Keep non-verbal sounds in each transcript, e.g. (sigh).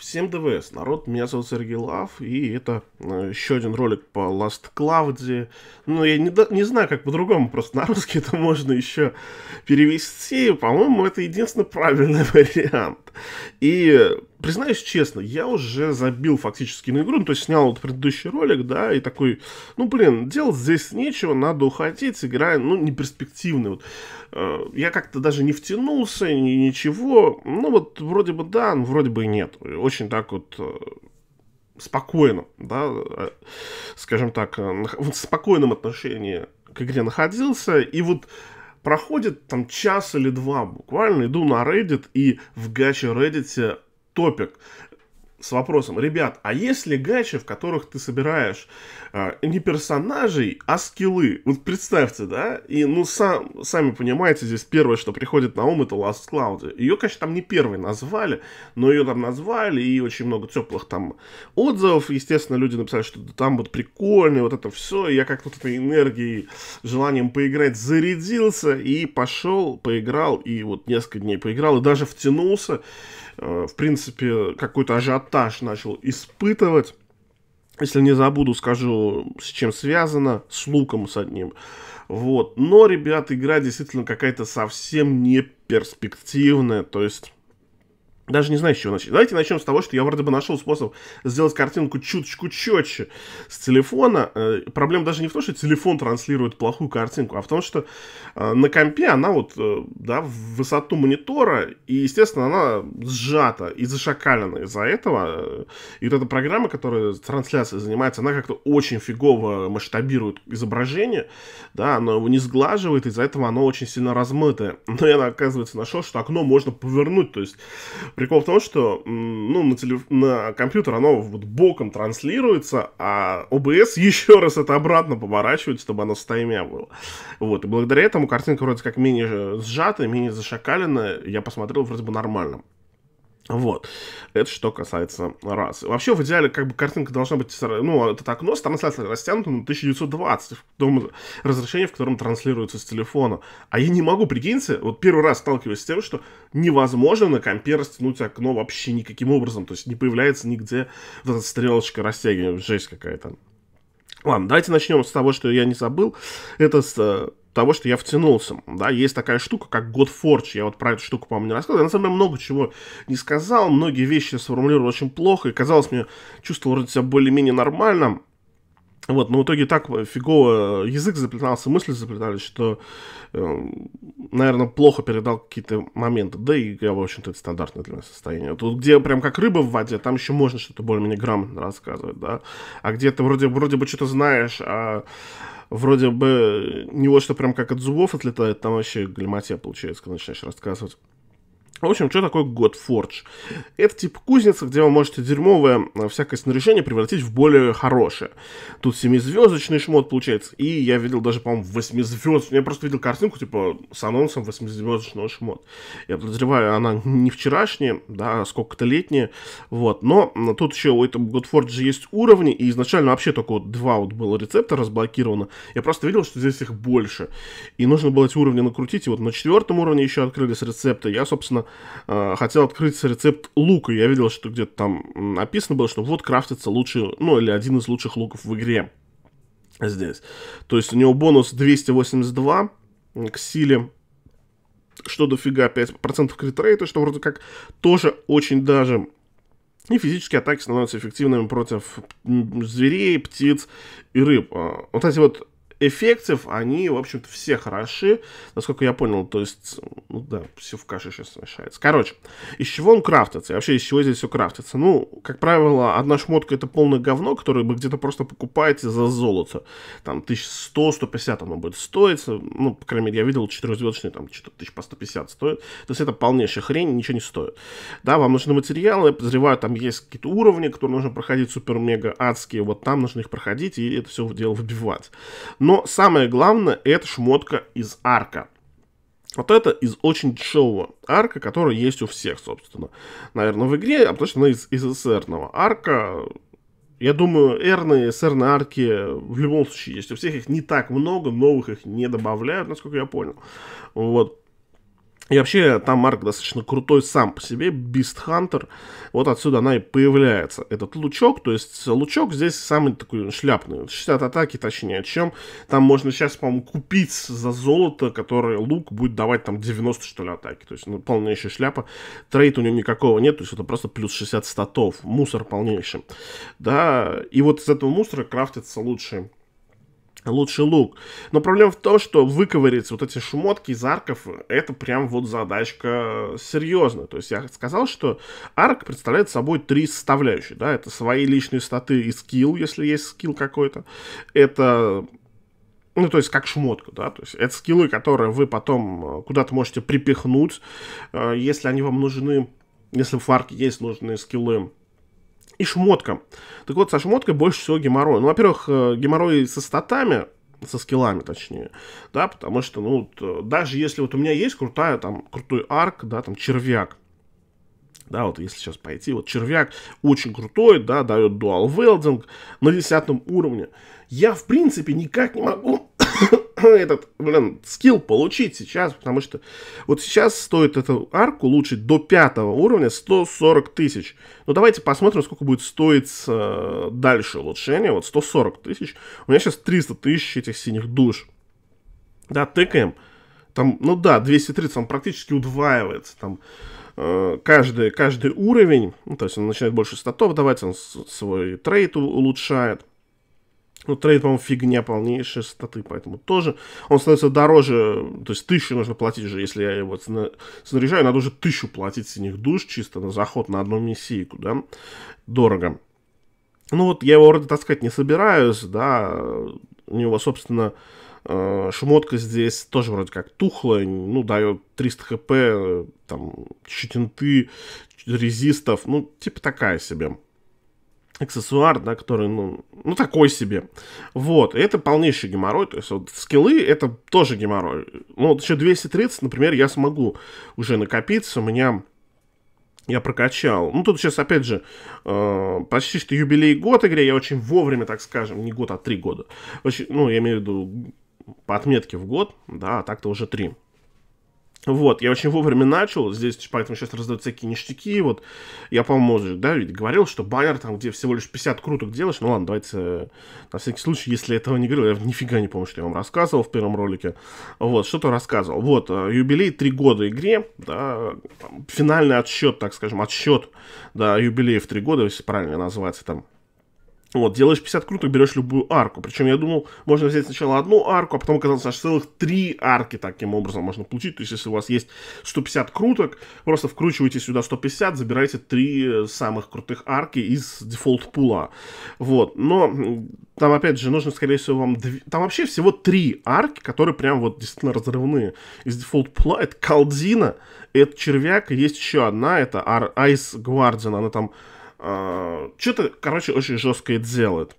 Всем ДВС, народ, меня зовут Сергей Лав, и это э, еще один ролик по Last Cloud. Ну, я не, не знаю, как по-другому, просто на русский это можно еще перевести. По-моему, это единственный правильный (laughs) вариант. И признаюсь честно, я уже забил фактически на игру, ну, то есть снял вот предыдущий ролик, да, и такой, ну, блин, делать здесь нечего, надо уходить, игра, ну, не перспективная, вот. Э, я как-то даже не втянулся, ни, ничего, ну, вот, вроде бы да, но вроде бы и нет. Очень так вот э, спокойно, да, э, скажем так, в спокойном отношении к игре находился, и вот Проходит там час или два буквально, иду на Reddit и в гаче Reddit топик с вопросом, ребят, а если гачи, в которых ты собираешь э, не персонажей, а скиллы? Вот представьте, да? И, ну, сам, сами понимаете, здесь первое, что приходит на ум, это Last Cloud. Ее, конечно, там не первой назвали, но ее там назвали, и очень много теплых там отзывов. Естественно, люди написали, что там вот прикольно, вот это все. я как-то вот этой энергией, желанием поиграть зарядился и пошел, поиграл, и вот несколько дней поиграл, и даже втянулся. Э, в принципе, какой-то ажиотаж начал испытывать. Если не забуду, скажу, с чем связано, с луком с одним. Вот. Но, ребят, игра действительно какая-то совсем не перспективная. То есть даже не знаю, с чего начать. Давайте начнем с того, что я вроде бы нашел способ сделать картинку чуточку четче с телефона. Э, проблема даже не в том, что телефон транслирует плохую картинку, а в том, что э, на компе она вот, э, да, в высоту монитора, и, естественно, она сжата и зашакалена из-за этого. И вот эта программа, которая трансляцией занимается, она как-то очень фигово масштабирует изображение, да, она его не сглаживает, из-за этого оно очень сильно размытое. Но я, оказывается, нашел, что окно можно повернуть, то есть Прикол в том, что ну, на, телеф... на компьютер оно вот боком транслируется, а ОБС еще раз это обратно поворачивает, чтобы оно с было. Вот, и благодаря этому картинка вроде как менее сжатая, менее зашакаленная. Я посмотрел, вроде бы нормально. Вот. Это что касается раз. Вообще, в идеале, как бы картинка должна быть... Ну, это окно с трансляцией растянуто на 1920, в том разрешении, в котором транслируется с телефона. А я не могу, прикиньте, вот первый раз сталкиваюсь с тем, что невозможно на компе растянуть окно вообще никаким образом. То есть не появляется нигде вот эта стрелочка растягивания. Жесть какая-то. Ладно, давайте начнем с того, что я не забыл. Это с э, того, что я втянулся. Да, есть такая штука, как Godforge. Я вот про эту штуку, по-моему, не рассказывал. Я, на самом деле, много чего не сказал. Многие вещи сформулировал очень плохо. И, казалось, мне чувствовал вроде себя более-менее нормально. Вот, но в итоге так фигово э, язык заплетался, мысли заплетались, что, э, наверное, плохо передал какие-то моменты. Да и, я, в общем-то, это стандартное для меня состояние. Тут где прям как рыба в воде, там еще можно что-то более-менее грамотно рассказывать, да. А где ты вроде, вроде бы что-то знаешь, а вроде бы не вот что прям как от зубов отлетает, там вообще глиматия получается, когда начинаешь рассказывать. В общем, что такое Godforge? Это тип кузницы, где вы можете дерьмовое э, всякое снаряжение превратить в более хорошее. Тут семизвездочный шмот получается, и я видел даже, по-моему, восьмизвездочный. Я просто видел картинку, типа, с анонсом восьмизвездочного шмот. Я подозреваю, она не вчерашняя, да, а сколько-то летняя, вот. Но тут еще у этого Godforge есть уровни, и изначально вообще только вот два вот было рецепта разблокировано. Я просто видел, что здесь их больше. И нужно было эти уровни накрутить, и вот на четвертом уровне еще открылись рецепты. Я, собственно, э, хотел открыть рецепт лука. Я видел, что где-то там написано было, что вот крафтится лучший, ну, или один из лучших луков в игре здесь. То есть у него бонус 282 к силе, что дофига, 5% критрейта, что вроде как тоже очень даже... И физические атаки становятся эффективными против зверей, птиц и рыб. А, вот эти вот эффектив, они, в общем-то, все хороши, насколько я понял, то есть, ну да, все в каше сейчас смешается. Короче, из чего он крафтится, и вообще из чего здесь все крафтится? Ну, как правило, одна шмотка это полное говно, которое вы где-то просто покупаете за золото, там, 1100-150 оно будет стоить, ну, по крайней мере, я видел четырехзвездочные, там, что-то тысяч по 150 стоит, то есть это полнейшая хрень, ничего не стоит. Да, вам нужны материалы, я подозреваю, там есть какие-то уровни, которые нужно проходить супер-мега адские, вот там нужно их проходить, и это все дело выбивать. Но но самое главное, это шмотка из арка. Вот это из очень дешевого арка, которая есть у всех, собственно. Наверное, в игре, а потому что из СССРного арка. Я думаю, эрные, срные арки в любом случае есть. У всех их не так много, новых их не добавляют, насколько я понял. Вот. И вообще, там Марк достаточно крутой сам по себе, Beast Hunter. Вот отсюда она и появляется. Этот лучок, то есть лучок здесь самый такой шляпный. 60 атаки, точнее, чем. Там можно сейчас, по-моему, купить за золото, который лук будет давать там 90, что ли, атаки. То есть, ну, полнейшая шляпа. Трейд у него никакого нет, то есть это просто плюс 60 статов. Мусор полнейший. Да, и вот из этого мусора крафтятся лучшие лучший лук. Но проблема в том, что выковырять вот эти шмотки из арков, это прям вот задачка серьезная. То есть я сказал, что арк представляет собой три составляющие, да, это свои личные статы и скилл, если есть скилл какой-то, это ну, то есть как шмотку, да, то есть это скиллы, которые вы потом э, куда-то можете припихнуть, э, если они вам нужны, если в арке есть нужные скиллы, и шмотка Так вот, со шмоткой больше всего геморрой. Ну, во-первых, э, геморрой со статами, со скиллами, точнее, да, потому что, ну, э, даже если вот у меня есть крутая, там, крутой арк, да, там, червяк, да, вот если сейчас пойти, вот червяк очень крутой, да, дает дуал велдинг на десятом уровне. Я, в принципе, никак не могу (coughs) этот, блин, скилл получить сейчас, потому что вот сейчас стоит эту арку улучшить до пятого уровня 140 тысяч. Ну, давайте посмотрим, сколько будет стоить э, дальше улучшение. Вот 140 тысяч. У меня сейчас 300 тысяч этих синих душ. Да, тыкаем. Там, ну да, 230, он практически удваивается. Там э, каждый, каждый уровень, ну, то есть он начинает больше статов давать, он свой трейд улучшает. Ну, трейд, по-моему, фигня полнейшая статы, поэтому тоже. Он становится дороже, то есть тысячу нужно платить же, если я его снаряжаю, надо уже тысячу платить с них душ чисто на заход на одну миссию, да, дорого. Ну вот я его вроде таскать не собираюсь, да, у него, собственно, э, шмотка здесь тоже вроде как тухлая, ну, дает 300 хп, э, там, щитинты, резистов, ну, типа такая себе аксессуар, да, который, ну, ну, такой себе. Вот, и это полнейший геморрой, то есть вот скиллы это тоже геморрой. Ну, вот еще 230, например, я смогу уже накопиться, у меня я прокачал. Ну, тут сейчас, опять же, э, почти что юбилей год игре, я очень вовремя, так скажем, не год, а три года. Очень, ну, я имею в виду по отметке в год, да, а так-то уже три. Вот, я очень вовремя начал, здесь типа, поэтому сейчас раздаются всякие ништяки, вот, я, по-моему, да, ведь говорил, что баннер там, где всего лишь 50 круток делаешь, ну ладно, давайте, э, на всякий случай, если этого не говорил, я нифига не помню, что я вам рассказывал в первом ролике, вот, что-то рассказывал, вот, э, юбилей, 3 года игре, да, финальный отсчет, так скажем, отсчет, да, в 3 года, если правильно называется, там, вот, делаешь 50 круток, берешь любую арку. Причем я думал, можно взять сначала одну арку, а потом оказалось, аж целых три арки таким образом можно получить. То есть, если у вас есть 150 круток, просто вкручиваете сюда 150, забираете три э, самых крутых арки из дефолт пула. Вот, но там, опять же, нужно, скорее всего, вам... Дв... Там вообще всего три арки, которые прям вот действительно разрывные. Из дефолт пула это Калдзина, это Червяк, и есть еще одна, это Ар... Айс Гвардиан, она там а, что-то, короче, очень жестко это делает.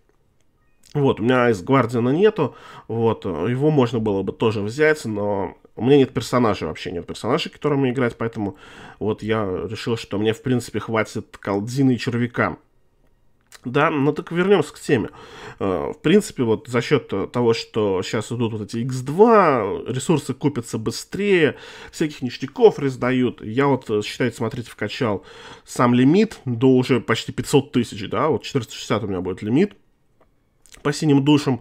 Вот, у меня из Гвардиана нету, вот, его можно было бы тоже взять, но у меня нет персонажей вообще, нет персонажей, которыми играть, поэтому вот я решил, что мне, в принципе, хватит колдины и червяка. Да, но ну так вернемся к теме. Э, в принципе, вот за счет того, что сейчас идут вот эти X2, ресурсы купятся быстрее, всяких ништяков раздают. Я вот, э, считайте, смотрите, вкачал сам лимит до уже почти 500 тысяч, да, вот 460 у меня будет лимит по синим душам,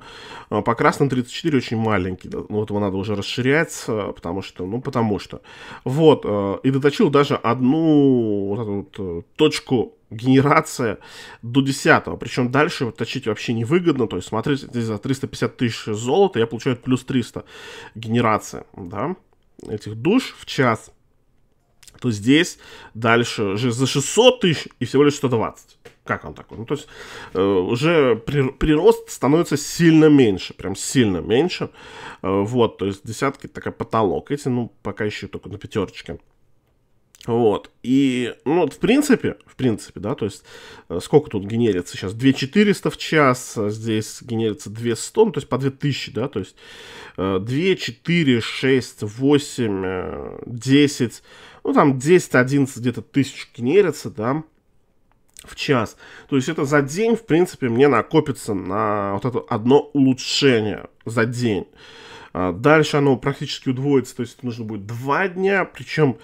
э, по красным 34 очень маленький. Да, ну, вот надо уже расширять, э, потому что, ну, потому что. Вот, э, и доточил даже одну вот эту вот точку генерация до 10. Причем дальше точить вообще невыгодно. То есть, смотрите, за 350 тысяч золота я получаю плюс 300 генерация, да, этих душ в час. То здесь дальше же за 600 тысяч и всего лишь 120 как он такой? Ну, то есть э, уже при, прирост становится сильно меньше, прям сильно меньше. Э, вот, то есть десятки такой потолок. Эти, ну, пока еще только на пятерочке. Вот. И, ну, в принципе, в принципе, да, то есть, э, сколько тут генерится сейчас? 2400 в час, а здесь генерится 2100, ну, то есть по 2000, да, то есть 2, 4, 6, 8, 10, ну, там 10, 11 где-то тысяч генерится, да, в час. То есть это за день, в принципе, мне накопится на вот это одно улучшение за день. А, дальше оно практически удвоится, то есть нужно будет два дня, причем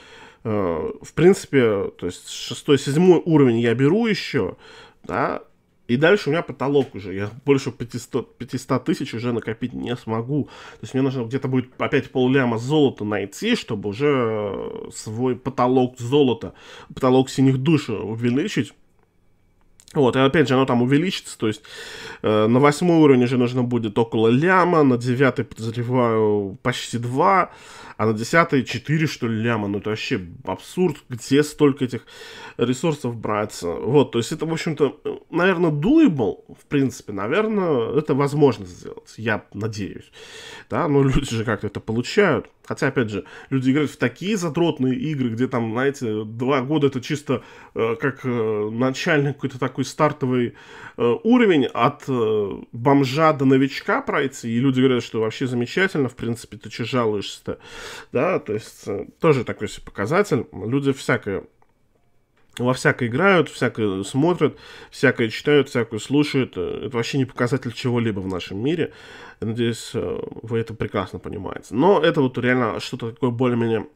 э, в принципе, то есть шестой, седьмой уровень я беру еще, да, и дальше у меня потолок уже, я больше 500, 500 тысяч уже накопить не смогу. То есть мне нужно где-то будет опять полляма золота найти, чтобы уже э, свой потолок золота, потолок синих душ увеличить. Вот, и опять же, оно там увеличится, то есть э, на восьмой уровне уже нужно будет около ляма, на девятый, подозреваю, почти два, а на десятый четыре, что ли, ляма. Ну, это вообще абсурд, где столько этих ресурсов браться. Вот, то есть это, в общем-то, наверное, doable, в принципе, наверное, это возможно сделать, я надеюсь. Да, но люди же как-то это получают. Хотя, опять же, люди играют в такие задротные игры, где там, знаете, два года это чисто э, как э, начальный какой-то такой стартовый э, уровень от э, бомжа до новичка пройти. И люди говорят, что вообще замечательно, в принципе, ты че жалуешься-то. Да, то есть э, тоже такой себе показатель. Люди всякое во всякое играют, всякое смотрят, всякое читают, всякое слушают. Э, это вообще не показатель чего-либо в нашем мире. Я надеюсь, э, вы это прекрасно понимаете. Но это вот реально что-то такое более-менее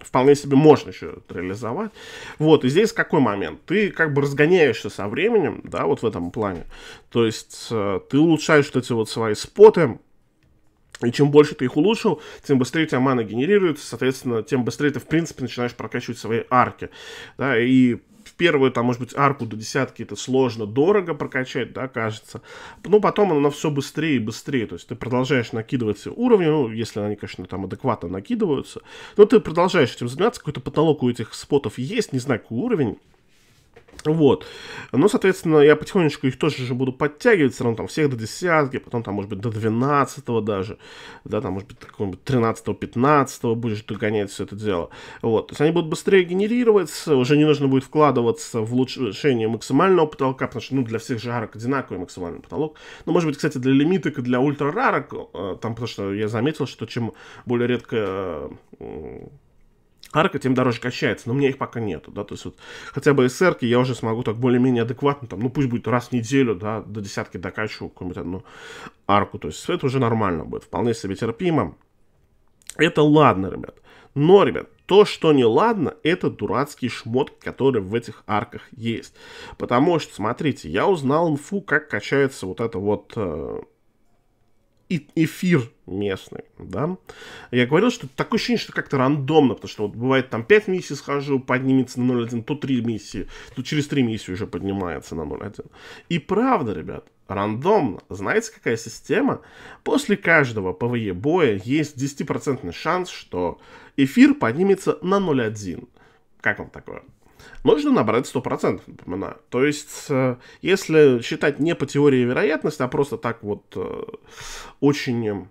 вполне себе можно еще реализовать. Вот, и здесь какой момент? Ты как бы разгоняешься со временем, да, вот в этом плане. То есть э, ты улучшаешь вот эти вот свои споты, и чем больше ты их улучшил, тем быстрее у тебя мана генерируется, соответственно, тем быстрее ты, в принципе, начинаешь прокачивать свои арки. Да, и в первую, там, может быть, арку до десятки это сложно, дорого прокачать, да, кажется. Но потом она все быстрее и быстрее. То есть ты продолжаешь накидывать все уровни, ну, если они, конечно, там адекватно накидываются. Но ты продолжаешь этим заниматься, какой-то потолок у этих спотов есть, не знаю, какой уровень. Вот. Ну, соответственно, я потихонечку их тоже же буду подтягивать, все равно там всех до десятки, потом там, может быть, до двенадцатого даже, да, там, может быть, какого-нибудь тринадцатого, пятнадцатого будешь догонять все это дело. Вот. То есть они будут быстрее генерироваться, уже не нужно будет вкладываться в улучшение максимального потолка, потому что, ну, для всех же арок одинаковый максимальный потолок. Но, может быть, кстати, для лимиток и для ультра рарок, э, там, потому что я заметил, что чем более редко э, арка, тем дороже качается, но у меня их пока нету, да, то есть вот хотя бы СР я уже смогу так более-менее адекватно, там, ну пусть будет раз в неделю, да, до десятки докачиваю какую-нибудь одну арку, то есть это уже нормально будет, вполне себе терпимо, это ладно, ребят, но, ребят, то, что не ладно, это дурацкие шмотки, которые в этих арках есть. Потому что, смотрите, я узнал инфу, как качается вот это вот э, и эфир местный, да. Я говорил, что такое ощущение, что как-то рандомно, потому что вот бывает там 5 миссий схожу, поднимется на 0.1, то 3 миссии, то через 3 миссии уже поднимается на 0.1. И правда, ребят, рандомно. Знаете, какая система? После каждого ПВЕ боя есть 10% шанс, что эфир поднимется на 0.1. Как вам такое? нужно набрать 100%, напоминаю. То есть, э, если считать не по теории вероятности, а просто так вот э, очень,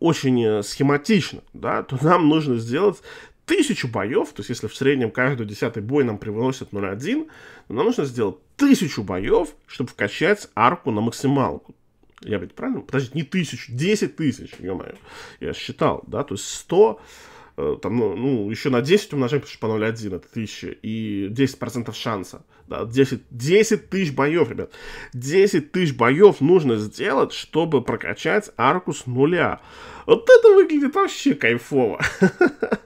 очень э, схематично, да, то нам нужно сделать тысячу боев, то есть если в среднем каждый десятый бой нам привносит приносит 0.1, нам нужно сделать тысячу боев, чтобы вкачать арку на максималку. Я ведь правильно? Подожди, не тысячу, 10 тысяч, ё-моё. Я считал, да, то есть 100 Э, там, ну, ну, еще на 10 умножаем, потому что по 0,1 это 1000, и 10% шанса, да, 10, 10 тысяч боев, ребят, 10 тысяч боев нужно сделать, чтобы прокачать арку с нуля. Вот это выглядит вообще кайфово.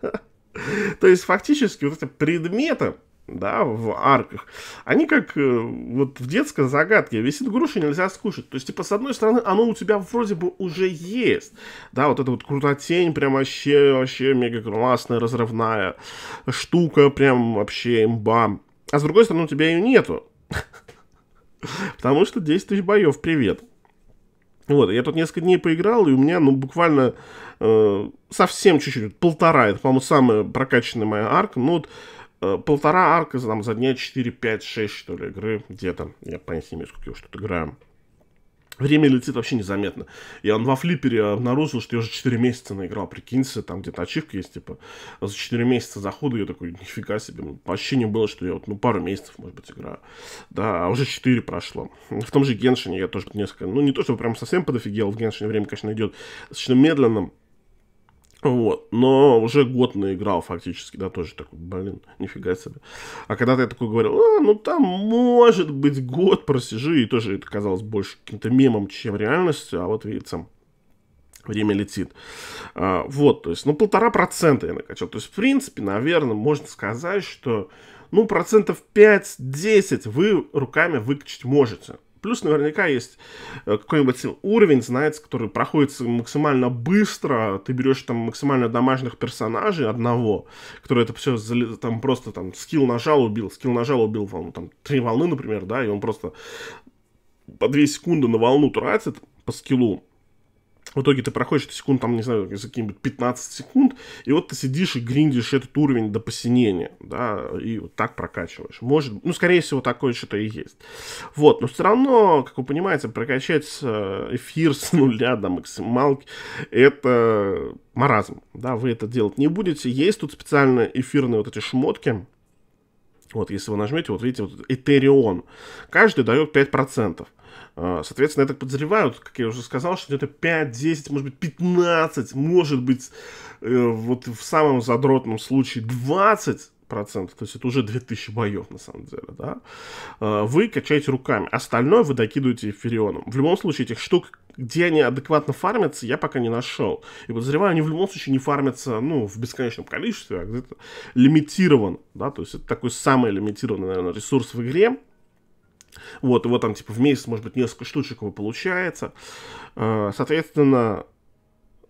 (laughs) То есть, фактически, вот эти предметы, да, в арках, они как э, вот в детской загадке, висит груша, нельзя скушать. То есть, типа, с одной стороны, оно у тебя вроде бы уже есть, да, вот эта вот крутотень прям вообще, вообще мега классная, разрывная штука, прям вообще имба. А с другой стороны, у тебя ее нету. (laughs) Потому что 10 тысяч боев, привет. Вот, я тут несколько дней поиграл, и у меня, ну, буквально э, совсем чуть-чуть, полтора, это, по-моему, самая прокачанная моя арка, ну, вот, Э, полтора арка за, там, за дня 4, 5, 6, что ли, игры где-то. Я понятия не имею, сколько я что-то играю. Время летит вообще незаметно. Я он во флипере обнаружил, что я уже 4 месяца наиграл. Прикиньте, там где-то ачивка есть, типа, а за 4 месяца захода я такой, нифига себе. Ну, вообще не было, что я вот, ну, пару месяцев, может быть, играю. Да, а уже 4 прошло. В том же Геншине я тоже несколько, ну, не то, чтобы прям совсем подофигел в Геншине, время, конечно, идет достаточно медленным вот, но уже год наиграл фактически, да, тоже такой, блин, нифига себе. А когда я такой говорил, а, ну там может быть год просижу и тоже это казалось больше каким-то мемом, чем реальностью, а вот видите, время летит. А, вот, то есть, ну полтора процента я накачал. То есть, в принципе, наверное, можно сказать, что, ну, процентов 5-10 вы руками выкачать можете. Плюс наверняка есть э, какой-нибудь уровень, знаете, который проходит максимально быстро, ты берешь там максимально домашних персонажей одного, который это все там просто там скилл нажал, убил, скилл нажал, убил, волну, там три волны, например, да, и он просто по две секунды на волну тратит по скиллу, в итоге ты проходишь это секунд, там, не знаю, за какие-нибудь 15 секунд, и вот ты сидишь и гриндишь этот уровень до посинения, да, и вот так прокачиваешь. Может, ну, скорее всего, такое что-то и есть. Вот, но все равно, как вы понимаете, прокачать э, эфир (laughs) с нуля до максималки, это маразм, да, вы это делать не будете. Есть тут специальные эфирные вот эти шмотки, вот, если вы нажмете, вот видите, вот Ethereum. Каждый дает 5%. А, соответственно, я так подозреваю, как я уже сказал, что где-то 5, 10, может быть, 15, может быть, э, вот в самом задротном случае 20 процентов, то есть это уже 2000 боев на самом деле, да, а, вы качаете руками, остальное вы докидываете эфирионом. В любом случае, этих штук, где они адекватно фармятся, я пока не нашел. И подозреваю, они в любом случае не фармятся, ну, в бесконечном количестве, а где-то лимитирован, да, то есть это такой самый лимитированный, наверное, ресурс в игре, вот, и вот там, типа, в месяц, может быть, несколько штучек его получается. А, соответственно,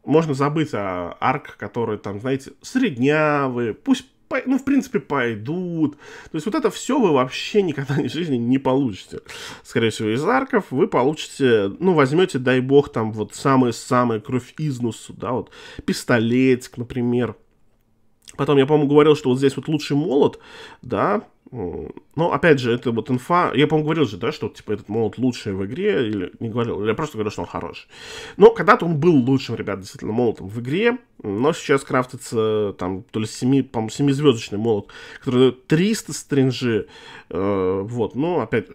можно забыть о арк, которые там, знаете, среднявые, пусть ну, в принципе, пойдут. То есть вот это все вы вообще никогда в жизни не получите. Скорее всего, из арков вы получите, ну, возьмете, дай бог, там вот самые-самые кровь из носу, да, вот пистолетик, например, Потом я, по-моему, говорил, что вот здесь вот лучший молот, да, ну, опять же, это вот инфа. Я, по-моему, говорил же, да, что типа этот молот лучший в игре. Или не говорил, я просто говорю, что он хороший. Но когда-то он был лучшим, ребят, действительно, молотом в игре. Но сейчас крафтится там то ли 7, по-моему, 7 молот, который дает 300 стринжи. Э, вот, ну, опять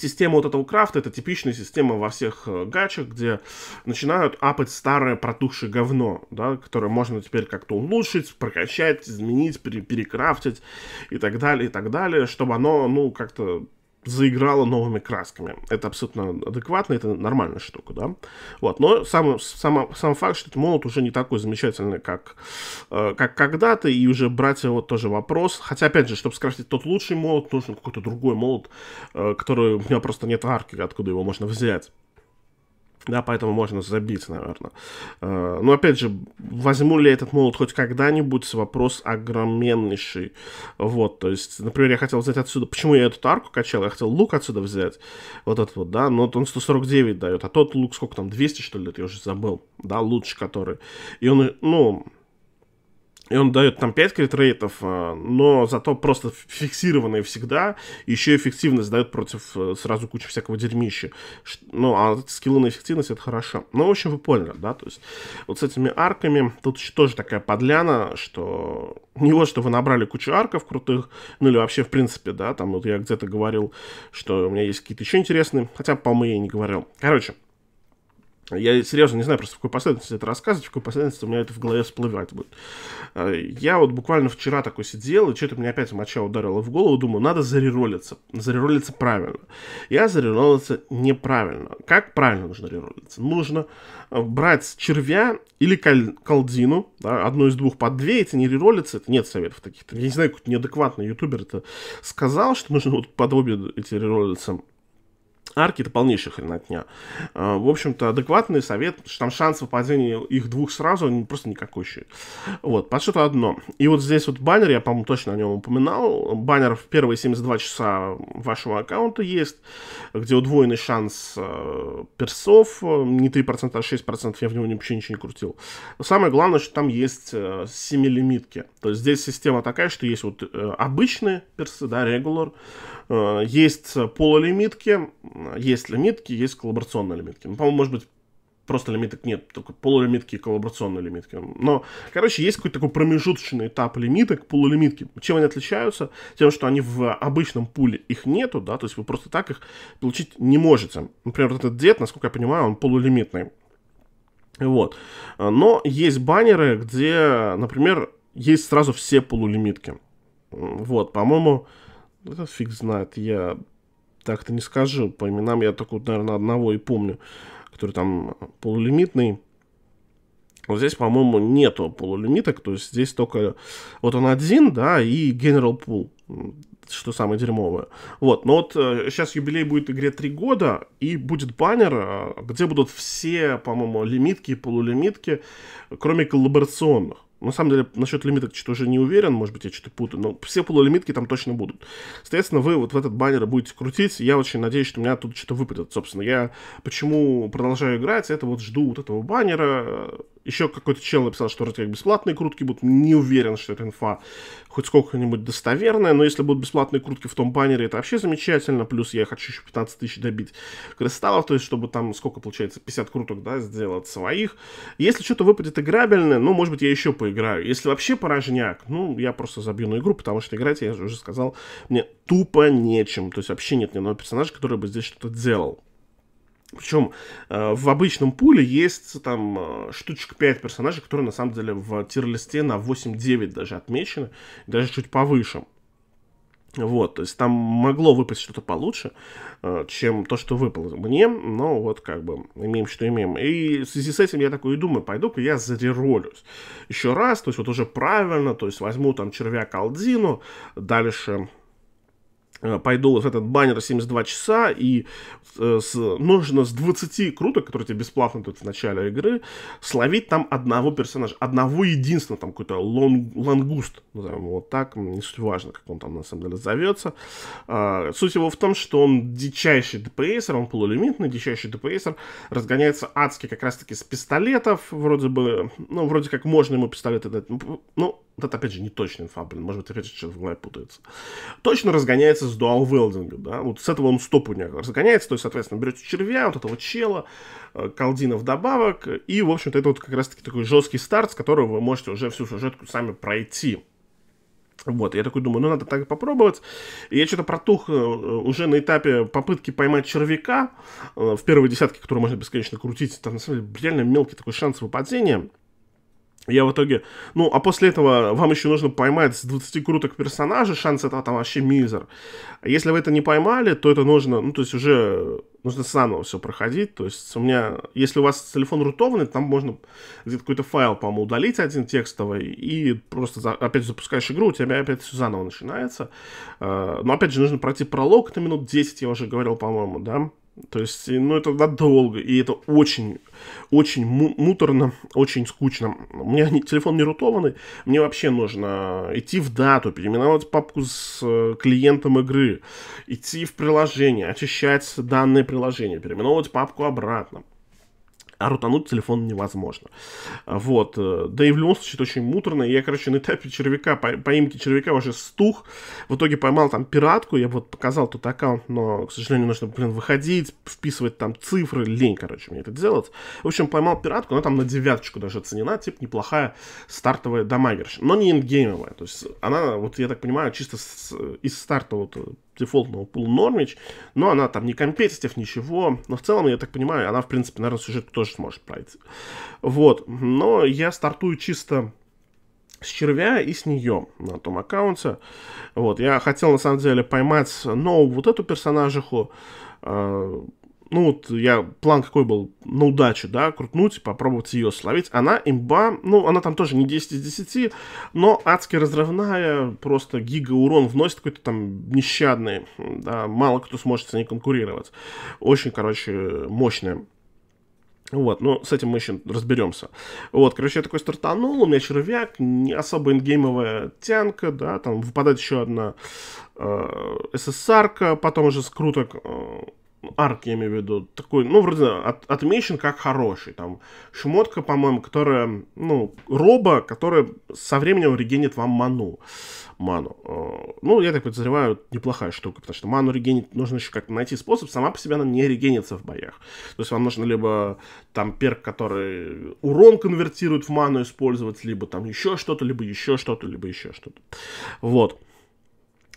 система вот этого крафта, это типичная система во всех э, гачах, где начинают апать старое протухшее говно, да, которое можно теперь как-то улучшить, прокачать, изменить, пере перекрафтить и так далее, и так далее, чтобы оно, ну, как-то заиграла новыми красками. Это абсолютно адекватно, это нормальная штука, да. Вот, но сам, сам, сам факт, что этот молот уже не такой замечательный, как, э, как когда-то, и уже брать вот тоже вопрос. Хотя, опять же, чтобы скрафтить тот лучший молот, нужен какой-то другой молот, э, который у меня просто нет арки, откуда его можно взять. Да, поэтому можно забить, наверное. Э, но опять же, возьму ли я этот молот хоть когда-нибудь, вопрос огроменнейший. Вот, то есть, например, я хотел взять отсюда, почему я эту арку качал, я хотел лук отсюда взять, вот этот вот, да, но он 149 дает, а тот лук сколько там, 200 что ли, я уже забыл, да, лучше который. И он, ну, и он дает там 5 критрейтов, э, но зато просто фиксированные всегда. Еще эффективность дает против э, сразу кучи всякого дерьмища. Ну, а скиллы на эффективность это хорошо. Ну, в общем, вы поняли, да? То есть вот с этими арками тут еще тоже такая подляна, что не вот, что вы набрали кучу арков крутых, ну или вообще в принципе, да, там вот я где-то говорил, что у меня есть какие-то еще интересные, хотя, по-моему, я и не говорил. Короче, я серьезно не знаю просто, в какой последовательности это рассказывать, в какой последовательности у меня это в голове всплывать будет. А, я вот буквально вчера такой сидел, и что-то мне опять моча ударила в голову, думаю, надо зареролиться. Зареролиться правильно. Я зареролился неправильно. Как правильно нужно реролиться? Нужно а, брать червя или коль- колдину, да, одну из двух по две, эти не реролятся, это нет советов таких. Я не знаю, какой-то неадекватный ютубер это сказал, что нужно вот подобие эти реролиться арки это полнейшая хренотня. А, в общем-то, адекватный совет, что там шанс выпадения их двух сразу просто никакой никакущий. Вот, под что-то одно. И вот здесь вот баннер, я, по-моему, точно о нем упоминал. Баннер в первые 72 часа вашего аккаунта есть, где удвоенный шанс э, персов, не 3%, а 6%, я в него вообще ничего не крутил. Но самое главное, что там есть 7-лимитки. Э, То есть здесь система такая, что есть вот э, обычные персы, да, регулар, Э, есть полулимитки, есть лимитки, есть коллаборационные лимитки. Ну, по-моему, может быть, просто лимиток нет, только полулимитки и коллаборационные лимитки. Но, короче, есть какой-то такой промежуточный этап лимиток, полулимитки. Чем они отличаются? Тем, что они в обычном пуле их нету, да, то есть вы просто так их получить не можете. Например, вот этот дед, насколько я понимаю, он полулимитный. Вот. Но есть баннеры, где, например, есть сразу все полулимитки. Вот, по-моему, да фиг знает, я так-то не скажу. По именам я только, наверное, одного и помню, который там полулимитный. Вот здесь, по-моему, нету полулимиток, то есть здесь только вот он один, да, и General Pool, что самое дерьмовое. Вот, но вот сейчас э, юбилей будет игре 3 года, и будет баннер, э, где будут все, по-моему, лимитки и полулимитки, кроме коллаборационных. На самом деле, насчет лимиток что-то уже не уверен, может быть, я что-то путаю, но все полулимитки там точно будут. Соответственно, вы вот в этот баннер будете крутить, я очень надеюсь, что у меня тут что-то выпадет. Собственно, я почему продолжаю играть, это вот жду вот этого баннера, еще какой-то чел написал, что вроде как бесплатные крутки будут. Не уверен, что эта инфа хоть сколько-нибудь достоверная, но если будут бесплатные крутки в том баннере, это вообще замечательно. Плюс я хочу еще 15 тысяч добить кристаллов, то есть чтобы там сколько получается, 50 круток, да, сделать своих. Если что-то выпадет играбельное, ну, может быть, я еще поиграю. Если вообще порожняк, ну, я просто забью на игру, потому что играть, я уже сказал, мне тупо нечем. То есть вообще нет ни одного персонажа, который бы здесь что-то делал. Причем э, в обычном пуле есть там э, штучек 5 персонажей, которые на самом деле в тирлисте на 8-9 даже отмечены, даже чуть повыше. Вот, то есть там могло выпасть что-то получше, э, чем то, что выпало мне, но вот как бы имеем, что имеем. И в связи с этим я такой и думаю, пойду-ка я зареролюсь еще раз, то есть вот уже правильно, то есть возьму там червя колдину, дальше Э, пойду в этот баннер 72 часа и э, с, нужно с 20 круток, которые тебе бесплатно тут в начале игры, словить там одного персонажа, одного единственного, там какой-то лон, лангуст, назовем его так, не суть важно, как он там на самом деле зовется. А, суть его в том, что он дичайший депрессор, он полулимитный дичайший депрессор, разгоняется адски как раз-таки с пистолетов, вроде бы, ну, вроде как можно ему пистолеты дать, ну, ну вот это, опять же, не точная инфа, блин. Может быть, опять же, что-то в голове путается. Точно разгоняется с дуал велдингом, да. Вот с этого он стоп у него разгоняется. То есть, соответственно, берете червя, вот этого чела, э, колдинов добавок. И, в общем-то, это вот как раз-таки такой жесткий старт, с которого вы можете уже всю сюжетку сами пройти. Вот, я такой думаю, ну надо так попробовать. И я что-то протух э, э, уже на этапе попытки поймать червяка в первой десятке, которую можно бесконечно крутить. Там, на самом деле, реально мелкий такой шанс выпадения. Я в итоге... Ну, а после этого вам еще нужно поймать с 20 круток персонажей, шанс это там вообще мизер. Если вы это не поймали, то это нужно, ну, то есть уже нужно заново все проходить. То есть у меня... Если у вас телефон рутованный, там можно где-то какой-то файл, по-моему, удалить один текстовый, и просто за, опять запускаешь игру, у тебя опять все заново начинается. Э, но, опять же, нужно пройти пролог на минут 10, я уже говорил, по-моему, да? То есть, ну, это надолго, и это очень, очень муторно, очень скучно. У меня телефон не рутованный, мне вообще нужно идти в дату, переименовать папку с э, клиентом игры, идти в приложение, очищать данные приложения, переименовывать папку обратно, а рутануть телефон невозможно. Вот. Э, да и в любом случае это очень муторно. Я, короче, на этапе червяка, по поимки червяка уже стух. В итоге поймал там пиратку. Я вот показал тот аккаунт, но, к сожалению, нужно, блин, выходить, вписывать там цифры. Лень, короче, мне это делать. В общем, поймал пиратку. Она там на девяточку даже оценена. Типа неплохая стартовая дамагерщина. Но не эндгеймовая. То есть она, вот я так понимаю, чисто с, из старта вот дефолтного пула Нормич, но она там не компетитив, ничего, но в целом, я так понимаю, она, в принципе, наверное, сюжет тоже сможет пройти. Вот, но я стартую чисто с червя и с нее на том аккаунте. Вот, я хотел на самом деле поймать, но вот эту персонажиху, а, ну вот я, план какой был, на удачу, да, крутнуть, попробовать ее словить. Она имба, ну, она там тоже не 10 из 10, но адски разрывная, просто гига урон вносит какой-то там нещадный, да, мало кто сможет с ней конкурировать. Очень, короче, мощная. Вот, ну, с этим мы еще разберемся. Вот, короче, я такой стартанул, у меня червяк, не особо ингеймовая тянка, да, там выпадает еще одна э, СССР-ка, потом уже скруток э, арк, я имею в виду, такой, ну, вроде от, отмечен как хороший. Там шмотка, по-моему, которая, ну, роба, которая со временем регенит вам ману. Ману. Э, ну, я так подозреваю, неплохая штука, потому что ману регенит нужно еще как-то найти способ. Сама по себе она не регенится в боях. То есть вам нужно либо там перк, который урон конвертирует в ману, использовать, либо там еще что-то, либо еще что-то, либо еще что-то. Вот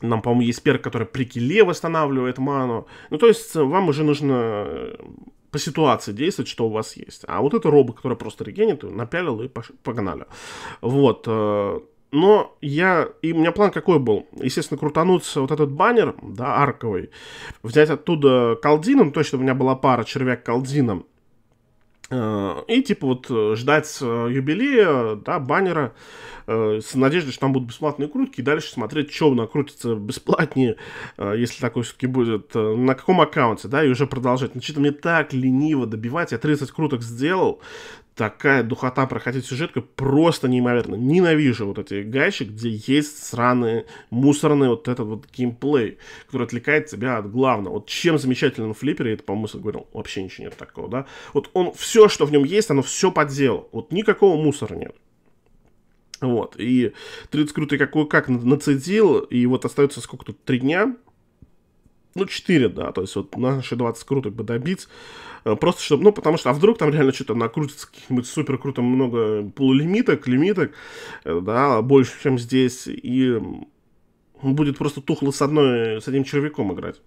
нам, по-моему, есть перк, который при киле восстанавливает ману. Ну, то есть э, вам уже нужно э, по ситуации действовать, что у вас есть. А вот это робы, который просто регенит, напялил и погнали. Вот. Э, но я... И у меня план какой был? Естественно, крутануться вот этот баннер, да, арковый, взять оттуда колдином, точно у меня была пара червяк колдином, Э, и, типа, вот э, ждать э, юбилея, да, баннера, с надеждой, что там будут бесплатные крутки, и дальше смотреть, что накрутится бесплатнее, если такое все-таки будет, на каком аккаунте, да, и уже продолжать. Значит, ну, мне так лениво добивать, я 30 круток сделал, такая духота проходить сюжетка просто неимоверно. Ненавижу вот эти гайщи, где есть сраные, мусорные вот этот вот геймплей, который отвлекает тебя от главного. Вот чем замечательно на флиппере, это, по-моему, говорил, вообще ничего нет такого, да? Вот он, все, что в нем есть, оно все по делу. Вот никакого мусора нет. Вот, и 30 крутый какой как нацедил, и вот остается сколько тут, три дня, ну, 4, да, то есть вот наши 20 круток бы добить, Э, просто чтобы, ну, потому что, а вдруг там реально что-то накрутится каких-нибудь супер круто много полулимиток, лимиток, э, да, больше, чем здесь, и будет просто тухло с одной, с одним червяком играть.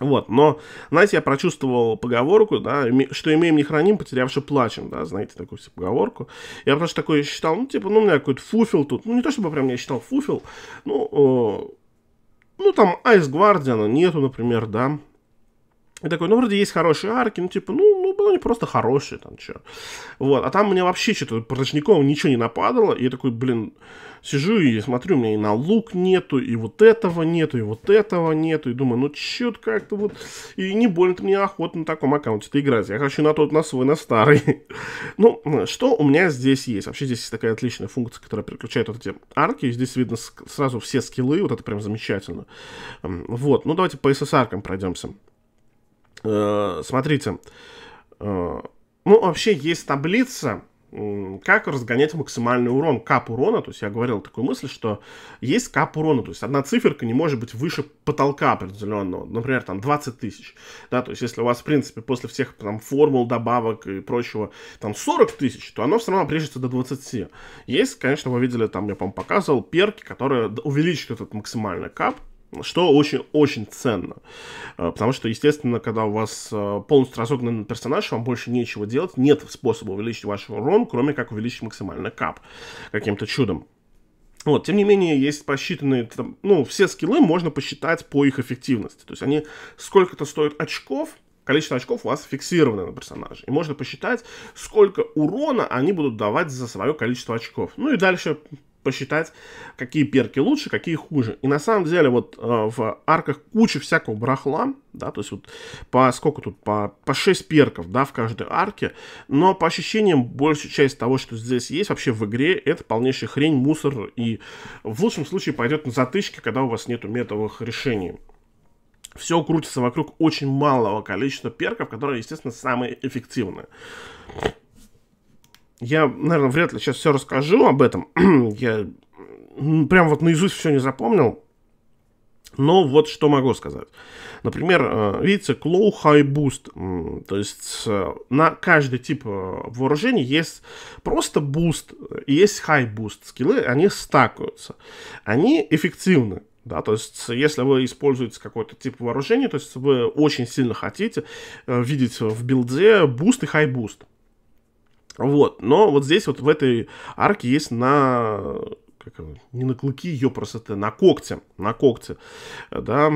Вот, но, знаете, я прочувствовал поговорку, да, что имеем не храним, потерявши плачем, да, знаете, такую всю поговорку. Я просто что такое считал, ну, типа, ну, у меня какой-то фуфел тут, ну, не то чтобы прям я считал фуфел, ну, э, ну, там, Айс Гвардиана нету, например, да, и такой, ну, вроде есть хорошие арки, ну, типа, ну, ну, не ну, просто хорошие, там, что, Вот, а там мне вообще что-то проточником ничего не нападало, и я такой, блин, сижу и смотрю, у меня и на лук нету, и вот этого нету, и вот этого нету, и думаю, ну, чё как-то вот, и не больно-то мне охота на таком аккаунте-то играть, я хочу на тот, на свой, на старый. (laughs) ну, что у меня здесь есть? Вообще здесь есть такая отличная функция, которая переключает вот эти арки, здесь видно сразу все скиллы, вот это прям замечательно. Вот, ну, давайте по SSR-кам пройдемся. Э, смотрите, э, ну вообще есть таблица, как разгонять максимальный урон, кап урона, то есть я говорил такую мысль, что есть кап урона, то есть одна циферка не может быть выше потолка определенного, например, там 20 тысяч, да, то есть если у вас, в принципе, после всех там формул, добавок и прочего, там 40 тысяч, то оно все равно обрежется до 20. Есть, конечно, вы видели, там я, по-моему, показывал перки, которые увеличат этот максимальный кап, что очень-очень ценно. Э, потому что, естественно, когда у вас э, полностью разогнан персонаж, вам больше нечего делать, нет способа увеличить ваш урон, кроме как увеличить максимально кап каким-то чудом. Вот, тем не менее, есть посчитанные, там, ну, все скиллы можно посчитать по их эффективности. То есть они сколько-то стоят очков, количество очков у вас фиксировано на персонаже. И можно посчитать, сколько урона они будут давать за свое количество очков. Ну и дальше посчитать, какие перки лучше, какие хуже. И на самом деле вот э, в арках куча всякого барахла, да, то есть вот по сколько тут, по, по 6 перков, да, в каждой арке, но по ощущениям большая часть того, что здесь есть вообще в игре, это полнейшая хрень, мусор и в лучшем случае пойдет на затычки, когда у вас нету метовых решений. Все крутится вокруг очень малого количества перков, которые, естественно, самые эффективные. Я, наверное, вряд ли сейчас все расскажу об этом. (clears throat) Я прям вот наизусть все не запомнил. Но вот что могу сказать. Например, э, видите, low High Boost. То есть на каждый тип э, вооружений есть просто boost, есть High Boost. Скиллы, они стакаются. Они эффективны. Да, то есть, если вы используете какой-то тип вооружения, то есть вы очень сильно хотите э, видеть в билде буст и хай-буст, вот, но вот здесь вот в этой арке есть на как, не на клыки ее просто, на когти, на когти, да,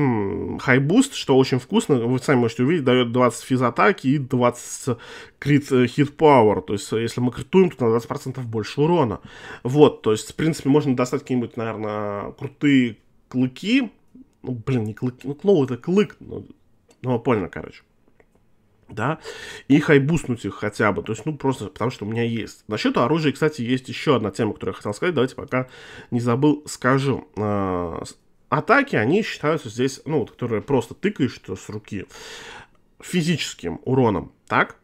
хайбуст, что очень вкусно, вы сами можете увидеть, дает 20 физ атаки и 20 крит хит э, пауэр, то есть э, если мы критуем, то на 20% больше урона, вот, то есть, в принципе, можно достать какие-нибудь, наверное, крутые клыки, ну, блин, не клыки, ну, клоу это клык, ну, ну, понял, короче да, и хайбуснуть их хотя бы, то есть, ну, просто потому что у меня есть. Насчет оружия, кстати, есть еще одна тема, которую я хотел сказать, давайте пока не забыл, скажу. А, атаки, они считаются здесь, ну, вот, которые просто тыкаешь то с руки физическим уроном, так?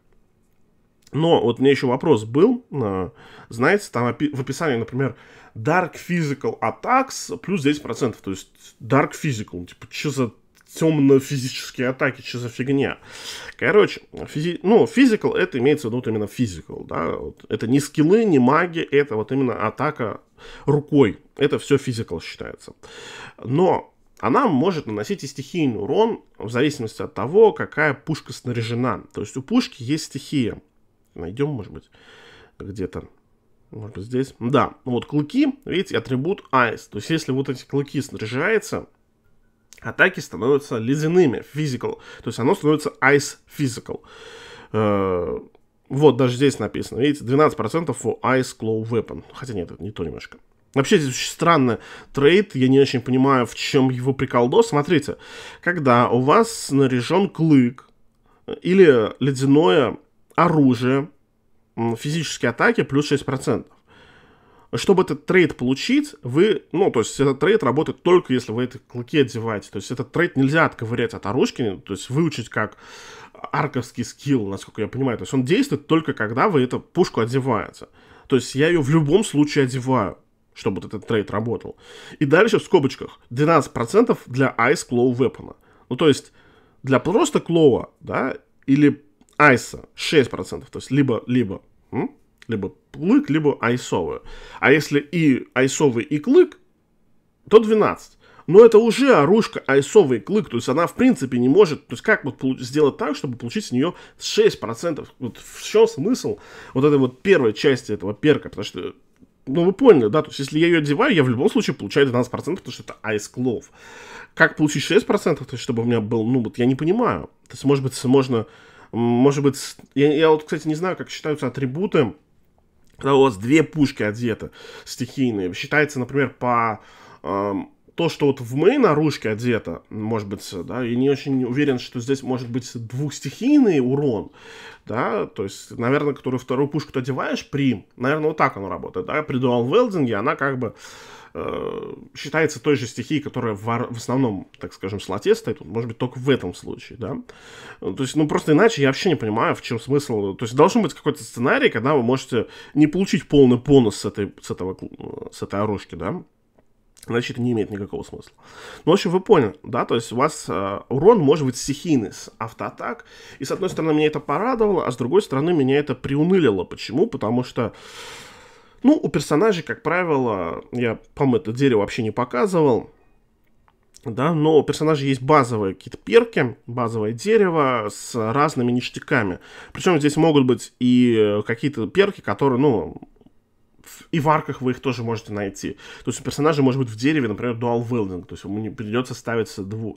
Но вот мне еще вопрос был, а, знаете, там в описании, например, Dark Physical Attacks плюс 10%, то есть Dark Physical, типа, что за темно-физические атаки, что за фигня. Короче, физи... ну, физикал, это имеется в виду вот именно физикал, да, вот. это не скиллы, не маги, это вот именно атака рукой, это все физикал считается. Но она может наносить и стихийный урон в зависимости от того, какая пушка снаряжена. То есть у пушки есть стихия. Найдем, может быть, где-то. Может быть, здесь. Да, вот клыки, видите, атрибут ice, То есть если вот эти клыки снаряжаются, атаки становятся ледяными, physical. То есть оно становится ice physical. Э, вот, даже здесь написано, видите, 12% for Ice Claw Weapon. Хотя нет, это не то немножко. Вообще здесь очень странный трейд, я не очень понимаю, в чем его приколдо. Смотрите, когда у вас снаряжен клык э, или ледяное оружие, физические атаки плюс 6% чтобы этот трейд получить, вы, ну, то есть этот трейд работает только если вы это клыки одеваете. То есть этот трейд нельзя отковырять от оружки, то есть выучить как арковский скилл, насколько я понимаю. То есть он действует только когда вы эту пушку одеваете. То есть я ее в любом случае одеваю чтобы вот этот трейд работал. И дальше в скобочках 12% для Ice Claw Weapon. Ну, то есть для просто клоа, да, или айса 6%, то есть либо-либо либо клык, либо айсовую. А если и айсовый, и клык, то 12. Но это уже оружка айсовый клык, то есть она в принципе не может, то есть как вот сделать так, чтобы получить с нее 6%? Вот в чем смысл вот этой вот первой части этого перка? Потому что ну, вы поняли, да, то есть если я ее одеваю, я в любом случае получаю 12%, потому что это Ice Glove. Как получить 6%, то есть чтобы у меня был, ну, вот я не понимаю. То есть, может быть, можно, может быть, я, я вот, кстати, не знаю, как считаются атрибуты когда у вас две пушки одеты стихийные, считается, например, по эм, то, что вот в мейн оружие одето, может быть, да, и не очень уверен, что здесь может быть двухстихийный урон, да, то есть, наверное, которую вторую пушку ты одеваешь, при, наверное, вот так оно работает, да, при дуал велдинге она как бы Э, считается той же стихией, которая в, основном, так скажем, слоте стоит, может быть, только в этом случае, да. Э, то есть, ну, просто иначе я вообще не понимаю, в чем смысл. То есть, должен быть какой-то сценарий, когда вы можете не получить полный бонус с этой, с этого, с этой оружки, да. Значит, это не имеет никакого смысла. Ну, в общем, вы поняли, да, то есть у вас э, урон может быть стихийный с автоатак, и с одной стороны меня это порадовало, а с другой стороны меня это приунылило. Почему? Потому что, ну, у персонажей, как правило, я, по-моему, это дерево вообще не показывал, да, но у персонажей есть базовые какие-то перки, базовое дерево с разными ништяками. Причем здесь могут быть и какие-то перки, которые, ну, и в арках вы их тоже можете найти. То есть у персонажа может быть в дереве, например, дуал wielding, то есть ему не придется ставить дву,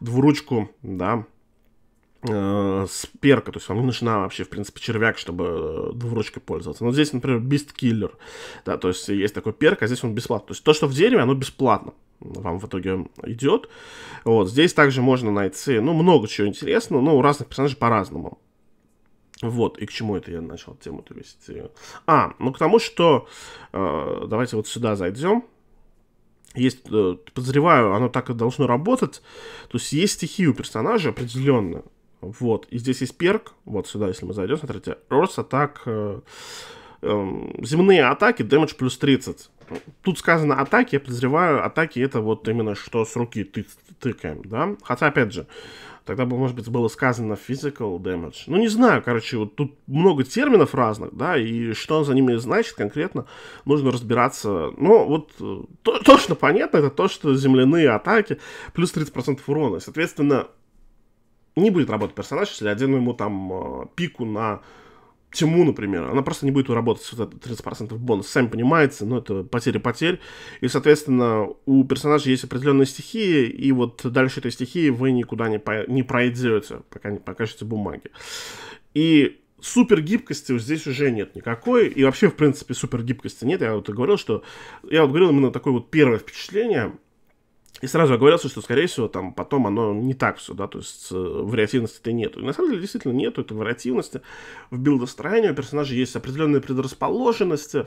двуручку, да, э, сперка, то есть вам не нужна вообще, в принципе, червяк, чтобы э, двуручкой пользоваться. Но здесь, например, Beast Killer, да, то есть есть такой перк, а здесь он бесплатный. То есть то, что в дереве, оно бесплатно вам в итоге идет. Вот, здесь также можно найти, ну, много чего интересного, но у разных персонажей по-разному. Вот, и к чему это я начал тему-то вести? А, ну к тому, что э, давайте вот сюда зайдем. Есть, э, подозреваю, оно так и должно работать. То есть есть стихи у персонажа определенные. Вот, и здесь есть перк, вот сюда, если мы зайдем, смотрите, Рос атак, э, эм, земные атаки, дэмэдж плюс 30. Тут сказано атаки, я подозреваю, атаки это вот именно что с руки ты, тыкаем, да? Хотя, опять же, тогда бы, может быть, было сказано physical damage. Ну, не знаю, короче, вот тут много терминов разных, да, и что за ними значит конкретно, нужно разбираться. Но вот э, то, (laughs) то понятно, это то, что земляные атаки плюс 30% урона. Соответственно, не будет работать персонаж, если я одену ему там э, пику на тему, например, она просто не будет уработать вот этот 30% бонус. Сами понимаете, но ну, это потери, потерь. И, соответственно, у персонажа есть определенные стихии, и вот дальше этой стихии вы никуда не, по- не пройдете, пока не покажете бумаги. И супер гибкости здесь уже нет никакой. И вообще, в принципе, супер гибкости нет. Я вот и говорил, что... Я вот говорил именно такое вот первое впечатление, и сразу оговорился, что, скорее всего, там потом оно не так все, да, то есть э, вариативности-то нету. И на самом деле действительно нету этой вариативности. В билдостроении у персонажей есть определенные предрасположенности, э,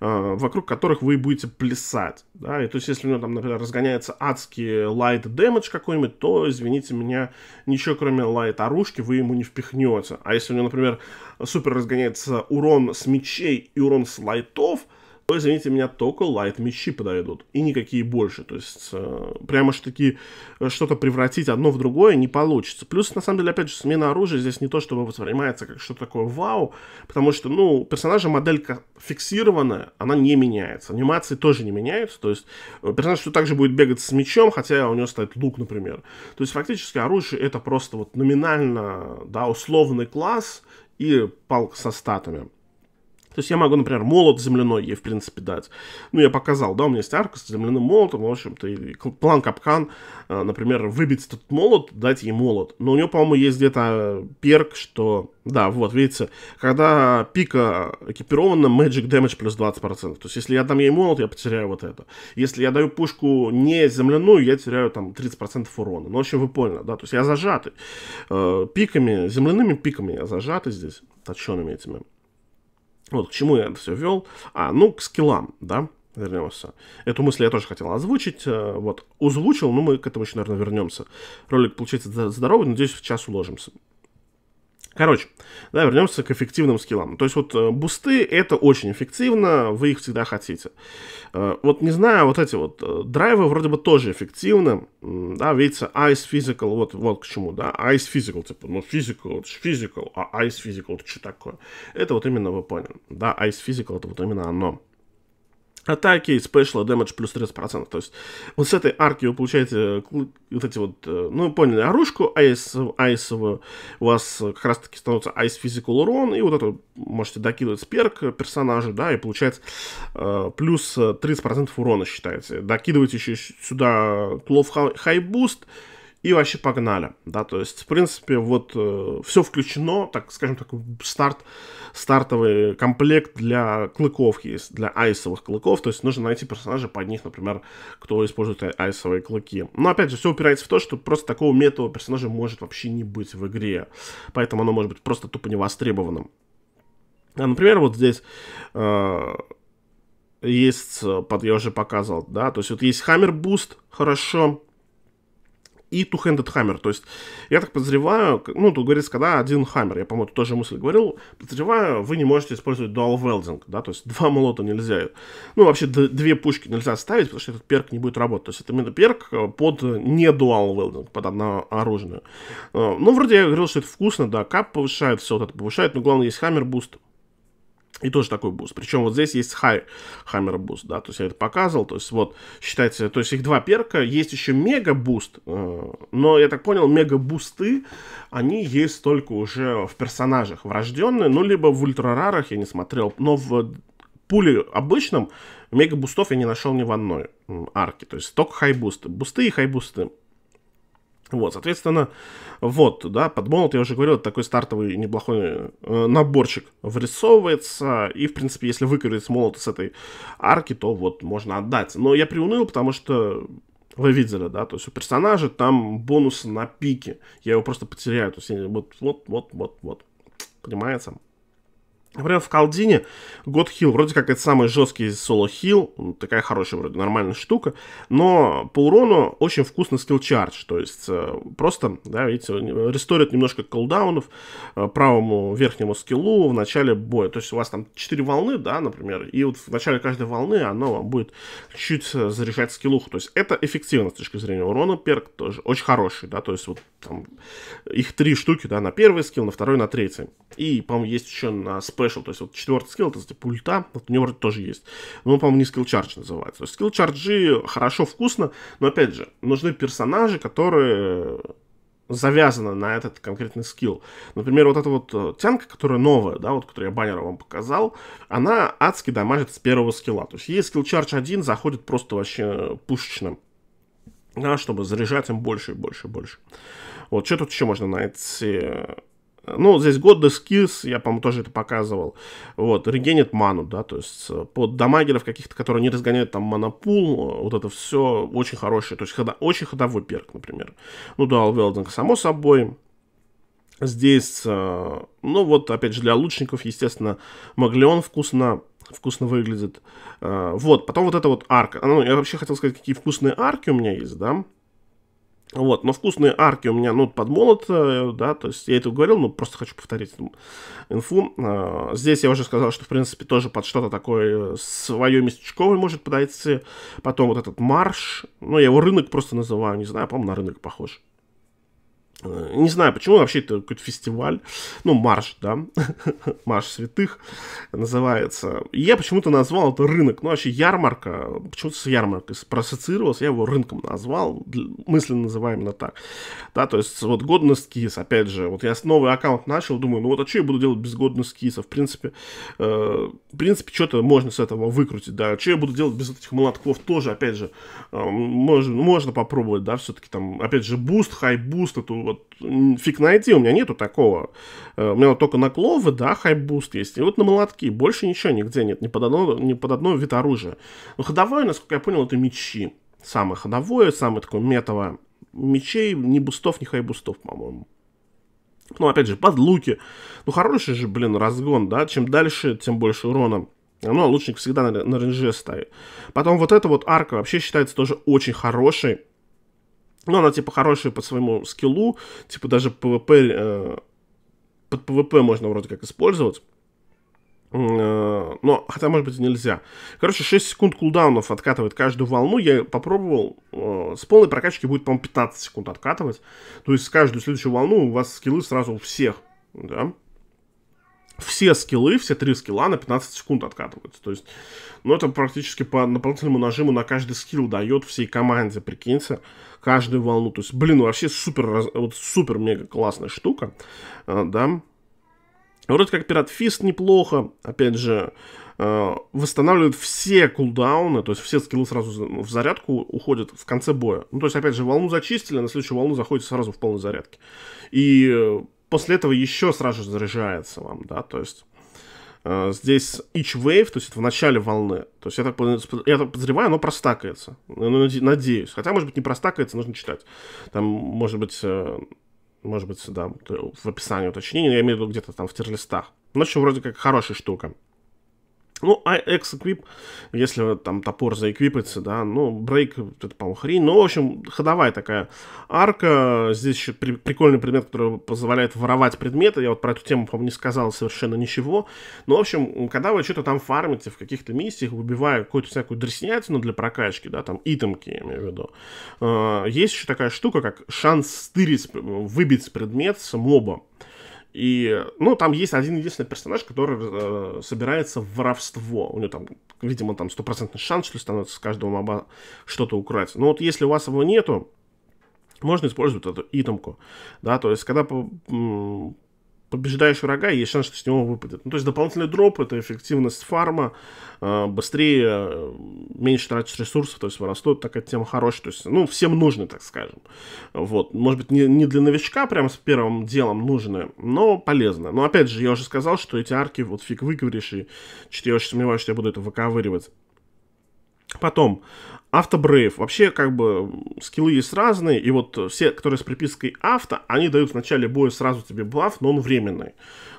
вокруг которых вы будете плясать, да, и то есть если у него там, например, разгоняется адский light damage какой-нибудь, то, извините меня, ничего кроме light оружки вы ему не впихнете. А если у него, например, супер разгоняется урон с мечей и урон с лайтов – то, извините меня, только лайт-мечи подойдут, и никакие больше. То есть, э, прямо ж таки э, что-то превратить одно в другое не получится. Плюс, на самом деле, опять же, смена оружия здесь не то, чтобы воспринимается как что-то такое вау, потому что, ну, персонажа моделька фиксированная, она не меняется. Анимации тоже не меняются, то есть э, персонаж все так же будет бегать с мечом, хотя у него стоит лук, например. То есть, фактически, оружие это просто вот номинально, да, условный класс и палка со статами. То есть я могу, например, молот земляной ей, в принципе, дать. Ну, я показал, да, у меня есть арка с земляным молотом, в общем-то, и план капкан, э, например, выбить этот молот, дать ей молот. Но у нее, по-моему, есть где-то перк, что... Да, вот, видите, когда пика э, экипирована, magic damage плюс 20%. То есть, если я дам ей молот, я потеряю вот это. Если я даю пушку не земляную, я теряю там 30% урона. Ну, в общем, вы поняли, да? То есть, я зажатый. Э, пиками, земляными пиками я зажатый здесь, точеными этими. Вот к чему я это все вел. А, ну, к скиллам, да, вернемся. Эту мысль я тоже хотел озвучить. Э, вот, озвучил, но мы к этому еще, наверное, вернемся. Ролик получается здоровый, надеюсь, в час уложимся. Короче, да, вернемся к эффективным скиллам. То есть вот э, бусты это очень эффективно, вы их всегда хотите. Э, вот не знаю, вот эти вот э, драйвы вроде бы тоже эффективны. Да, видите, Ice Physical, вот, вот к чему, да, Ice Physical, типа, ну, Physical, это же Physical, а Ice Physical, это что такое? Это вот именно вы поняли, да, Ice Physical, это вот именно оно атаки и спешла дэмэдж плюс 30%. То есть вот с этой арки вы получаете э, вот эти вот, э, ну, поняли, оружку айс, айсовую, у вас э, как раз-таки становится айс физикал урон, и вот это можете докидывать сперк персонажу, да, и получается э, плюс 30% урона считается. докидывать еще сюда клов хай буст, high и вообще погнали, да, то есть, в принципе, вот э, все включено, так скажем так, старт, стартовый комплект для клыков есть, для айсовых клыков, то есть нужно найти персонажа под них, например, кто использует а, айсовые клыки. Но, опять же, все упирается в то, что просто такого метового персонажа может вообще не быть в игре, поэтому оно может быть просто тупо невостребованным. А, например, вот здесь... Э, есть, э, под я уже показывал, да, то есть вот есть хаммер буст, хорошо, и Two-Handed Hammer. То есть, я так подозреваю, ну, тут говорится, когда один хаммер, я, по-моему, тоже мысль говорил, подозреваю, вы не можете использовать Dual Welding, да, то есть два молота нельзя. Ну, вообще, две пушки нельзя ставить, потому что этот перк не будет работать. То есть, это именно перк э, под не Dual Welding, под однооружную. Э, ну, вроде я говорил, что это вкусно, да, кап повышает, все вот это повышает, но главное, есть хаммер буст и тоже такой буст. Причем вот здесь есть хай, хаммер буст, да, то есть я это показывал, то есть вот, считается, то есть их два перка, есть еще мега буст, э, но я так понял, мега бусты, они есть только уже в персонажах врожденные, ну, либо в ультрарарах я не смотрел, но в пуле обычном мега бустов я не нашел ни в одной арке, то есть только хай бусты бусты и хай бусты. Вот, соответственно, вот, да, под молот, я уже говорил, это такой стартовый неплохой э, наборчик врисовывается, и, в принципе, если выкрыть молот с этой арки, то вот можно отдать. Но я приуныл, потому что вы видели, да, то есть у персонажа там бонус на пике, я его просто потеряю, то есть вот, вот, вот, вот, вот, понимается? Например, в Колдине год хил, вроде как это самый жесткий соло хил, такая хорошая вроде нормальная штука, но по урону очень вкусно скилл чардж, то есть э, просто, да, видите, э, ресторит немножко колдаунов э, правому верхнему скиллу в начале боя, то есть у вас там 4 волны, да, например, и вот в начале каждой волны оно вам будет чуть заряжать скиллуху, то есть это эффективно с точки зрения урона, перк тоже очень хороший, да, то есть вот там их три штуки, да, на первый скилл, на второй, на третий, и, по-моему, есть еще на спеш спешл, то есть вот четвертый скилл, это типа ульта, вот у него вроде тоже есть, но он, по-моему, не скилл чардж называется. То есть скилл чарджи хорошо, вкусно, но, опять же, нужны персонажи, которые завязана на этот конкретный скилл. Например, вот эта вот э, тянка, которая новая, да, вот, которую я баннером вам показал, она адски дамажит с первого скилла. То есть ей скилл чардж один заходит просто вообще пушечным. Да, чтобы заряжать им больше и больше и больше. Вот, что тут еще можно найти? Ну, здесь God the Skills, я, по-моему, тоже это показывал. Вот, регенит ману, да, то есть э, под дамагеров каких-то, которые не разгоняют там монопул, э, вот это все очень хорошее. То есть хода, очень ходовой перк, например. Ну, Dual Welding, само собой. Здесь, э, ну вот, опять же, для лучников, естественно, Маглеон вкусно вкусно выглядит. Вот, потом вот эта вот арка. Ну, я вообще хотел сказать, какие вкусные арки у меня есть, да. Вот, но вкусные арки у меня, ну, подмолот, э, да, то есть я это говорил, но просто хочу повторить инфу. А, здесь я уже сказал, что, в принципе, тоже под что-то такое э, свое местечковое может подойти. Потом вот этот марш, ну, я его рынок просто называю, не знаю, по-моему, на рынок похож. Э, не знаю, почему вообще это какой-то фестиваль, ну, марш, да, (laughs) марш святых называется. И я почему-то назвал это рынок, ну, вообще ярмарка, почему-то с ярмаркой проассоциировался, я его рынком назвал, мысленно называем именно так. Да, то есть вот годность кис, опять же, вот я новый аккаунт начал, думаю, ну вот а что я буду делать без годность киса, в принципе, э, в принципе, что-то можно с этого выкрутить, да, что я буду делать без этих молотков тоже, опять же, э, можно, можно попробовать, да, все-таки там, опять же, буст, хай-буст, эту вот фиг найди, у меня нету такого. Э, у меня вот только на кловы, да, хайбуст есть. И вот на молотки. Больше ничего нигде нет. Ни под одно, ни под одно вид оружия. Но ходовое, насколько я понял, это мечи. Самое ходовое, самое такое метовое. Мечей, ни бустов, ни хайбустов, по-моему. Ну, опять же, под луки. Ну, хороший же, блин, разгон, да. Чем дальше, тем больше урона. Ну, а лучник всегда на, на ренже стоит. Потом вот эта вот арка вообще считается тоже очень хорошей. Ну, она, типа, хорошая по своему скиллу, типа, даже PvP, э, под PvP можно вроде как использовать. Э, но, хотя, может быть, нельзя. Короче, 6 секунд кулдаунов откатывает каждую волну. Я попробовал. Э, с полной прокачки будет, по-моему, 15 секунд откатывать. То есть, каждую следующую волну у вас скиллы сразу у всех. Да? все скиллы, все три скилла на 15 секунд откатываются. То есть, ну, это практически по дополнительному нажиму на каждый скилл дает всей команде, прикиньте, каждую волну. То есть, блин, ну, вообще супер, вот супер-мега классная штука, э, да. Вроде как Пират Фист неплохо, опять же, э, восстанавливает все кулдауны, то есть все скиллы сразу в зарядку уходят в конце боя. Ну, то есть, опять же, волну зачистили, а на следующую волну заходите сразу в полной зарядке. И э, после этого еще сразу заряжается вам, да, то есть э, здесь each wave, то есть это в начале волны, то есть я так, я так подозреваю, оно простакается, ну, ну, надеюсь, хотя, может быть, не простакается, нужно читать, там, может быть, э, может быть, да, э, в описании уточнение, я имею в виду где-то там в терлистах, но еще вроде как хорошая штука. Ну, а X-эквип, если там топор заэквипается, да, ну, брейк, это, по-моему, хрень. Ну, в общем, ходовая такая арка. Здесь еще при- прикольный предмет, который позволяет воровать предметы. Я вот про эту тему, по-моему, не сказал совершенно ничего. Но, ну, в общем, когда вы что-то там фармите в каких-то миссиях, выбивая какую-то всякую дреснятину для прокачки, да, там, итемки, я имею в виду, э, есть еще такая штука, как шанс стырить, э, выбить предмет с моба. И, ну, там есть один единственный персонаж, который э, собирается в воровство. У него там, видимо, там стопроцентный шанс, что становится с каждого моба что-то украсть. Но вот если у вас его нету, можно использовать эту итемку, да, то есть когда побеждаешь врага, есть шанс, что с него выпадет. Ну, то есть дополнительный дроп — это эффективность фарма, э, быстрее, а, меньше тратишь ресурсов, то есть вырастут, такая тема хорошая, то есть, ну, всем нужны, так скажем. Вот, может быть, не, не для новичка прям с первым делом нужны, но полезно. Но, опять же, я уже сказал, что эти арки вот фиг выковыришь, и что я очень сомневаюсь, что я буду это выковыривать. Потом, автобрейв. Вообще, как бы, скиллы есть разные, и вот все, которые с припиской авто, они дают в начале боя сразу тебе блаф, но он временный.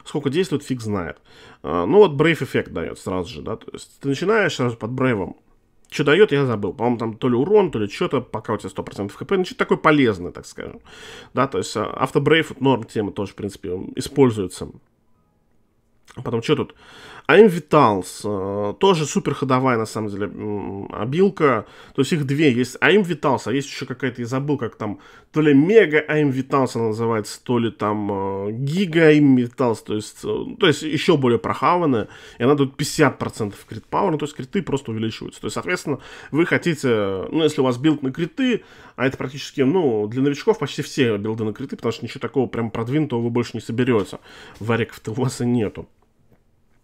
Сколько действует, фиг знает. А, ну вот брейв эффект дает сразу же, да, то есть ты начинаешь сразу под брейвом, что дает, я забыл. По-моему, там то ли урон, то ли что-то, пока у тебя 100% хп. Ну, что-то такое полезное, так скажем. Да, то есть а, автобрейв, норм тема тоже, в принципе, используется. Потом что тут? AM Виталс э, тоже супер ходовая, на самом деле, обилка. То есть их две. Есть AM Vitals, а есть еще какая-то, я забыл, как там, то ли Мега AM Vitals она называется, то ли там э, Гига AM Виталс, то есть, э, то есть еще более прохаванная. И она дает 50% крит пауэр, ну, то есть криты просто увеличиваются. То есть, соответственно, вы хотите, ну, если у вас билд на криты, а это практически, ну, для новичков почти все билды на криты, потому что ничего такого прям продвинутого вы больше не соберете. Вариков-то у вас и нету.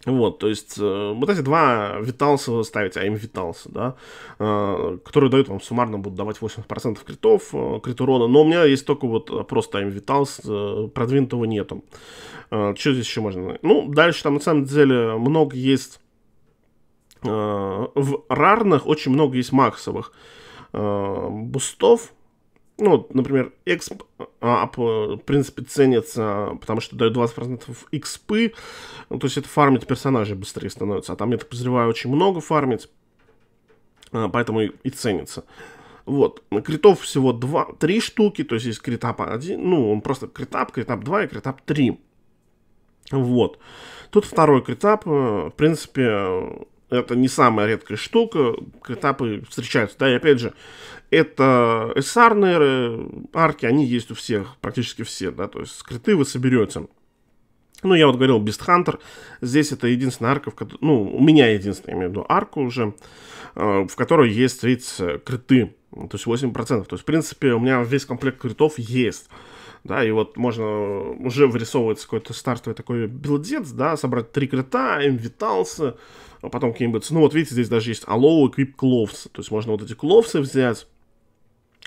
Вот, то есть э, вот эти два Виталса вы ставите, а им Виталса, да, э, которые дают вам суммарно будут давать 80% критов, э, крит урона, но у меня есть только вот просто а им Виталс, э, продвинутого нету. Э, что здесь еще можно? Ну, дальше там на самом деле много есть э, в рарных, очень много есть максовых э, бустов, ну, например, эксп, а, э, в принципе, ценится, потому что дает 20% экспы, ну, то есть это фармить персонажей быстрее становится, а там, я так подозреваю, очень много фармить, а, поэтому и, и ценится. Вот, критов всего 2, 3 штуки, то есть есть критап 1, ну, он просто критап, критап 2 и критап 3. Вот. Тут второй критап, э, в принципе, это не самая редкая штука, этапы встречаются. Да, и опять же, это SR арки, они есть у всех, практически все, да, то есть скрыты вы соберете. Ну, я вот говорил, Beast Hunter, здесь это единственная арка, в которой, ну, у меня единственная, я имею в виду, арка уже, э, в которой есть 30 э, крыты, то есть 8%. То есть, в принципе, у меня весь комплект критов есть. Да, и вот можно уже вырисовывается какой-то стартовый такой билдец, да, собрать три крита, им витался, а потом какие-нибудь... Ну, вот видите, здесь даже есть Allow Equip Cloves. То есть можно вот эти кловсы взять.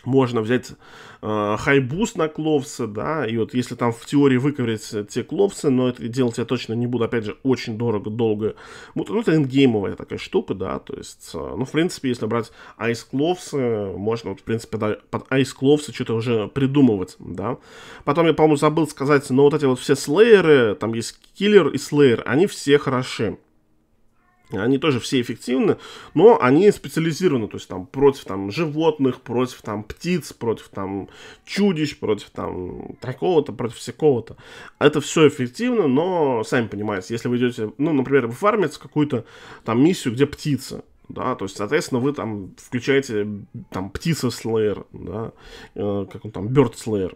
Можно взять э, хайбуст на кловсы, да, и вот если там в теории выковырять те кловсы, но это делать я точно не буду, опять же, очень дорого, долго. Ну, это ингеймовая такая штука, да, то есть, э, ну, в принципе, если брать айс кловсы, можно, вот, в принципе, да, под айс кловсы что-то уже придумывать, да. Потом я, по-моему, забыл сказать, но вот эти вот все слейеры, там есть киллер и слейер, они все хороши. Они тоже все эффективны, но они специализированы, то есть там против там животных, против там птиц, против там чудищ, против там такого-то, против всякого-то. Это все эффективно, но сами понимаете, если вы идете, ну, например, вы фармите какую-то там миссию, где птица, да, то есть, соответственно, вы там включаете там птица слэйр, да, э, как он там, бёрд Slayer,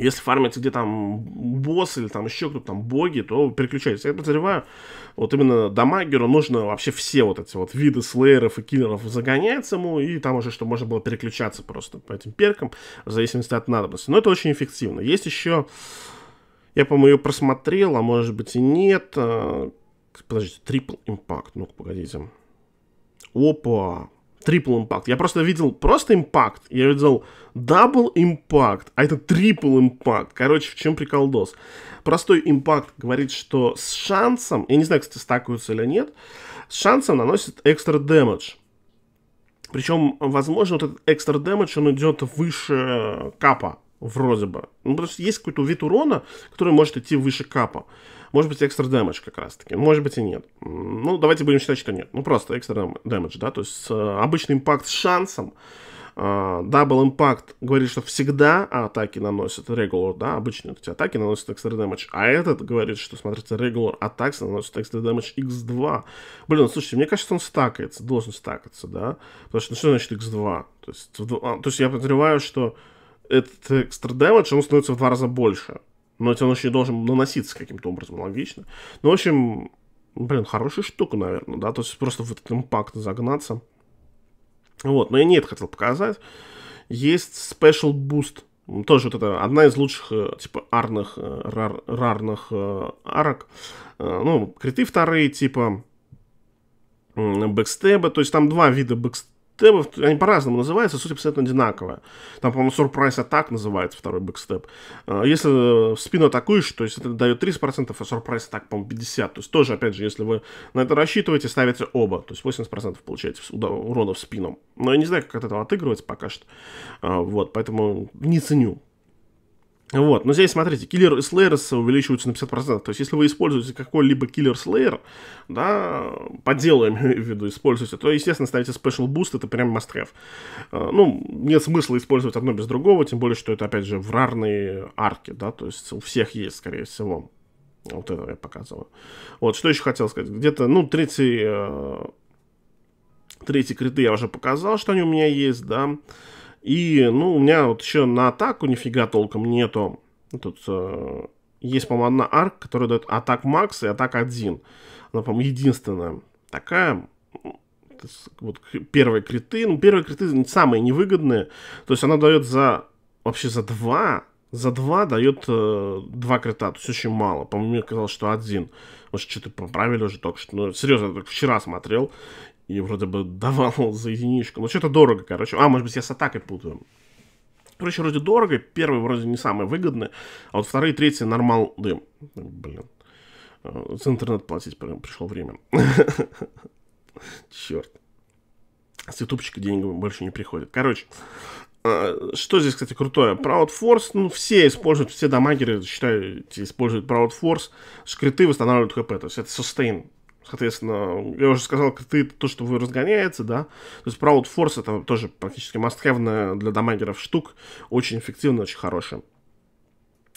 если фармится где там босс или там еще кто-то там боги, то переключайтесь. Я подозреваю, вот именно дамагеру нужно вообще все вот эти вот виды слейеров и киллеров загонять ему, и там уже, чтобы можно было переключаться просто по этим перкам, в зависимости от надобности. Но это очень эффективно. Есть еще, я, по-моему, ее просмотрел, а может быть и нет. Э, подождите, трипл импакт. Ну-ка, погодите. Опа! трипл импакт. Я просто видел просто импакт, я видел дабл импакт, а это трипл импакт. Короче, в чем приколдос? Простой импакт говорит, что с шансом, я не знаю, кстати, стакаются или нет, с шансом наносит экстра дэмэдж. Причем, возможно, вот этот экстра дэмэдж, он идет выше капа, вроде бы. Ну, потому что есть какой-то вид урона, который может идти выше капа. Может быть, экстра дэмэдж как раз-таки. Может быть и нет. Ну, давайте будем считать, что нет. Ну, просто экстра дэмэдж, да. То есть э, обычный импакт с шансом. Дабл э, импакт говорит, что всегда атаки наносят регулар, да, обычные эти атаки наносят экстра дэмэдж, а этот говорит, что, смотрите, регулар атакс наносит экстра дэмэдж x2. Блин, ну, слушайте, мне кажется, он стакается, должен стакаться, да, потому что, ну, что значит x2? То есть, в, а, то есть я подозреваю, что этот экстра дэмэдж, он становится в два раза больше, но он еще должен наноситься каким-то образом, логично. Ну, в общем, блин, хорошая штука, наверное, да, то есть просто в этот импакт загнаться. Вот, но я не это хотел показать. Есть Special Boost, тоже вот это одна из лучших, э, типа, арных, э, рар, рарных э, арок. Ну, криты вторые, типа, бэкстеба, то есть там два вида бэкстеба бэкстепов, они по-разному называются, суть абсолютно одинаковая. Там, по-моему, surprise атак называется второй бэкстеп. А, если в спину атакуешь, то есть это дает 30%, а surprise атак, по-моему, 50%. То есть тоже, опять же, если вы на это рассчитываете, ставите оба. То есть 80% получаете урона в спину. Но я не знаю, как от этого отыгрывается пока что. А, вот, поэтому не ценю вот, но здесь, смотрите, киллер и слейер увеличиваются на 50%. То есть, если вы используете какой-либо киллер слейер, да, по делу, имею в виду, используете, то, естественно, ставите special boost, это прям must have. Э, ну, нет смысла использовать одно без другого, тем более, что это, опять же, в рарные арки, да, то есть у всех есть, скорее всего. Вот это я показываю. Вот, что еще хотел сказать. Где-то, ну, третий... Э, третий криты я уже показал, что они у меня есть, да. И, ну, у меня вот еще на атаку нифига толком нету. Тут э, есть, по-моему, одна арк, которая дает атак макс и атак один. Она, по-моему, единственная. Такая, вот первые криты. Ну, первые криты самые невыгодные. То есть она дает за, вообще за два за два дает э, 2 крита, то есть очень мало. По-моему, мне казалось, что один. Может, что-то поправили уже только что. Ну, серьезно, я только вчера смотрел и вроде бы давал за единичку. Но ну, что-то дорого, короче. А, может быть, я с атакой путаю. Короче, вроде дорого, первый вроде не самый выгодный, а вот вторые, третий нормал дым. Блин, э, за интернет платить прям пришло время. (laughs) Черт. С ютубчика денег больше не приходит. Короче, э, что здесь, кстати, крутое? Proud Force, ну, все используют, все дамагеры, считайте, используют Proud Force. Шкриты восстанавливают ХП, то есть это sustain соответственно, я уже сказал, криты это то, что вы разгоняется, да, то есть Proud Force это тоже практически must для дамагеров штук, очень эффективно, очень хорошая.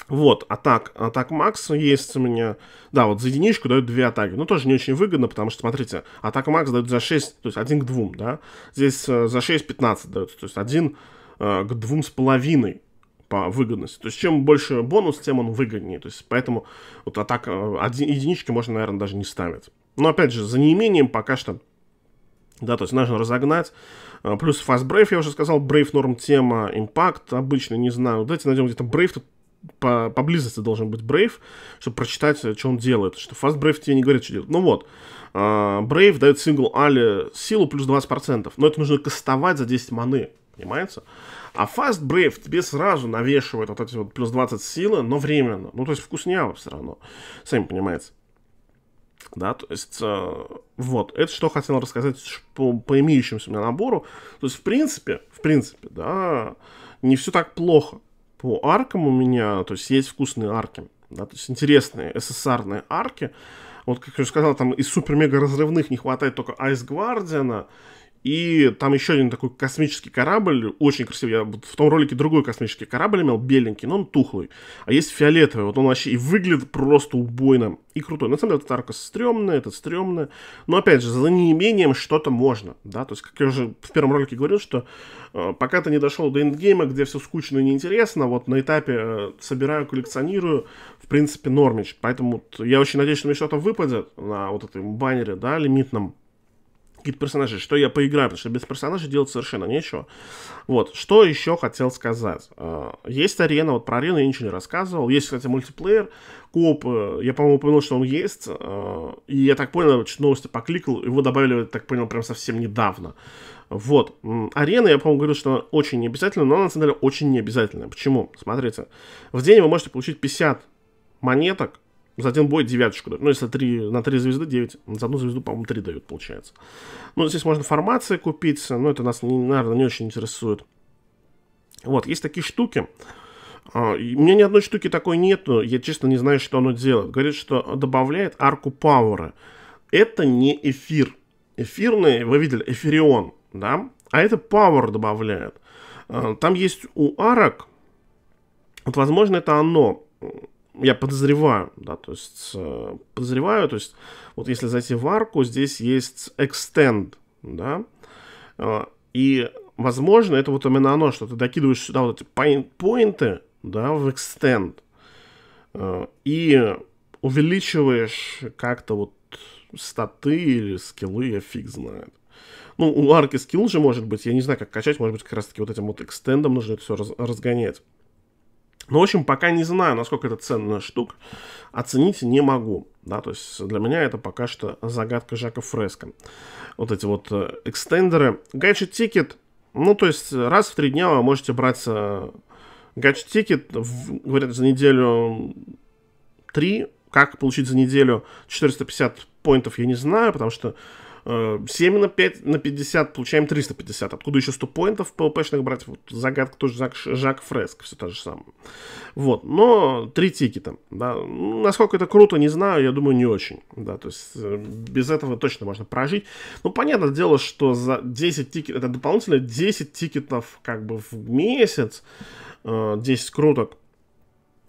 Вот, атак, атак Макс есть у меня. Да, вот за единичку дают две атаки. Но ну, тоже не очень выгодно, потому что, смотрите, атака Макс дают за 6, то есть 1 к 2, да. Здесь э, за 6 15 дают, то есть 1 э, к двум с половиной по выгодности. То есть чем больше бонус, тем он выгоднее. То есть поэтому вот атака э, единички можно, наверное, даже не ставить. Но опять же, за неимением пока что, да, то есть нужно разогнать. А, плюс Fast Brave, я уже сказал, Brave норм тема, Impact обычно, не знаю. Давайте найдем где-то Brave, тут по, поблизости должен быть Brave, чтобы прочитать, э, что он делает. Что Fast Brave тебе не говорит, что делает. Ну вот, а, Brave дает сингл Али силу плюс 20%, но это нужно кастовать за 10 маны, понимаете? А Fast Brave тебе сразу навешивает вот эти вот плюс 20 силы, но временно. Ну, то есть вкуснява все равно, сами понимаете. Да, то есть, э, вот, это что хотел рассказать по, по имеющемуся у меня набору. То есть, в принципе, в принципе, да, не все так плохо. По аркам у меня, то есть, есть вкусные арки, да, то есть, интересные СССРные арки. Вот, как я уже сказал, там из супер-мега-разрывных не хватает только Айс Гвардиана и там еще один такой космический корабль, очень красивый. Я в том ролике другой космический корабль имел, беленький, но он тухлый. А есть фиолетовый, вот он вообще и выглядит просто убойно и крутой. На самом деле, этот арка стрёмный, этот стрёмный. Но, опять же, за неимением что-то можно, да. То есть, как я уже в первом ролике говорил, что э, пока ты не дошел до эндгейма, где все скучно и неинтересно, вот на этапе э, собираю, коллекционирую, в принципе, нормич. Поэтому я очень надеюсь, что мне что-то выпадет на вот этом баннере, да, лимитном какие-то персонажи, что я поиграю, потому что без персонажей делать совершенно нечего. Вот, что еще хотел сказать. Э, есть арена, вот про арену я ничего не рассказывал. Есть, кстати, мультиплеер, коп, э, я, по-моему, понял, что он есть. Э, и я так понял, что новости покликал, его добавили, так понял, прям совсем недавно. Вот, арена, я, по-моему, говорил, что она очень необязательная, но она, на самом деле, очень необязательная. Почему? Смотрите, в день вы можете получить 50 монеток, за один бой девяточку дают. Ну, если три, на три звезды девять, за одну звезду, по-моему, три дают, получается. Ну, здесь можно формации купить, но это нас, наверное, не очень интересует. Вот, есть такие штуки. А, у меня ни одной штуки такой нету, я честно не знаю, что оно делает. Говорит, что добавляет арку пауэра. Это не эфир. Эфирный, вы видели, эфирион, да? А это пауэр добавляет. А, там есть у арок, вот, возможно, это оно я подозреваю, да, то есть э, подозреваю, то есть вот если зайти в арку, здесь есть extend, да, э, и возможно это вот именно оно, что ты докидываешь сюда вот эти поинты, да, в extend э, и увеличиваешь как-то вот статы или скиллы, я фиг знает. Ну, у арки скилл же может быть, я не знаю, как качать, может быть, как раз-таки вот этим вот экстендом нужно это все разгонять. Ну, в общем, пока не знаю, насколько это ценная штука, оценить не могу. Да, то есть для меня это пока что загадка Жака Фреско. Вот эти вот э, экстендеры. Гачи тикет, ну, то есть раз в три дня вы можете брать гач э, тикет, говорят, за неделю три, Как получить за неделю 450 поинтов, я не знаю, потому что 7 э, на 5 на 50, получаем 350. Откуда еще 100 поинтов ПВПшных брать? Вот загадка тоже Жак, Жак Фреск, все то же самое Вот, но три тикета, да. Насколько это круто, не знаю, я думаю, не очень, да. То есть э, без этого точно можно прожить. Ну, понятное дело, что за 10 тикетов, это дополнительно 10 тикетов как бы в месяц, 10 э, круток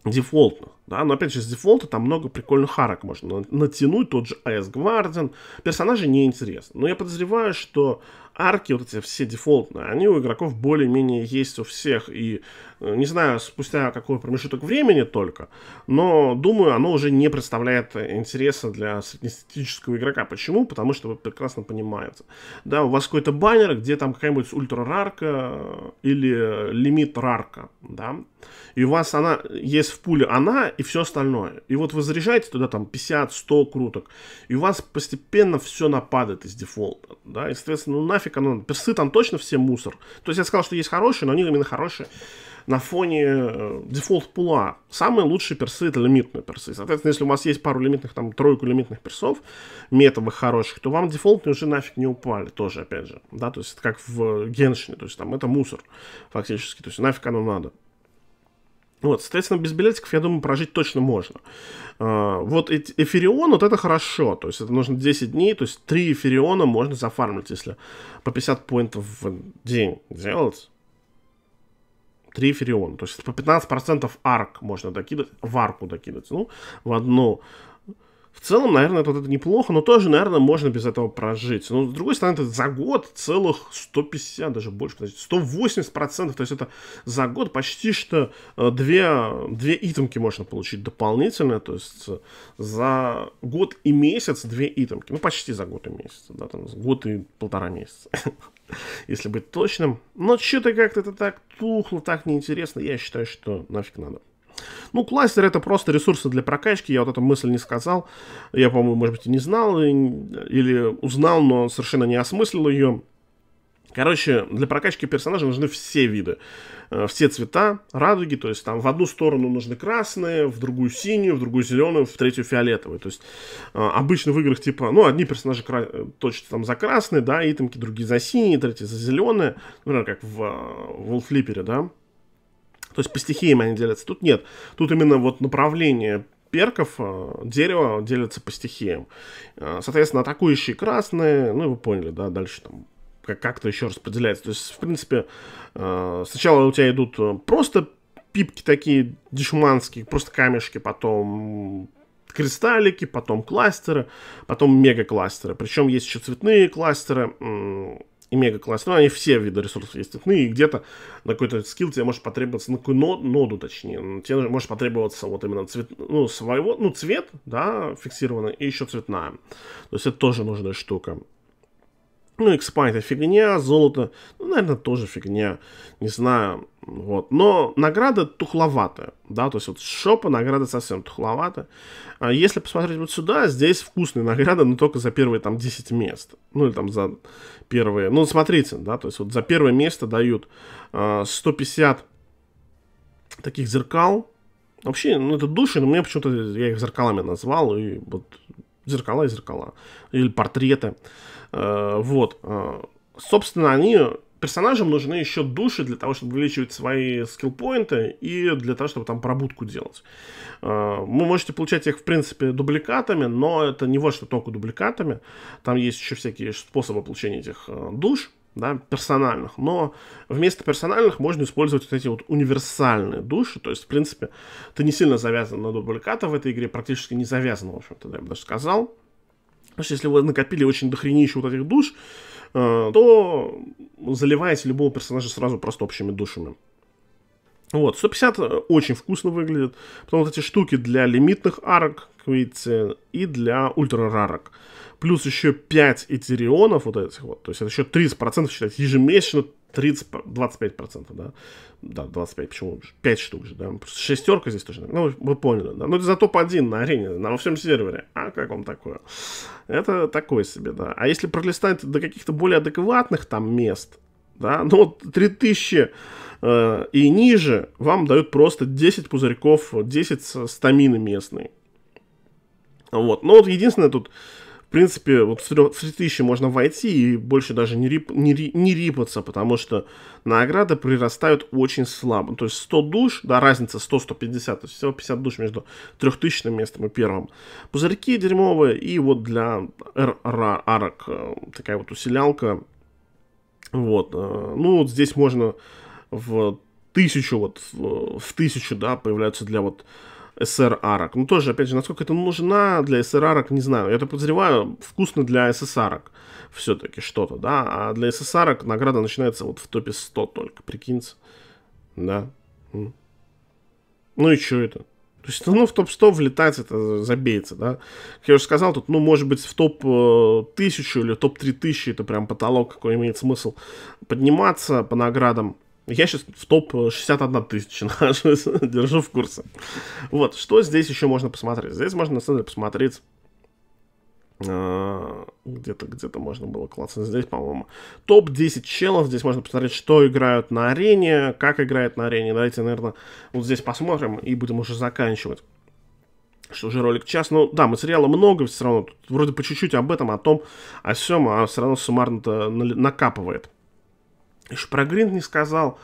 дефолтных. Да, но опять же, с дефолта там много прикольных арок можно натянуть, тот же Айс Гварден. Персонажи неинтересны. Но я подозреваю, что арки, вот эти все дефолтные, они у игроков более-менее есть у всех. И э, не знаю, спустя какой промежуток времени только, но думаю, оно уже не представляет интереса для среднестатистического игрока. Почему? Потому что вы прекрасно понимаете Да, у вас какой-то баннер, где там какая-нибудь ультра-рарка э, или лимит рарка, да, и у вас она есть в пуле она и все остальное. И вот вы заряжаете туда там 50-100 круток, и у вас постепенно все нападает из дефолта, да, и, соответственно, ну нафиг нафиг оно, ну, псы там точно все мусор. То есть я сказал, что есть хорошие, но они именно хорошие на фоне э, дефолт пула. Самые лучшие персы это лимитные персы. Соответственно, если у вас есть пару лимитных, там, тройку лимитных персов, метовых хороших, то вам дефолтные уже нафиг не упали тоже, опять же. Да, то есть это как в э, Геншине, то есть там это мусор фактически, то есть нафиг оно надо. Вот, соответственно, без билетиков, я думаю, прожить точно можно. А, вот эфирион, вот это хорошо, то есть это нужно 10 дней, то есть 3 эфириона можно зафармить, если по 50 поинтов в день делать. 3 эфириона, то есть по 15% арк можно докидать в арку докидать, ну, в одну в целом, наверное, вот это неплохо, но тоже, наверное, можно без этого прожить. Но, с другой стороны, это за год целых 150, даже больше, 180%, процентов, то есть это за год почти что э, две, две итемки можно получить дополнительно, то есть э, за год и месяц две итемки, ну, почти за год и месяц, да, там, год и полтора месяца (laughs) если быть точным. Но что-то как-то это так тухло, так неинтересно. Я считаю, что нафиг надо. Ну, кластер это просто ресурсы для прокачки, я вот эту мысль не сказал, я, по-моему, может быть, и не знал, и, или узнал, но совершенно не осмыслил ее. Короче, для прокачки персонажа нужны все виды, э, все цвета радуги, то есть там в одну сторону нужны красные, в другую синюю, в другую зеленую, в третью фиолетовую. То есть э, обычно в играх типа, ну, одни персонажи э, точно там за красные, да, итемки, другие за синие, третьи за зеленые, например, как в Wolf Flipper, да, то есть по стихиям они делятся. Тут нет. Тут именно вот направление перков э, дерева делятся по стихиям. Э, соответственно, атакующие красные, ну вы поняли, да, дальше там как-то еще распределяется. То есть, в принципе, э, сначала у тебя идут просто пипки такие дешманские, просто камешки, потом кристаллики, потом кластеры, потом мега-кластеры. Причем есть еще цветные кластеры, и мега класс. Ну, они все виды ресурсов есть цветные, ну, и где-то на какой-то скилл тебе может потребоваться, на какую ноду, ноду точнее, ну, тебе может потребоваться вот именно цвет, ну, своего, ну, цвет, да, фиксированный, и еще цветная. То есть это тоже нужная штука. Ну, экспа это фигня, золото, ну, наверное, тоже фигня, не знаю, вот. Но награда тухловатая, да, то есть вот шопа награда совсем тухловатая. А если посмотреть вот сюда, здесь вкусные награды, но только за первые там 10 мест, ну, или там за первые, ну, смотрите, да, то есть вот за первое место дают э, а, 150 таких зеркал, Вообще, ну это души, но мне почему-то я их зеркалами назвал, и вот зеркала и зеркала. Или портреты. Э, вот. Э, собственно, они персонажам нужны еще души для того, чтобы увеличивать свои скиллпоинты и для того, чтобы там пробудку делать. Э, вы можете получать их, в принципе, дубликатами, но это не вот что только дубликатами. Там есть еще всякие способы получения этих душ, да, персональных. Но вместо персональных можно использовать вот эти вот универсальные души. То есть, в принципе, ты не сильно завязан на дубликата в этой игре, практически не завязан, в общем-то, я бы даже сказал. Потому что если вы накопили очень дохренище вот этих душ, э, то заливаете любого персонажа сразу просто общими душами. Вот, 150 э, очень вкусно выглядит. Потом вот эти штуки для лимитных арок, как видите, и для ультрарарок. Плюс еще 5 этерионов вот этих вот. То есть это еще 30% считать ежемесячно 30, 25%, да? Да, 25, почему? 5 штук же, да? Шестерка здесь тоже, ну, вы поняли, да? Ну, зато по один на арене, на во всем сервере. А как вам такое? Это такое себе, да. А если пролистать до каких-то более адекватных там мест, да, (laughs) ну, вот 3000 э, и ниже вам дают просто 10 пузырьков, 10 стамины местные. Вот, ну, вот единственное тут принципе, вот в 3000 можно войти и больше даже не, рип, не, ри, не рипаться, потому что награды прирастают очень слабо. То есть 100 душ, да, разница 100-150, то есть всего 50 душ между 3000 местом и первым. Пузырьки дерьмовые, и вот для арок э, такая вот усилялка. Вот, э, ну вот здесь можно в тысячу, вот в тысячу, да, появляются для вот SR арок. Ну тоже, опять же, насколько это нужна для SR арок, не знаю. Я это подозреваю, вкусно для SSR арок все-таки что-то, да. А для SSR арок награда начинается вот в топе 100 только, прикиньте. Да. Ну и что это? То есть, ну, в топ-100 влетать это забеется, да. Как я уже сказал, тут, ну, может быть, в топ-1000 э, или топ-3000 это прям потолок, какой имеет смысл подниматься по наградам. Я сейчас в топ 61 э, тысяча (laughs) нахожусь, держу в курсе. Вот, что здесь еще можно посмотреть? Здесь можно, на самом деле, посмотреть э, где-то где-то можно было клацать здесь, по-моему. Топ-10 челов. Здесь можно посмотреть, что играют на арене, как играют на арене. Давайте, наверное, вот здесь посмотрим и будем уже заканчивать. Что уже ролик час. Ну да, материала много все равно. Тут вроде по чуть-чуть об этом, о том, о сём, а все равно суммарно-то накапывает. Шпрогрин не сказал,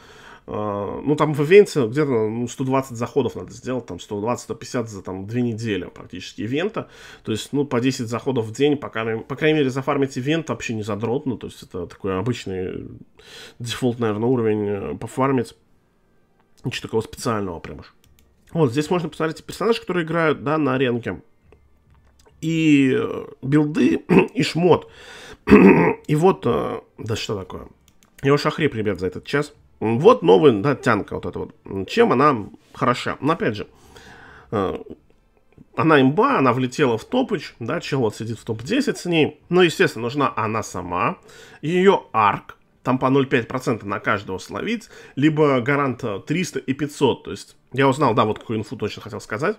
а, ну, там в ивенте где-то ну, 120 заходов надо сделать, там 120-150 за там две недели практически ивента. То есть, ну, по 10 заходов в день, по крайней, по крайней мере, зафармить ивент вообще не задротно. То есть, это такой обычный дефолт, наверное, уровень э, пофармить. Ничего такого специального прям уж. Вот, здесь можно посмотреть персонажи, которые играют, да, на аренке. И э, билды, (clears throat) и шмот. (clears throat) и вот, э, да что такое? Я уж охрип, ребят, за этот час. Вот новая, да, тянка вот эта вот. Чем она хороша? Но опять же, э, она имба, она влетела в топыч, да, чел вот сидит в топ-10 с ней. Но естественно, нужна она сама, ее арк, там по 0,5% на каждого словить, либо гарант 300 э, и 500, то есть я узнал, да, вот какую инфу точно хотел сказать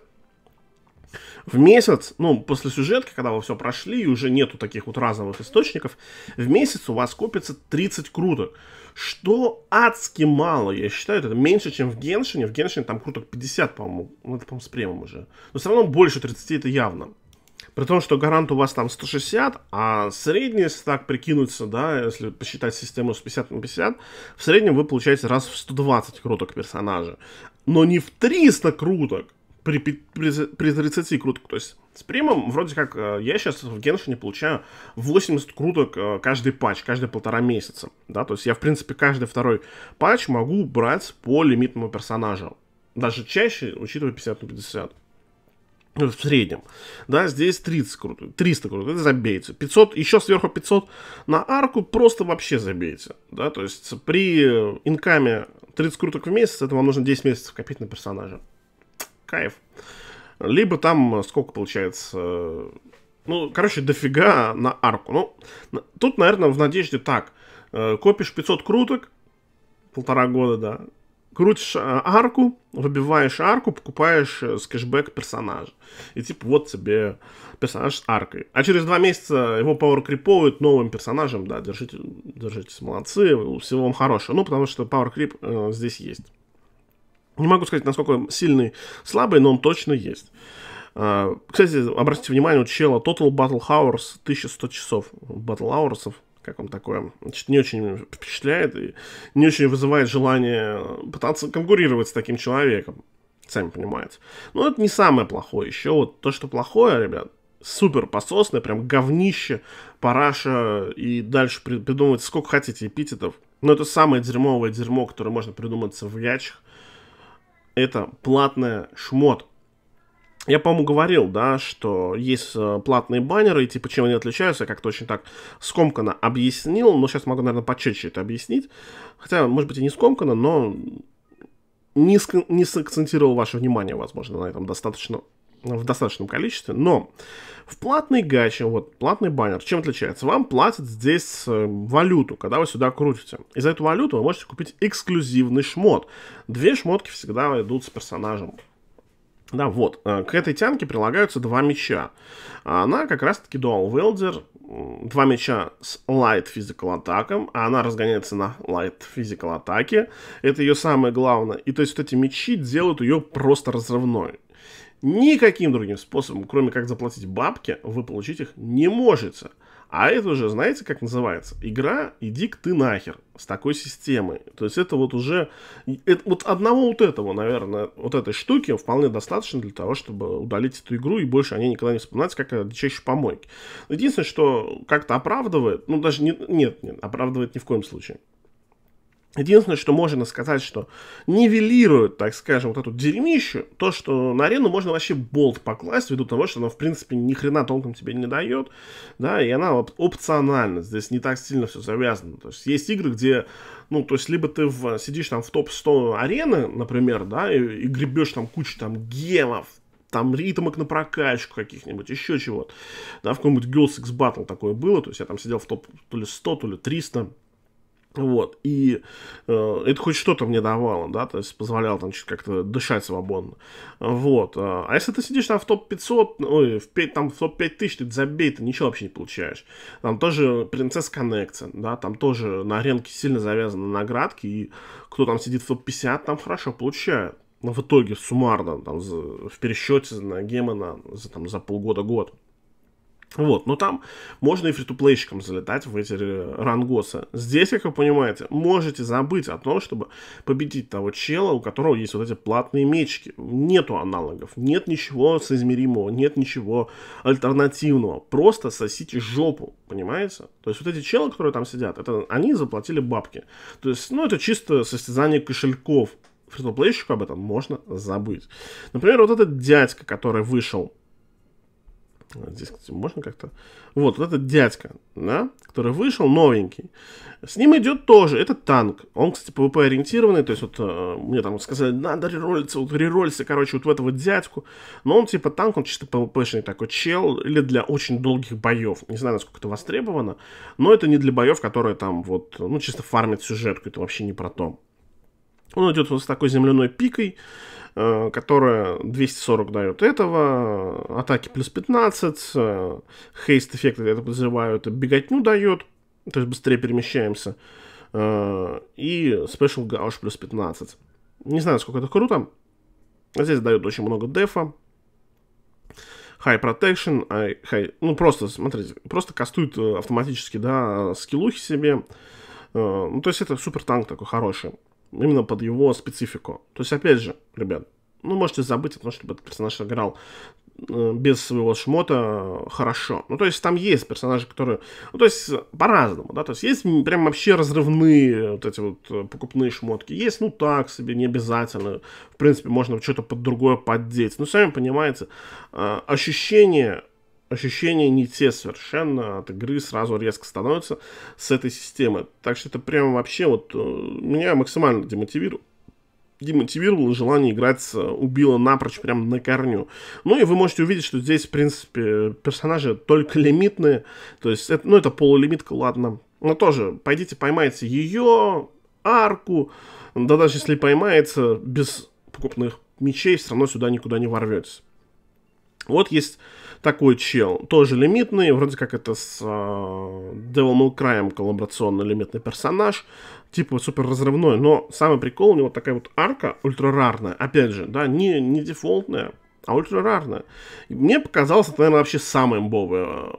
в месяц, ну, после сюжетки, когда вы все прошли, и уже нету таких вот разовых источников, в месяц у вас копится 30 круток. Что адски мало, я считаю, это меньше, чем в Геншине. В Геншине там круток 50, по-моему. Ну, это, по-моему, с премом уже. Но все равно больше 30 это явно. При том, что гарант у вас там 160, а средний, если так прикинуться, да, если посчитать систему с 50 на 50, в среднем вы получаете раз в 120 круток персонажа. Но не в 300 круток при, при, при 30 круток. То есть с примом вроде как э, я сейчас в Геншине получаю 80 круток э, каждый патч, каждые полтора месяца. Да, то есть я, в принципе, каждый второй патч могу брать по лимитному персонажу. Даже чаще, учитывая 50 на 50. Ну, в среднем. Да, здесь 30 крутых, 300 крутых, это забейте. 500, еще сверху 500 на арку просто вообще забейте. Да, то есть при э, инкаме 30 круток в месяц, это вам нужно 10 месяцев копить на персонажа кайф. Либо там сколько получается... Э, ну, короче, дофига на арку. Ну, тут, наверное, в надежде так. Э, копишь 500 круток, полтора года, да. Крутишь э, арку, выбиваешь арку, покупаешь с кэшбэк персонажа. И типа вот тебе персонаж с аркой. А через два месяца его power криповают новым персонажем. Да, держите, держитесь, молодцы, всего вам хорошего. Ну, потому что power крип э, здесь есть. Не могу сказать, насколько сильный, слабый, но он точно есть. А, кстати, обратите внимание, у чела Total Battle Hours 1100 часов. Battle Hours, как вам такое? Значит, не очень впечатляет и не очень вызывает желание пытаться конкурировать с таким человеком. Сами понимаете. Но это не самое плохое. Еще вот то, что плохое, ребят, супер пососное, прям говнище, параша и дальше придумывать сколько хотите эпитетов. Но это самое дерьмовое дерьмо, которое можно придумать в ячах это платная шмот. Я, по-моему, говорил, да, что есть э, платные баннеры, и типа чем они отличаются, я как-то очень так скомканно объяснил, но сейчас могу, наверное, почетче это объяснить. Хотя, может быть, и не скомканно, но не, ск- не сакцентировал ваше внимание, возможно, на этом достаточно в достаточном количестве, но в платной гаче, вот платный баннер, чем отличается? Вам платят здесь э, валюту, когда вы сюда крутите. И за эту валюту вы можете купить эксклюзивный шмот. Две шмотки всегда идут с персонажем. Да, вот, э, к этой тянке прилагаются два меча. Она как раз-таки Dual Wielder, два меча с Light Physical атаком, а она разгоняется на Light Physical атаке. Это ее самое главное. И то есть вот эти мечи делают ее просто разрывной. Никаким другим способом, кроме как заплатить бабки, вы получить их не можете. А это уже, знаете, как называется? Игра иди к ты нахер» с такой системой. То есть это вот уже... Это, вот одного вот этого, наверное, вот этой штуки вполне достаточно для того, чтобы удалить эту игру и больше они никогда не вспоминать, как о дичайшей помойке. Единственное, что как-то оправдывает... Ну, даже не, нет, нет, оправдывает ни в коем случае. Единственное, что можно сказать, что нивелирует, так скажем, вот эту дерьмищу, то, что на арену можно вообще болт покласть, ввиду того, что она, в принципе, ни хрена толком тебе не дает, да, и она вот опциональна, здесь не так сильно все завязано. То есть есть игры, где, ну, то есть либо ты в, сидишь там в топ-100 арены, например, да, и, и гребешь там кучу там гемов, там ритмок на прокачку каких-нибудь, еще чего-то. Да, в каком-нибудь Girls X Battle такое было, то есть я там сидел в топ то ли 100, то ли 300, вот, и э, это хоть что-то мне давало, да, то есть позволяло там как-то дышать свободно, вот, э, а если ты сидишь там в топ-500, ой, в 5, там в топ-5000, ты забей, ты ничего вообще не получаешь, там тоже принцесс Коннекция, да, там тоже на аренке сильно завязаны наградки, и кто там сидит в топ-50, там хорошо получает. но в итоге суммарно, там, за, в пересчете на Гемона за, там, за полгода-год, вот, но там можно и фритуплейщикам залетать в эти э, рангосы. Здесь, как вы понимаете, можете забыть о том, чтобы победить того чела, у которого есть вот эти платные мечки. Нету аналогов, нет ничего соизмеримого, нет ничего альтернативного. Просто сосите жопу, понимаете? То есть вот эти челы, которые там сидят, это они заплатили бабки. То есть, ну, это чисто состязание кошельков. Фритуплейщику об этом можно забыть. Например, вот этот дядька, который вышел Здесь, кстати, можно как-то... Вот, вот этот дядька, да, который вышел, новенький. С ним идет тоже, этот танк. Он, кстати, PvP-ориентированный, то есть вот э, мне там сказали, надо реролиться, вот реролиться, короче, вот в этого дядьку. Но он типа танк, он чисто PvP-шный такой чел, или для очень долгих боев. Не знаю, насколько это востребовано, но это не для боев, которые там вот, ну, чисто фармят сюжетку, это вообще не про то. Он идет вот с такой земляной пикой, э, которая 240 дает этого, атаки плюс 15, хейст э, эффект, это подозреваю, беготню дает, то есть быстрее перемещаемся, э, и спешл гауш плюс 15. Не знаю, сколько это круто. Здесь дают очень много дефа. High Protection, high, ну просто, смотрите, просто кастует автоматически, да, скиллухи себе. Ну, то есть это супер танк такой хороший именно под его специфику. То есть, опять же, ребят, ну, можете забыть о том, чтобы этот персонаж играл э, без своего шмота хорошо. Ну, то есть там есть персонажи, которые... Ну, то есть по-разному, да, то есть есть прям вообще разрывные вот эти вот э, покупные шмотки. Есть, ну, так себе, не обязательно. В принципе, можно что-то под другое поддеть. Ну, сами понимаете, э, ощущение ощущения не те совершенно от игры сразу резко становятся с этой системы. Так что это прям вообще вот э, меня максимально демотивирует демотивировало, желание играть убило напрочь прям на корню. Ну и вы можете увидеть, что здесь, в принципе, персонажи только лимитные, то есть, это, ну это полулимитка, ладно. Но тоже, пойдите поймайте ее, арку, да даже если поймается, без покупных мечей все равно сюда никуда не ворветесь. Вот есть такой чел, тоже лимитный, вроде как это с э, Devil May Cry коллаборационный лимитный персонаж, типа супер разрывной, но самый прикол у него такая вот арка ультрарарная, опять же, да, не, не дефолтная, а ультрарарная. И мне показалось, это, наверное, вообще самый имбовый а,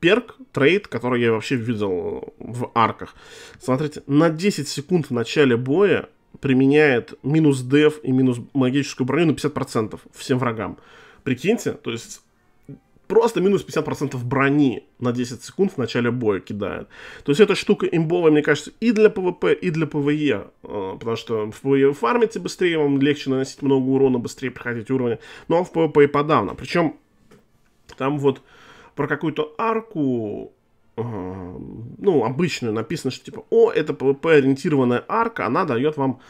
перк, трейд, который я вообще видел в арках. Смотрите, на 10 секунд в начале боя применяет минус деф и минус магическую броню на 50% всем врагам. Прикиньте, то есть просто минус 50% брони на 10 секунд в начале боя кидает. То есть эта штука имбовая, мне кажется, и для ПВП, и для ПВЕ. Э, потому что в ПВЕ вы фармите быстрее, вам легче наносить много урона, быстрее проходить уровни. Но ну, а в ПВП и подавно. Причем там вот про какую-то арку э, ну, обычную написано, что типа, о, это ПВП ориентированная арка, она дает вам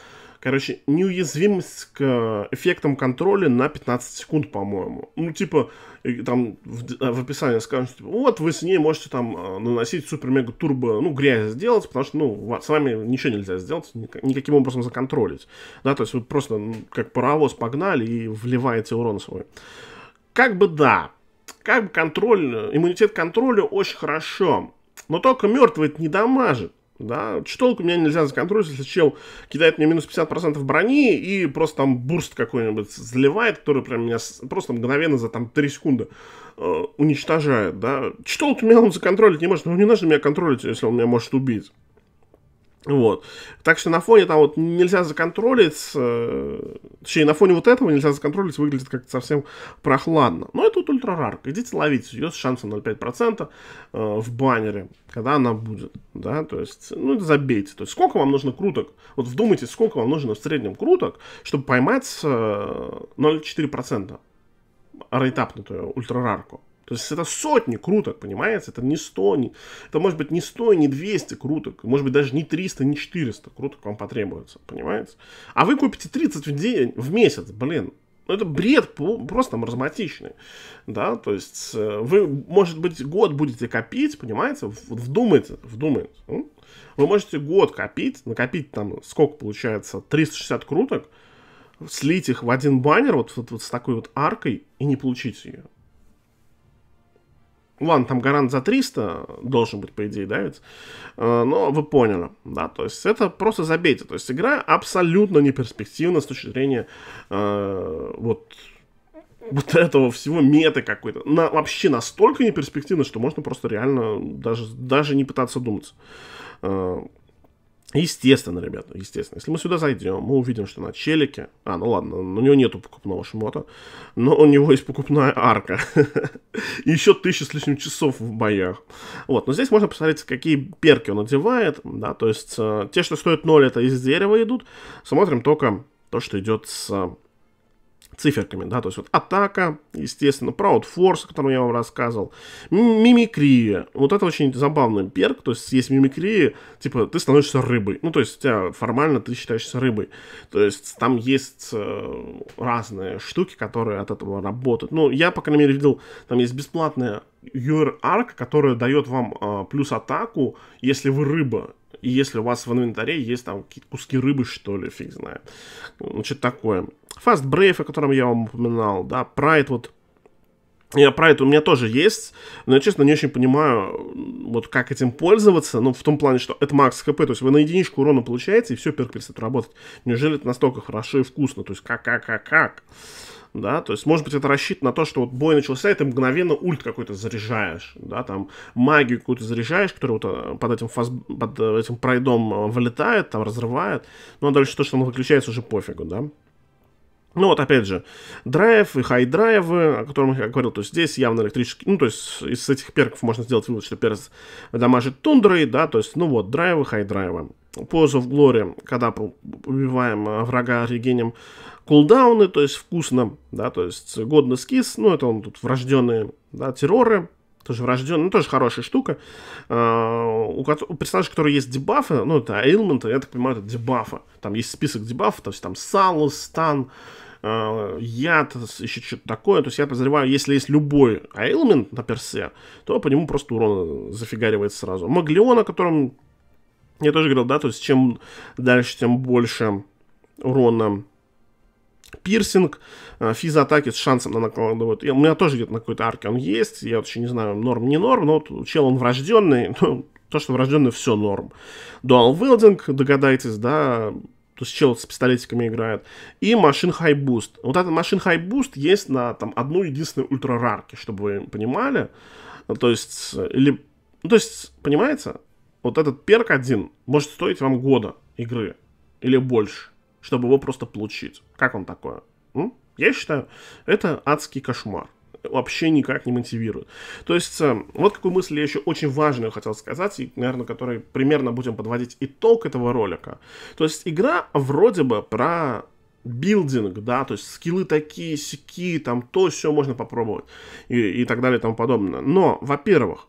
Короче, неуязвимость к э, эффектам контроля на 15 секунд, по-моему. Ну, типа, там в, э, в описании скажут, типа, вот вы с ней можете там э, наносить супер-мега турбо, ну, грязь сделать, потому что, ну, с вами ничего нельзя сделать, никаким образом законтролить. Да, то есть вы просто как паровоз погнали и вливаете урон свой. Как бы да, как бы контроль, иммунитет контроля очень хорошо, но только мертвый не дамажит. Да, читалку меня нельзя законтролить, если чел кидает мне минус 50% брони и просто там бурст какой-нибудь заливает, который прям меня просто мгновенно за там 3 секунды э, уничтожает, да. Читалку меня он законтролить не может, ну не нужно меня контролить, если он меня может убить. Вот. Так что на фоне там вот нельзя законтролить, э, точнее, на фоне вот этого нельзя законтролить, выглядит как-то совсем прохладно. Но это вот ультрарарка. Идите ловить ее с шансом 0,5% э, в баннере, когда она будет. Да, то есть, ну, это забейте. То есть, сколько вам нужно круток? Вот вдумайтесь, сколько вам нужно в среднем круток, чтобы поймать э, 0,4% рейтапнутую ультрарарку. То есть это сотни круток, понимаете? Это не 100, не... это может быть не 100, не 200 круток. Может быть даже не 300, не 400 круток вам потребуется, понимаете? А вы купите 30 в день, в месяц, блин. Ну, это бред просто маразматичный, да, то есть э, вы, может быть, год будете копить, понимаете, вдумайте, вдумайте. Вы можете год копить, накопить там, сколько получается, 360 круток, слить их в один баннер вот, вот, вот с такой вот аркой и не получить ее. Ладно, там гарант за 300 должен быть, по идее, да, ведь? Э, но вы поняли, да, то есть это просто забейте. То есть игра абсолютно неперспективна с точки зрения э, вот, вот этого всего меты какой-то. На, вообще настолько неперспективна, что можно просто реально даже, даже не пытаться думать. Э, Естественно, ребята, естественно. Если мы сюда зайдем, мы увидим, что на челике... А, ну ладно, у него нету покупного шмота, но у него есть покупная арка. (laughs) еще тысяча с лишним часов в боях. Вот, но здесь можно посмотреть, какие перки он одевает, да, то есть э, те, что стоят 0, это из дерева идут. Смотрим только то, что идет с циферками, да, то есть вот атака, естественно, Proud Force, о котором я вам рассказывал, мимикрия, вот это очень забавный перк, то есть есть мимикрия, типа ты становишься рыбой, ну то есть у тебя формально ты считаешься рыбой, то есть там есть э, разные штуки, которые от этого работают, ну я, по крайней мере, видел, там есть бесплатная UR-арка, которая дает вам э, плюс атаку, если вы рыба, и если у вас в инвентаре есть там куски рыбы, что ли, фиг знает. Ну, что-то такое. Fast Brave, о котором я вам упоминал, да, Pride, вот я Pride у меня тоже есть, но я, честно, не очень понимаю, вот как этим пользоваться, ну, в том плане, что это макс хп, то есть вы на единичку урона получаете, и все, перк перестает работать. Неужели это настолько хорошо и вкусно? То есть как, как, как, как? да, то есть, может быть, это рассчитано на то, что вот бой начался, и ты мгновенно ульт какой-то заряжаешь, да, там, магию какую-то заряжаешь, которая вот э, под этим, фаз... под э, этим пройдом э, вылетает, там, разрывает, ну, а дальше то, что он выключается, уже пофигу, да. Ну вот, опять же, драйв и хай-драйвы, о которых я говорил, то есть здесь явно электрический, ну, то есть из этих перков можно сделать вывод, что перс дамажит тундрой, да, то есть, ну вот, драйвы, хай-драйвы. Позу в Глоре, когда убиваем э, врага регенем кулдауны, то есть вкусно, да, то есть годный скис, ну, это он тут врожденные, да, терроры, тоже врожденный, ну, тоже хорошая штука. А, у персонажей, которые есть дебафы, ну, это Эйлмент, я так понимаю, это дебафы. Там есть список дебафов, то есть там Салус, Стан, а, яд, еще что-то такое. То есть я подозреваю, если есть любой Эйлмент на персе, то по нему просто урон зафигаривает сразу. Маглеон, о котором я тоже говорил, да, то есть чем дальше, тем больше урона пирсинг, э, физатаки с шансом на накладывают. У меня тоже где-то на какой-то арке он есть, я вообще не знаю, норм, не норм, но вот чел он врожденный, (laughs) ну, то, что врожденный, все норм. Дуал вилдинг, догадайтесь, да, то есть чел с пистолетиками играет, и машин хай буст. Вот этот машин хай буст есть на там одну единственную ультрарарке, чтобы вы понимали. Ну, то есть, или, э, ну, то есть, понимаете, вот этот перк один может стоить вам года игры или больше чтобы его просто получить. Как он такое? М? Я считаю, это адский кошмар вообще никак не мотивирует. То есть, э, вот какую мысль я еще очень важную хотел сказать, и, наверное, которой примерно будем подводить итог этого ролика. То есть, игра вроде бы про билдинг, да, то есть скиллы такие, сики, там то, все можно попробовать и, и так далее и тому подобное. Но, во-первых,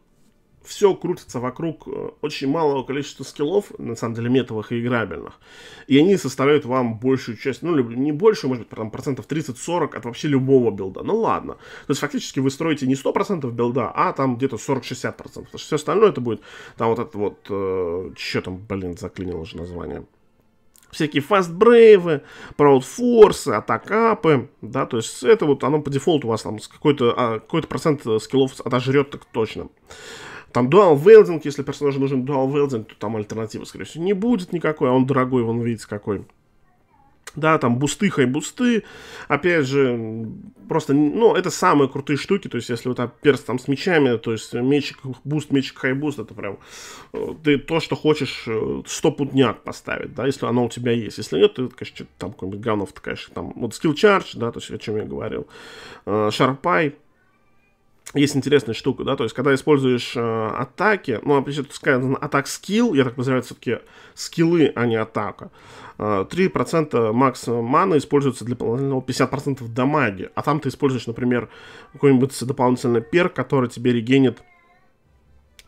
все крутится вокруг э, очень малого количества скиллов, на самом деле метовых и играбельных. И они составляют вам большую часть, ну, не больше, может быть, там, процентов 30-40 от вообще любого билда. Ну, ладно. То есть, фактически вы строите не 100% билда, а там где-то 40-60%. Потому что все остальное это будет, там вот это вот, э, что там, блин, заклинило уже название всякие фастбрейвы, проудфорсы, атакапы, да, то есть это вот оно по дефолту у вас там какой-то какой, -то, какой -то процент э, скиллов отожрет так точно. Там дуал велдинг, если персонажу нужен дуал велдинг, то там альтернативы, скорее всего, не будет никакой, а он дорогой, вон видите какой. Да, там бусты, хайбусты. Опять же, просто, ну, это самые крутые штуки. То есть, если вот там перс там с мечами, то есть мечик, буст, мечик, хайбуст, это прям э, ты то, что хочешь, э, стопудняк поставить, да, если оно у тебя есть. Если нет, ты, конечно, там какой-нибудь ганов, ты, там, вот скилл чардж, да, то есть, о чем я говорил, э, шарпай, есть интересная штука, да, то есть, когда используешь э, атаки, ну, вообще тут сказано атак скилл, я так называю все-таки скиллы, а не атака. Э, 3% макс маны используется для дополнительного 50% дамаги, а там ты используешь, например, какой-нибудь дополнительный пер, который тебе регенит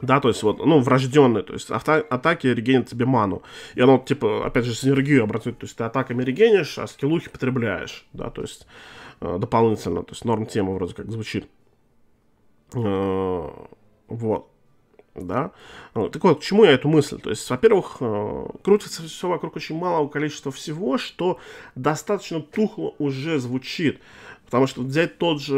да, то есть вот, ну, врожденный, то есть авто, атаки регенят тебе ману. И оно, типа, опять же, синергию образует, то есть ты атаками регенишь, а скиллухи потребляешь, да, то есть э, дополнительно, то есть норм тема вроде как звучит. Э, вот. Да? Так вот, к чему я эту мысль? То есть, во-первых, э, крутится все вокруг очень малого количества всего, что достаточно тухло уже звучит. Потому что взять тот же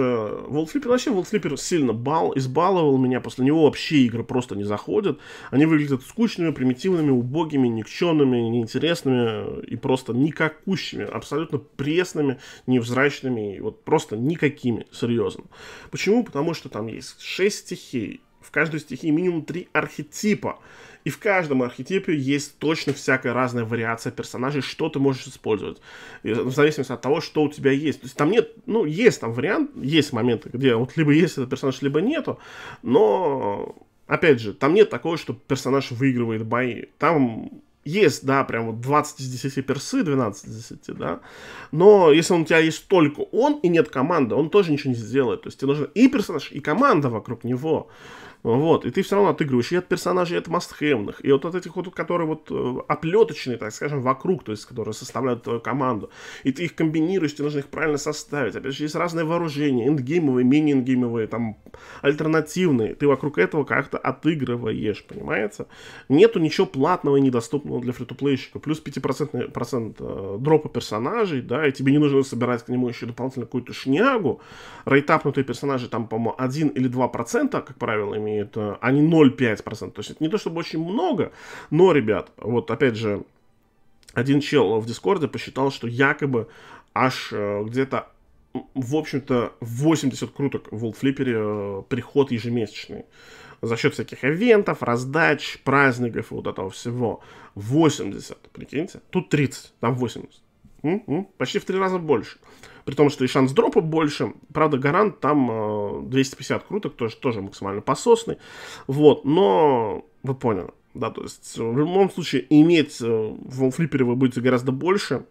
Волфлиппер, вообще Волфлиппер сильно бал, избаловал меня, после него вообще игры просто не заходят. Они выглядят скучными, примитивными, убогими, никчемными, неинтересными и просто никакущими, абсолютно пресными, невзрачными, и вот просто никакими, серьезно. Почему? Потому что там есть шесть стихий, каждой стихии минимум три архетипа. И в каждом архетипе есть точно всякая разная вариация персонажей, что ты можешь использовать. В зависимости от того, что у тебя есть. То есть там нет, ну, есть там вариант, есть моменты, где вот либо есть этот персонаж, либо нету, но, опять же, там нет такого, что персонаж выигрывает бои. Там есть, да, прям вот 20 из 10 персы, 12 из 10, да. Но если он у тебя есть только он и нет команды, он тоже ничего не сделает. То есть тебе нужен и персонаж, и команда вокруг него. Вот, и ты все равно отыгрываешь и от персонажей, и от мастхевных, и вот от этих вот, которые вот э, оплеточные, так скажем, вокруг, то есть, которые составляют твою команду. И ты их комбинируешь, тебе нужно их правильно составить. Опять же, есть разное вооружение, эндгеймовые, мини-эндгеймовые, там, альтернативные. Ты вокруг этого как-то отыгрываешь, понимаете? Нету ничего платного и недоступного для фри фритуплейщика. Плюс 5% процент, э, дропа персонажей, да, и тебе не нужно собирать к нему еще дополнительно какую-то шнягу. Рейтапнутые персонажи там, по-моему, 1 или 2%, как правило, имеют имеют, а не 0,5%. То есть это не то чтобы очень много, но, ребят, вот опять же, один чел в Дискорде посчитал, что якобы аж э, где-то в общем-то, 80 круток в Олдфлипере э, приход ежемесячный. За счет всяких ивентов, раздач, праздников и вот этого всего. 80, прикиньте. Тут 30, там 80. Почти в три раза больше. При том, что и шанс дропа больше. Правда, гарант там 250 э, круток, тоже, тоже максимально пососный. Вот, но вы поняли. Да, то есть э, в любом случае иметь э, в флипере вы будете гораздо больше,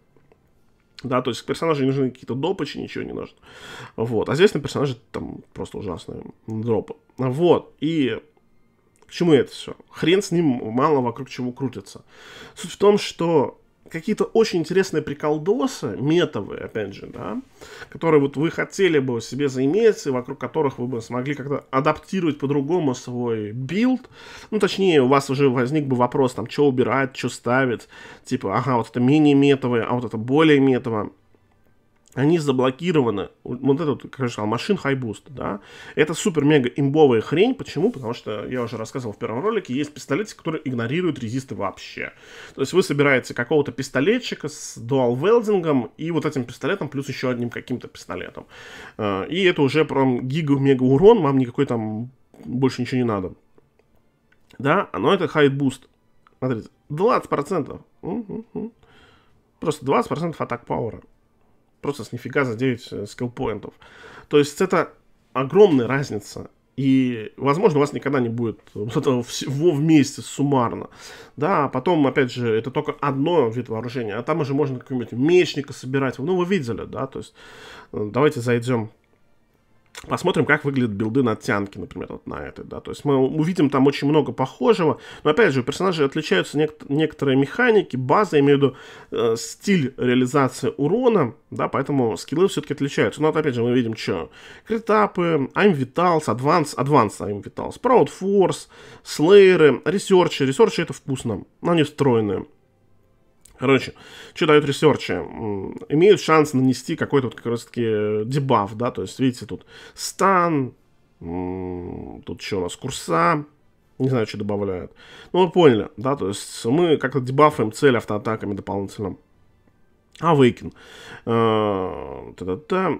да, то есть персонажи не нужны какие-то допочи, ничего не нужно. Вот. А здесь на персонаже там просто ужасные дропы. Вот. И к чему это все? Хрен с ним мало вокруг чего крутится. Суть в том, что какие-то очень интересные приколдосы, метовые, опять же, да, которые вот вы хотели бы себе заиметь, и вокруг которых вы бы смогли как-то адаптировать по-другому свой билд. Ну, точнее, у вас уже возник бы вопрос, там, что убирать, что ставить. Типа, ага, вот это менее метовое, а вот это более метовое они заблокированы. Вот этот, как я сказал, машин хайбуст, да. Это супер-мега имбовая хрень. Почему? Потому что, я уже рассказывал в первом ролике, есть пистолеты которые игнорируют резисты вообще. То есть вы собираете какого-то пистолетчика с дуал велдингом и вот этим пистолетом, плюс еще одним каким-то пистолетом. А, и это уже прям гига-мега урон, вам никакой там больше ничего не надо. Да, а, но это хайбуст. Смотрите, 20%. Угу, угу. Просто 20% атак пауэра просто с нифига за 9 скиллпоинтов. То есть это огромная разница. И, возможно, у вас никогда не будет (laughs) вот этого всего вместе суммарно. Да, а потом, опять же, это только одно вид вооружения. А там уже можно какого-нибудь мечника собирать. Ну, вы видели, да, то есть э, давайте зайдем Посмотрим, как выглядят билды на тянке, например, вот на этой, да. То есть мы увидим там очень много похожего, но опять же, у персонажей отличаются нек- некоторые механики, база, я имею в виду э, стиль реализации урона, да, поэтому скиллы все-таки отличаются. Но ну, вот опять же, мы видим, что критапы, I'm Vitals, Advance, Advance I'm Vitals, Proud Force, слейеры, ресерчи. Ресерчи это вкусно, но они встроенные. Короче, что дают ресерчи? Имеют шанс нанести какой-то вот как раз таки э, дебаф, да, то есть, видите, тут стан, тут еще у нас курса, не знаю, что добавляют. Ну, вы поняли, да, то есть мы как-то дебафаем цель автоатаками дополнительно. А выкин, э, та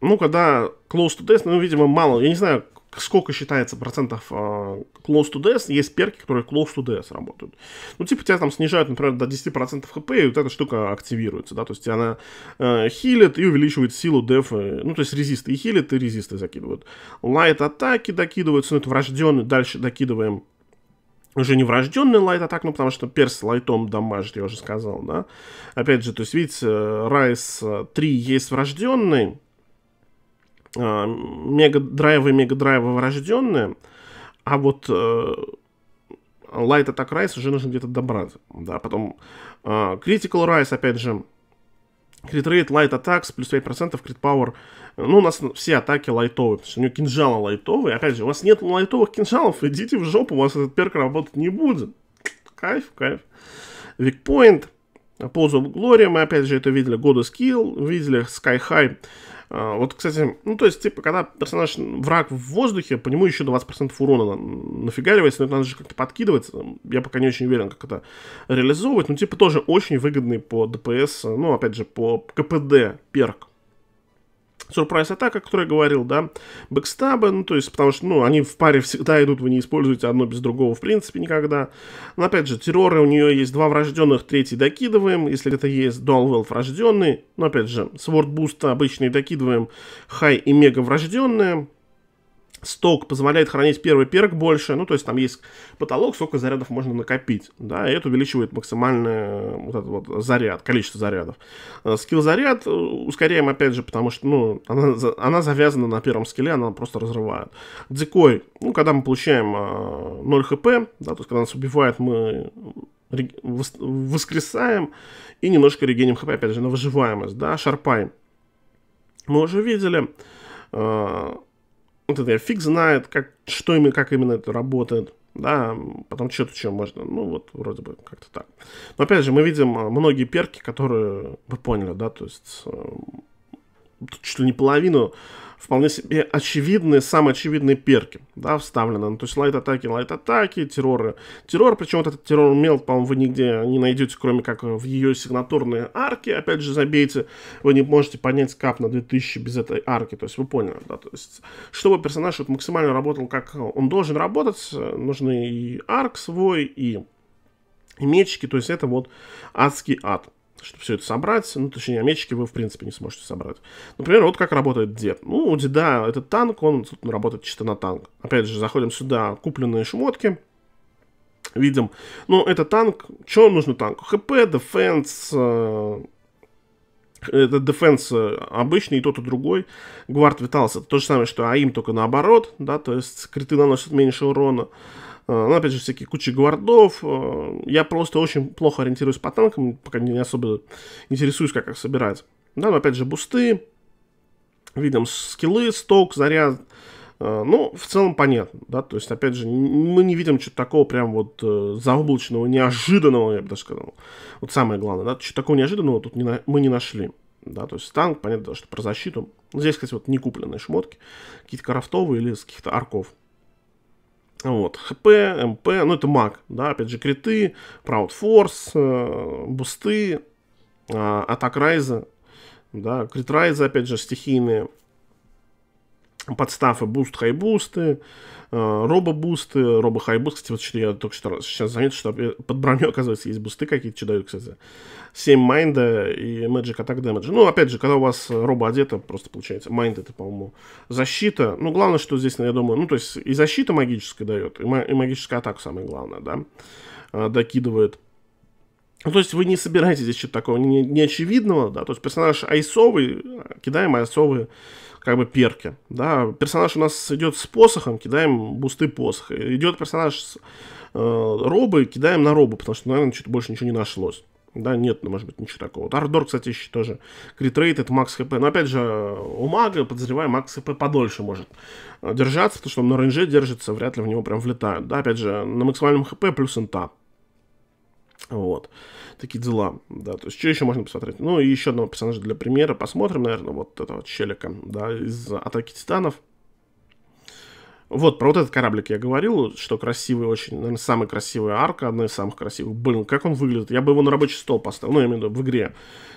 Ну, когда close to death, ну, видимо, мало, я не знаю, сколько считается процентов э, close to death, есть перки, которые close to death работают. Ну, типа, тебя там снижают, например, до 10% хп, и вот эта штука активируется, да, то есть она э, хилит и увеличивает силу дефа, ну, то есть резисты и хилит, и резисты закидывают. Лайт атаки докидываются, ну, это врожденный, дальше докидываем уже не врожденный лайт атак, ну, потому что перс лайтом дамажит, я уже сказал, да. Опять же, то есть, видите, э, Райс 3 есть врожденный, а, мега-драйвы, мега-драйвы врожденные, а вот э, Light Attack Rise уже нужно где-то добрать, да, потом а, Critical Rise, опять же, Крит рейд, лайт атакс, плюс 5% крит пауэр. Ну, у нас все атаки лайтовые, потому что у него кинжалы лайтовые. Опять же, у вас нет лайтовых кинжалов, идите в жопу, у вас этот перк работать не будет. Кайф, кайф. Викпоинт, Позу Глория, мы опять же это видели, Года Скилл, видели Sky High. А, вот, кстати, ну, то есть, типа, когда персонаж враг в воздухе, по нему еще 20% урона нафигаривается, но это надо же как-то подкидывать. Я пока не очень уверен, как это реализовывать. Но, типа, тоже очень выгодный по ДПС, ну, опять же, по КПД перк сюрприз-атака, о которой я говорил, да, бэкстабы, ну, то есть, потому что, ну, они в паре всегда идут, вы не используете одно без другого, в принципе, никогда. Но, опять же, терроры, у нее есть два врожденных, третий докидываем, если это есть dual wealth врожденный, но, опять же, с ворд буста обычный докидываем, хай и мега врожденные, Сток позволяет хранить первый перк больше, ну, то есть там есть потолок, сколько зарядов можно накопить, да, и это увеличивает максимальный э, вот этот вот заряд, количество зарядов. Э, скилл заряд э, ускоряем, опять же, потому что, ну, она, она завязана на первом скилле, она просто разрывает. Дикой, ну, когда мы получаем 0 хп, да, то есть когда нас убивают, мы воскресаем и немножко регеним хп, опять же, на выживаемость, да, шарпаем. Мы уже видели, вот это фиг знает, как, что именно, как именно это работает, да, потом что-то чем можно, ну вот вроде бы как-то так. Но опять же, мы видим а, многие перки, которые, вы поняли, да, то есть эм, чуть ли не половину вполне себе очевидные, самые очевидные перки, да, вставлены. Ну, то есть лайт-атаки, лайт-атаки, терроры, террор. Причем вот этот террор мелт, по-моему, вы нигде не найдете, кроме как в ее сигнатурные арки. Опять же, забейте, вы не можете понять кап на 2000 без этой арки. То есть вы поняли, да, то есть чтобы персонаж вот максимально работал, как он должен работать, нужны и арк свой, и и мечики, то есть это вот адский ад чтобы все это собрать. Ну, точнее, мечики вы, в принципе, не сможете собрать. Например, вот как работает дед. Ну, у деда этот танк, он тут работает чисто на танк. Опять же, заходим сюда, купленные шмотки. Видим. Ну, это танк. Чего нужно танку? ХП, дефенс, э, э это дефенс э, обычный, и тот, и другой. Гвард Виталс это то же самое, что АИМ, только наоборот, да, то есть криты наносят меньше урона. Э, Э, ну, опять же, всякие кучи гвардов. Э, я просто очень плохо ориентируюсь по танкам, пока не особо интересуюсь, как их собирать. Да, но опять же, бусты, видом скиллы, сток, заряд. Э, ну, в целом понятно, да, то есть, опять же, мы не видим чего-то такого прям вот заоблачного, неожиданного, я бы даже сказал. Вот самое главное, да, чего такого неожиданного тут не на... мы не нашли, да, то есть танк, понятно, что про защиту. Здесь, кстати, вот не купленные шмотки, какие-то крафтовые или с каких-то арков. Вот, ХП, МП, ну это маг, да, опять же, криты, праудфорс, э, бусты, э, атак райза, да, крит райза, опять же, стихийные, подставы, буст, хайбусты, бусты Э, робо-бусты, робо-хайбуст. Кстати, вот что я только что сейчас заметил, что э, под броней оказывается, есть бусты какие-то чудовые, кстати. 7 майнда и Magic Attack Damage. Ну, опять же, когда у вас робо одета, просто получается, майнд это, по-моему, защита. Ну, главное, что здесь, я думаю, ну, то есть и защита магическая дает, и, и магическая атака, самое главное, да, э, докидывает. Ну, то есть вы не собираетесь здесь что-то такого неочевидного, не да, то есть персонаж айсовый, кидаем айсовые как бы перки. Да? Персонаж у нас идет с посохом, кидаем бусты посоха. Идет персонаж с э, робы, кидаем на робу, потому что, ну, наверное, чуть больше ничего не нашлось. Да, нет, ну, может быть, ничего такого. Вот Ардор, кстати, еще тоже критрейт, это макс хп. Но, опять же, у мага, подозреваю, макс хп подольше может э, держаться, потому что он на рейнже держится, вряд ли в него прям влетают. Да, опять же, на максимальном хп плюс инта. Вот. Такие дела, да. То есть, что еще можно посмотреть? Ну, и еще одного персонажа для примера. Посмотрим, наверное, вот этого Челика, да, из «Атаки титанов». Вот, про вот этот кораблик я говорил, что красивый очень, наверное, самая красивая арка, одна из самых красивых. Блин, как он выглядит. Я бы его на рабочий стол поставил, ну, я имею в виду в игре,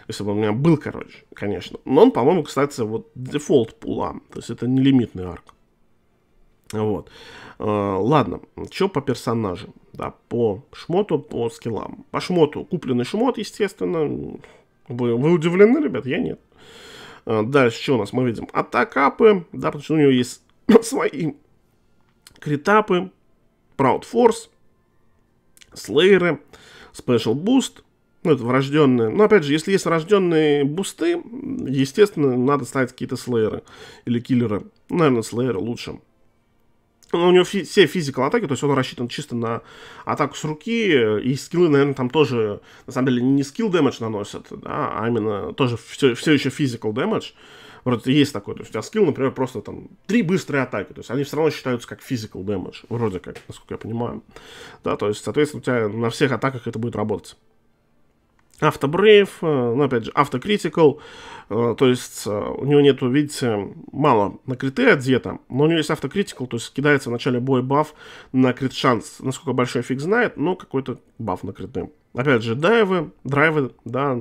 если бы он у меня был, короче, конечно. Но он, по-моему, кстати, вот дефолт пула, то есть это не лимитный арк. Вот. Э, ладно, что по персонажам? Да, по шмоту, по скиллам. По шмоту купленный шмот, естественно. Вы, вы удивлены, ребят? Я нет. Э, дальше что у нас? Мы видим атакапы, да, потому что у него есть (coughs) свои критапы, Proud Force, слейры, Special Boost, ну, это врожденные. Но, опять же, если есть врожденные бусты, естественно, надо ставить какие-то слейры или киллеры. Наверное, слейры лучше. Ну, у него фи- все физикал атаки, то есть он рассчитан чисто на атаку с руки, э, и скиллы, наверное, там тоже, на самом деле, не скилл дэмэдж наносят, да, а именно тоже все, все еще физикал дэмэдж. Вроде есть такой, то есть у тебя скилл, например, просто там три быстрые атаки, то есть они все равно считаются как физикал дэмэдж, вроде как, насколько я понимаю. Да, то есть, соответственно, у тебя на всех атаках это будет работать. Автобрейв, э, ну, опять же, автокритикал, э, то есть э, у него нету, видите, мало на криты одета, но у него есть автокритикал, то есть кидается в начале боя баф на крит шанс, насколько большой фиг знает, но какой-то баф на криты. Опять же, дайвы, драйвы, да,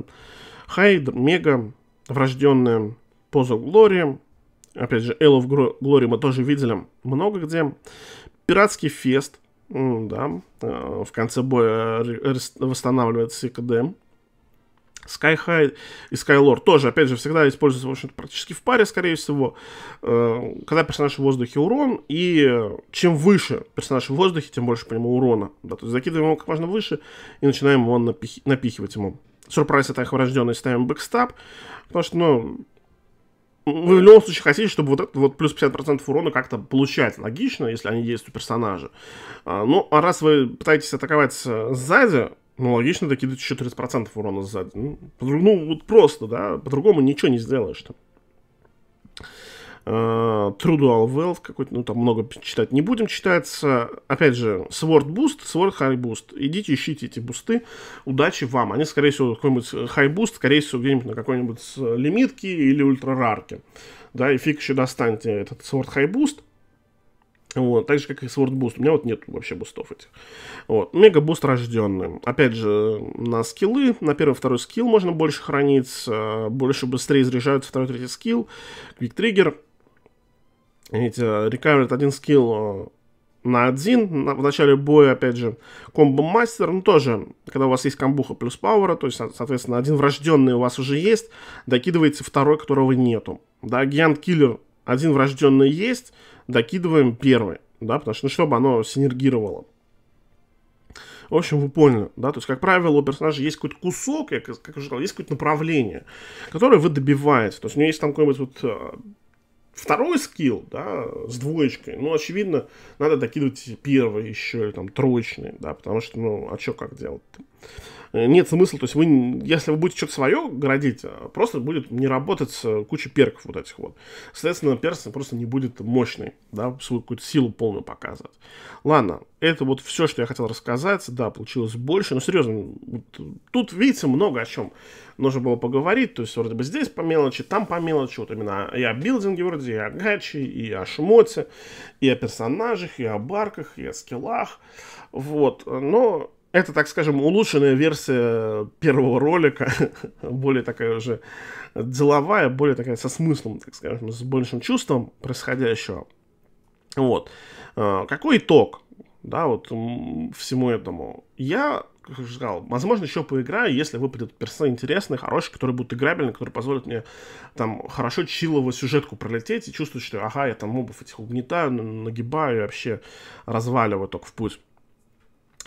хай, мега, врожденная поза Глории, опять же, Элло в Глории мы тоже видели много где, пиратский фест, да, в конце боя восстанавливается КДМ, Sky High и Skylord тоже, опять же, всегда используются, в общем практически в паре, скорее всего, э, когда персонаж в воздухе урон, и чем выше персонаж в воздухе, тем больше по нему урона. Да, то есть закидываем его как можно выше и начинаем его напихи- напихивать ему. Сюрприз атак врожденный ставим бэкстап, потому что, ну, вы в любом случае хотите, чтобы вот этот вот плюс 50% урона как-то получать. Логично, если они действуют персонажа. А, ну, а раз вы пытаетесь атаковать сзади, ну, логично докидывать еще 30% урона сзади. Ну, ну, вот просто, да, по-другому ничего не сделаешь там. Uh, True Dual Valve какой-то, ну там много читать не будем, читается, опять же, Sword Boost, Sword High Boost. Идите, ищите эти бусты, удачи вам. Они, скорее всего, какой-нибудь High Boost, скорее всего, где-нибудь на какой-нибудь э, лимитке или ультрарарке. Да, и фиг еще достаньте этот Sword High Boost. Вот, так же, как и Sword Boost. У меня вот нет вообще бустов этих. Вот. Мега буст рожденный. Опять же, на скиллы, на первый второй скилл можно больше хранить, э, больше быстрее заряжают второй третий скилл, квик триггер. Видите, рекаверит один скилл э, на один на, в начале боя, опять же, комбо мастер, ну тоже, когда у вас есть комбуха плюс пауэра, то есть, соответственно, один врожденный у вас уже есть, докидывается второй, которого нету. Да, гигант киллер один врожденный есть, докидываем первый, да, потому что, ну, чтобы оно синергировало. В общем, вы поняли, да, то есть, как правило, у персонажа есть какой-то кусок, я как уже сказал, есть какое-то направление, которое вы добиваете. То есть, у него есть там какой-нибудь вот э, второй скилл, да, с двоечкой, ну, очевидно, надо докидывать первый еще, или там, троечный, да, потому что, ну, а что как делать-то? Э, нет смысла, то есть вы, если вы будете что-то свое городить, а, просто будет не работать э, куча перков вот этих вот. Соответственно, перс просто не будет мощный, да, свою какую-то силу полную показывать. Ладно, это вот все, что я хотел рассказать, да, получилось больше, но серьезно, тут, видите, много о чем нужно было поговорить, то есть вроде бы здесь по мелочи, там по мелочи, вот именно и о билдинге вроде, и о гаче, и о шмоте, и о персонажах, и о барках, и о скиллах, вот, но это, так скажем, улучшенная версия первого ролика, (laughs) более такая уже деловая, более такая со смыслом, так скажем, с большим чувством происходящего. Вот. А, какой итог, да, вот всему этому? Я как я уже сказал, возможно, еще поиграю, если выпадет персонаж интересный, хороший, который будет играбельный, который позволит мне там хорошо чилово сюжетку пролететь и чувствовать, что ага, я там мобов этих угнетаю, нагибаю и вообще разваливаю только в путь.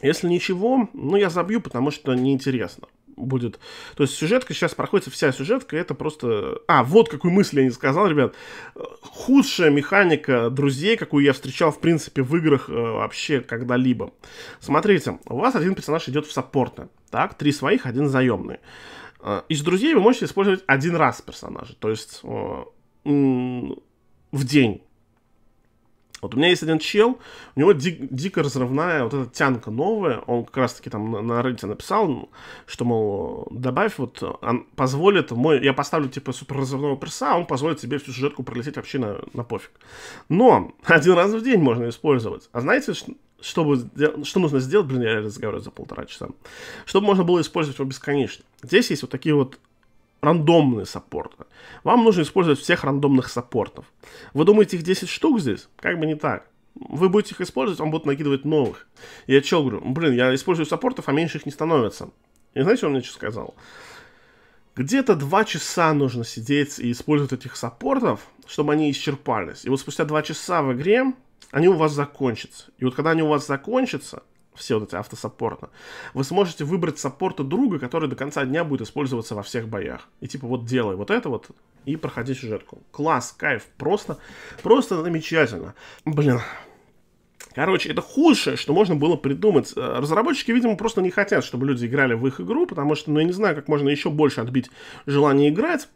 Если ничего, ну я забью, потому что неинтересно будет. То есть сюжетка сейчас проходится, вся сюжетка, это просто... А, вот какую мысль я не сказал, ребят. Худшая механика друзей, какую я встречал, в принципе, в играх э, вообще когда-либо. Смотрите, у вас один персонаж идет в саппорты, так, три своих, один заемный. Э, из друзей вы можете использовать один раз персонажа, то есть э, в день вот у меня есть один чел, у него ди- дико разрывная вот эта тянка новая, он как раз-таки там на, на Reddit написал, что, мол, добавь вот, он позволит мой, я поставлю типа суперразрывного перса, а он позволит тебе всю сюжетку пролететь вообще на, на пофиг. Но (laughs) один раз в день можно использовать. А знаете, чтобы, что нужно сделать, блин, я разговариваю за полтора часа, чтобы можно было использовать его бесконечно. Здесь есть вот такие вот рандомные саппорты. Вам нужно использовать всех рандомных саппортов. Вы думаете, их 10 штук здесь? Как бы не так. Вы будете их использовать, вам будут накидывать новых. Я чел говорю, блин, я использую саппортов, а меньше их не становится. И знаете, он мне что сказал? Где-то два часа нужно сидеть и использовать этих саппортов, чтобы они исчерпались. И вот спустя два часа в игре они у вас закончатся. И вот когда они у вас закончатся, все вот эти автосаппорта, вы сможете выбрать саппорта друга, который до конца дня будет использоваться во всех боях. И типа вот делай вот это вот и проходи сюжетку. Класс, кайф, просто, просто замечательно. Блин, Короче, это худшее, что можно было придумать. Э, разработчики, видимо, просто не хотят, чтобы люди играли в их игру, потому что, ну, я не знаю, как можно еще больше отбить желание играть.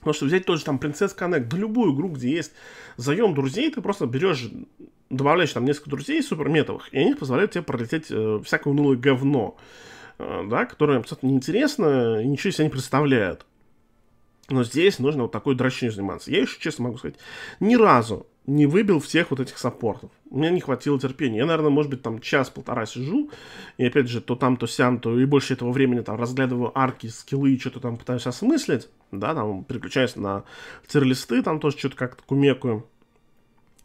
Потому что взять тот же там Princess Connect, да любую игру, где есть заем друзей, ты просто берешь добавляешь там несколько друзей суперметовых, и они позволяют тебе пролететь э, всякое унылое говно, э, да, которое абсолютно неинтересно и ничего себе не представляет. Но здесь нужно вот такой дрочней заниматься. Я еще, честно могу сказать, ни разу не выбил всех вот этих саппортов. У меня не хватило терпения. Я, наверное, может быть, там час-полтора сижу, и опять же, то там, то сям, то и больше этого времени там разглядываю арки, скиллы и что-то там пытаюсь осмыслить, да, там переключаясь на тирлисты, там тоже что-то как-то кумекаю.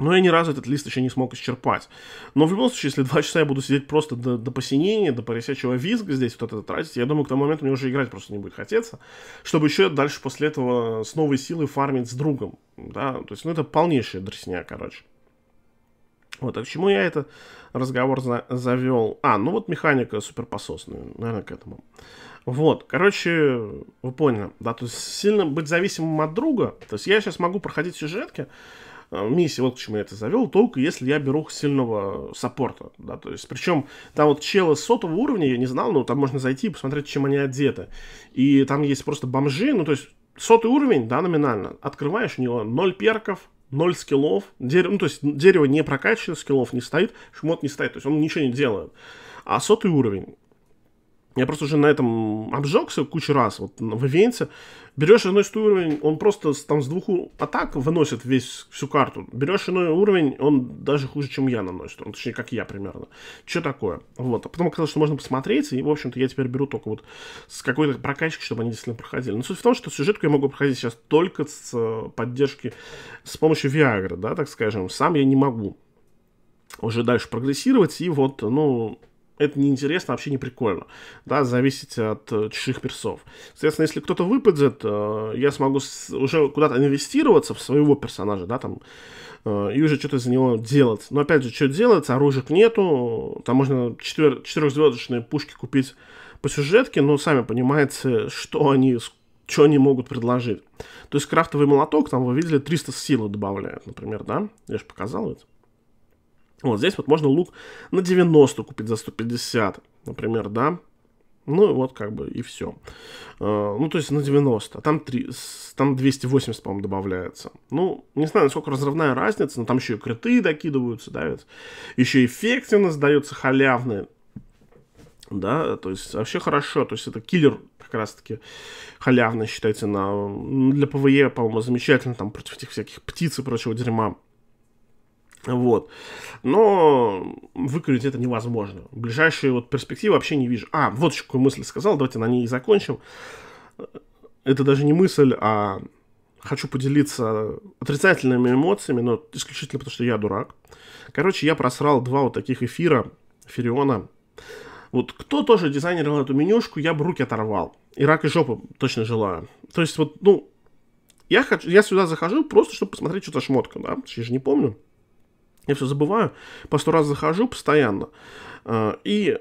Но я ни разу этот лист еще не смог исчерпать. Но в любом случае, если два часа я буду сидеть просто до, до посинения, до поросячьего визга здесь вот это тратить, я думаю, к тому моменту мне уже играть просто не будет хотеться, чтобы еще дальше после этого с новой силой фармить с другом, да, то есть, ну, это полнейшая дресня, короче. Вот, а к чему я это разговор за завел? А, ну вот механика суперпососная, наверное, к этому. Вот, короче, вы поняли, да, то есть сильно быть зависимым от друга, то есть я сейчас могу проходить сюжетки, а, миссии, вот к чему я это завел, только если я беру сильного саппорта, да, то есть, причем там вот челы сотого уровня, я не знал, но там можно зайти и посмотреть, чем они одеты, и там есть просто бомжи, ну, то есть, сотый уровень, да, номинально, открываешь у него 0 перков, ноль скиллов, дерево, ну, то есть, дерево не прокачано, скиллов не стоит, шмот не стоит, то есть, он ничего не делает, а сотый уровень, я просто уже на этом обжегся кучу раз. Вот в Авенце берешь иной уровень, он просто там с двух атак выносит весь, всю карту. Берешь иной уровень, он даже хуже, чем я наносит. Он, точнее, как я примерно. Что такое? Вот. А потом оказалось, что можно посмотреть, и, в общем-то, я теперь беру только вот с какой-то прокачки, чтобы они действительно проходили. Но суть в том, что сюжетку я могу проходить сейчас только с э, поддержки, с помощью Viagra, да, так скажем. Сам я не могу уже дальше прогрессировать, и вот, ну, это неинтересно, вообще не прикольно. Да, зависеть от э, чужих персов. Соответственно, если кто-то выпадет, э, я смогу с, уже куда-то инвестироваться в своего персонажа, да, там, э, и уже что-то за него делать. Но опять же, что делать, Оружия нету, там можно четвер- четырехзвездочные пушки купить по сюжетке, но сами понимаете, что они, что они могут предложить. То есть крафтовый молоток, там вы видели, 300 силы добавляет, например, да? Я же показал это. Вот здесь вот можно лук на 90 купить за 150, например, да. Ну, вот как бы и все. А, ну, то есть на 90. А там, 3, там 280, по-моему, добавляется. Ну, не знаю, насколько разрывная разница, но там еще и крыты докидываются, да, ведь. Еще эффективность дается халявная. Да, то есть вообще хорошо. То есть это киллер как раз-таки халявный считается на... Для ПВЕ, по-моему, замечательно. Там против этих всяких птиц и прочего дерьма. Вот. Но выкрутить это невозможно. Ближайшие вот перспективы вообще не вижу. А, вот еще какую мысль сказал, давайте на ней и закончим. Это даже не мысль, а хочу поделиться отрицательными эмоциями, но исключительно потому, что я дурак. Короче, я просрал два вот таких эфира Фериона. Вот кто тоже дизайнерил эту менюшку, я бы руки оторвал. И рак и жопу точно желаю. То есть вот, ну, я, хочу, я сюда захожу просто, чтобы посмотреть что-то шмотка, да, я же не помню. Я все забываю, по сто раз захожу постоянно. А, и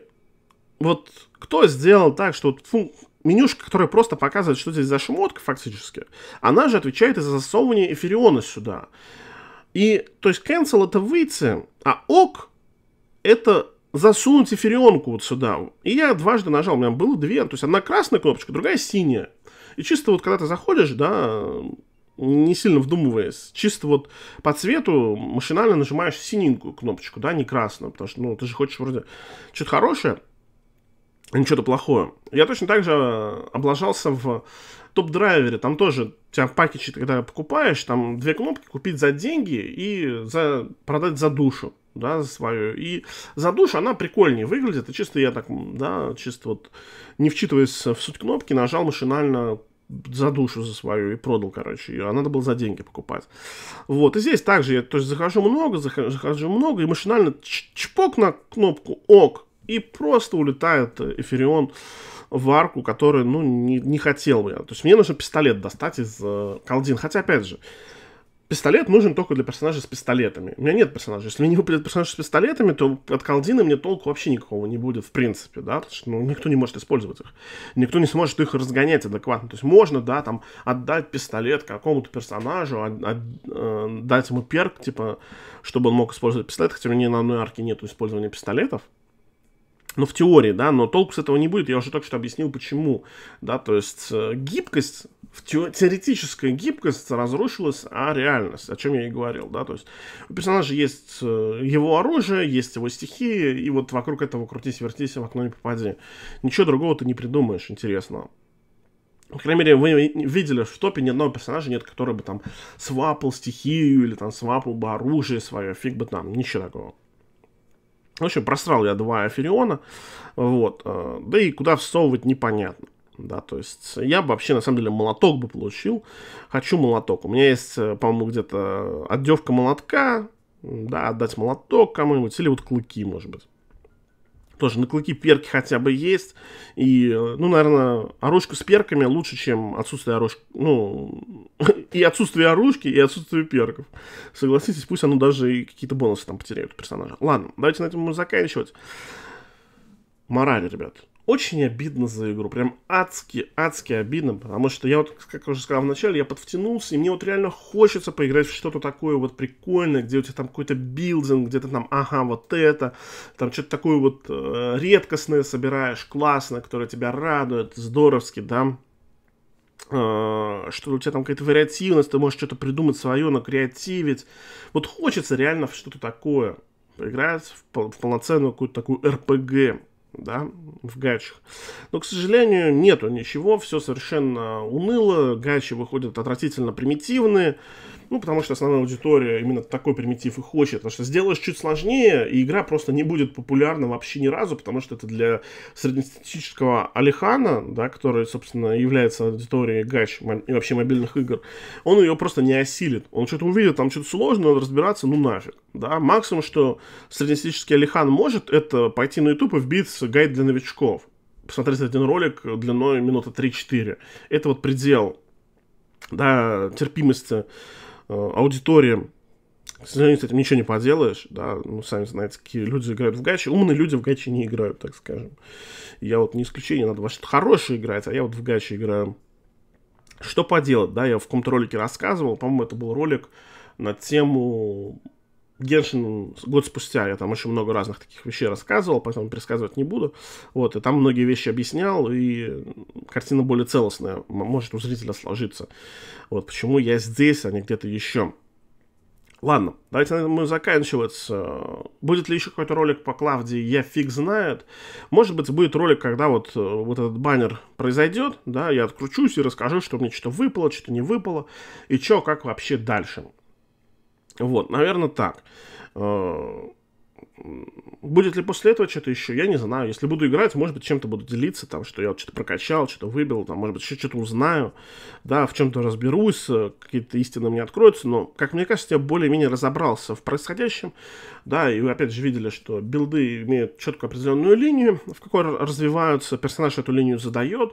вот кто сделал так, что фу, менюшка, которая просто показывает, что здесь за шмотка фактически, она же отвечает и за засовывание эфириона сюда. И, то есть, cancel это выйти, а ок это засунуть эфирионку вот сюда. И я дважды нажал, у меня было две, то есть одна красная кнопочка, другая синяя. И чисто вот когда ты заходишь, да, не сильно вдумываясь, чисто вот по цвету машинально нажимаешь синенькую кнопочку, да, не красную, потому что, ну, ты же хочешь вроде что-то хорошее, а не что-то плохое. Я точно так же а, облажался в топ-драйвере, там тоже у тебя в пакете когда покупаешь, там две кнопки, купить за деньги и за, продать за душу, да, за свою. И за душу она прикольнее выглядит, и чисто я так, да, чисто вот не вчитываясь в суть кнопки, нажал машинально за душу за свою и продал, короче, ее. А надо было за деньги покупать. Вот, и здесь также я, то есть, захожу много, захожу много, и машинально чпок на кнопку ОК, и просто улетает э, Эфирион в арку, который, ну, не, не хотел я. То есть мне нужно пистолет достать из э, колдин. Хотя, опять же, э, Пистолет нужен только для персонажей с пистолетами. У меня нет персонажа. Если мне не выпадет персонаж с пистолетами, то от колдины мне толку вообще никакого не будет, в принципе, да, потому что ну, никто не может использовать их. Никто не сможет их разгонять адекватно. То есть можно, да, там, отдать пистолет какому-то персонажу, от, от, э, дать ему перк, типа, чтобы он мог использовать пистолет, хотя у меня ни на одной арке нет использования пистолетов. Ну, в теории, да, но толку с этого не будет, я уже только что объяснил, почему, да, то есть э, гибкость теоретическая гибкость разрушилась, а реальность, о чем я и говорил, да, то есть у персонажа есть э, его оружие, есть его стихии, и вот вокруг этого крутись, вертись, в окно не попади. Ничего другого ты не придумаешь Интересно, По крайней мере, вы видели, в топе ни одного персонажа нет, который бы там свапал стихию или там свапал бы оружие свое, фиг бы там, ничего такого. В общем, просрал я два Афериона, вот, э, да и куда всовывать непонятно да, то есть я бы вообще, на самом деле, молоток бы получил, хочу молоток, у меня есть, э, по-моему, где-то отдевка молотка, да, отдать молоток кому-нибудь, или вот клыки, может быть. Тоже на клыки перки хотя бы есть. И, ну, наверное, оружку с перками лучше, чем отсутствие оружки. Ну, (laughs) и отсутствие оружки, и отсутствие перков. Согласитесь, пусть оно даже и какие-то бонусы там потеряют персонажа. Ладно, давайте на этом мы заканчивать. Мораль, ребят очень обидно за игру, прям адски, адски обидно, потому что я вот, как уже сказал вначале, я подвтянулся, и мне вот реально хочется поиграть в что-то такое вот прикольное, где у тебя там какой-то билдинг, где-то там, ага, вот это, там что-то такое вот э, редкостное собираешь, классное, которое тебя радует, здоровски, да, э, что у тебя там какая-то вариативность, ты можешь что-то придумать свое, накреативить. Вот хочется реально в что-то такое поиграть, в, пол в полноценную какую-то такую РПГ да, в гачах. Но, к сожалению, нету ничего, все совершенно уныло, гачи выходят отвратительно примитивные, ну, потому что основная аудитория именно такой примитив и хочет. Потому что сделаешь чуть сложнее, и игра просто не будет популярна вообще ни разу, потому что это для среднестатистического Алихана, да, который, собственно, является аудиторией гач и вообще мобильных игр, он ее просто не осилит. Он что-то увидит, там что-то сложно, надо разбираться, ну нафиг. Да, максимум, что среднестатистический Алихан может, это пойти на YouTube и вбить гайд для новичков. Посмотреть один ролик длиной минуты 3-4. Это вот предел да, терпимости Э, аудитория к сожалению, с этим ничего не поделаешь, да, ну, сами знаете, какие люди играют в гачи, умные люди в гачи не играют, так скажем. Я вот не исключение, надо вообще то хорошее играть, а я вот в гачи играю. Что поделать, да, я в каком-то ролике рассказывал, по-моему, это был ролик на тему Геншин год спустя, я там очень много разных таких вещей рассказывал, поэтому пересказывать не буду. Вот, и там многие вещи объяснял, и картина более целостная, может у зрителя сложиться. Вот, почему я здесь, а не где-то еще. Ладно, давайте на этом мы заканчивать. Будет ли еще какой-то ролик по Клавдии, я фиг знает. Может быть, будет ролик, когда вот, э, вот этот баннер произойдет, да, я откручусь и расскажу, что мне что-то выпало, что-то не выпало, и что, как вообще дальше. Вот, наверное, так. Э, Будет ли после этого что-то еще, я не знаю. Если буду играть, может быть, чем-то буду делиться, там, что я что-то прокачал, что-то выбил, там, может быть, еще что-то узнаю, да, в чем-то разберусь, э, какие-то истины мне откроются, но, как мне кажется, я более-менее разобрался в происходящем, да, и вы, опять же, видели, что билды имеют четко определенную линию, в какой развиваются, персонаж эту линию задает,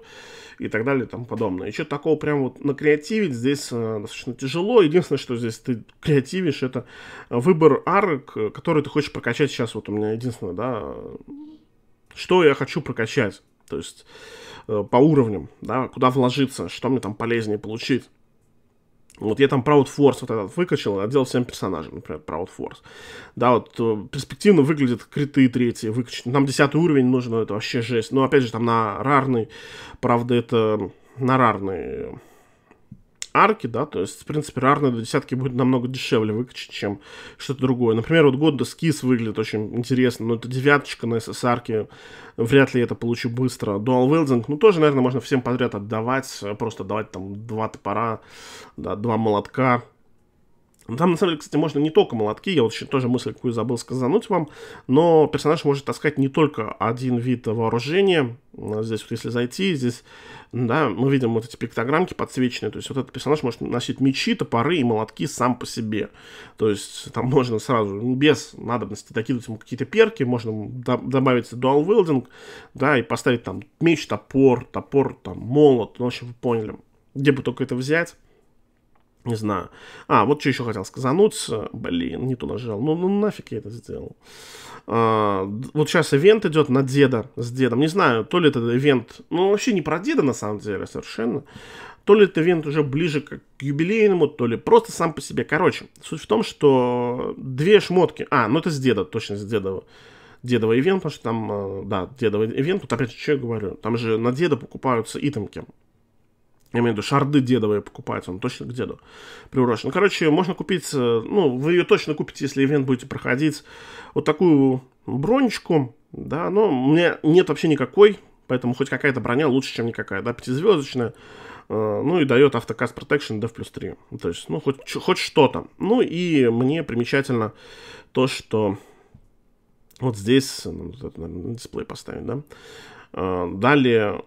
и так далее и тому подобное. И что такого прям вот на креативить здесь э, достаточно тяжело. Единственное, что здесь ты креативишь, это выбор арок, э, который ты хочешь прокачать сейчас вот у меня единственное, да, что я хочу прокачать, то есть э, по уровням, да, куда вложиться, что мне там полезнее получить. Вот я там Proud Force вот этот выкачал, отдел всем персонажам, например, Proud Force. Да, вот э, перспективно выглядит криты третьи, выкачаны. Нам десятый уровень нужен, но это вообще жесть. Но опять же, там на рарный, правда, это на рарный арки, да, то есть, в принципе, рарные до десятки будет намного дешевле выкачать, чем что-то другое. Например, вот год скис выглядит очень интересно, но это девяточка на SSR, вряд ли я это получу быстро. Dual Wielding, ну, тоже, наверное, можно всем подряд отдавать, просто давать там два топора, да, два молотка, ну, там, на самом деле, кстати, можно не только молотки, я вот еще тоже мысль какую забыл сказануть вам, но персонаж может таскать не только один вид вооружения, здесь вот если зайти, здесь, да, мы видим вот эти пиктограммки подсвеченные, то есть вот этот персонаж может носить мечи, топоры и молотки сам по себе, то есть там можно сразу, ну, без надобности докидывать ему какие-то перки, можно до- добавить дуал wielding, да, и поставить там меч, топор, топор, там, молот, ну, в общем, вы поняли, где бы только это взять, не знаю. А, вот что еще хотел сказануться. Блин, не то нажал. Ну, ну нафиг я это сделал. А, вот сейчас ивент идет на деда с дедом. Не знаю, то ли это ивент... Ну, вообще не про деда, на самом деле, а совершенно. То ли это ивент уже ближе к юбилейному, то ли просто сам по себе. Короче, суть в том, что две шмотки... А, ну это с деда, точно с дедова. Дедова ивент, потому что там, э, да, дедовый ивент, вот опять же, что я говорю, там же на деда покупаются итемки, я имею в виду шарды дедовые покупаются, он точно к деду приурочен. Ну, короче, можно купить, э, ну, вы ее точно купите, если ивент будете проходить, вот такую бронечку, да, но у меня нет вообще никакой, поэтому хоть какая-то броня лучше, чем никакая, да, пятизвездочная, э, ну и дает автокаст Protection DEF плюс 3. То есть, ну, хоть, хоть что-то. Ну и мне примечательно то, что вот здесь, ну, вот это, наверное, дисплей поставить, да. Э, далее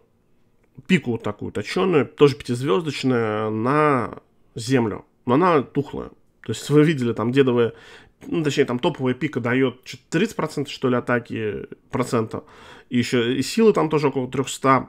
пику вот такую точеную, тоже пятизвездочная, на землю. Но она тухлая. То есть вы видели, там дедовые, ну, точнее, там топовая пика дает 30% что ли атаки, процента. И еще и силы там тоже около 300.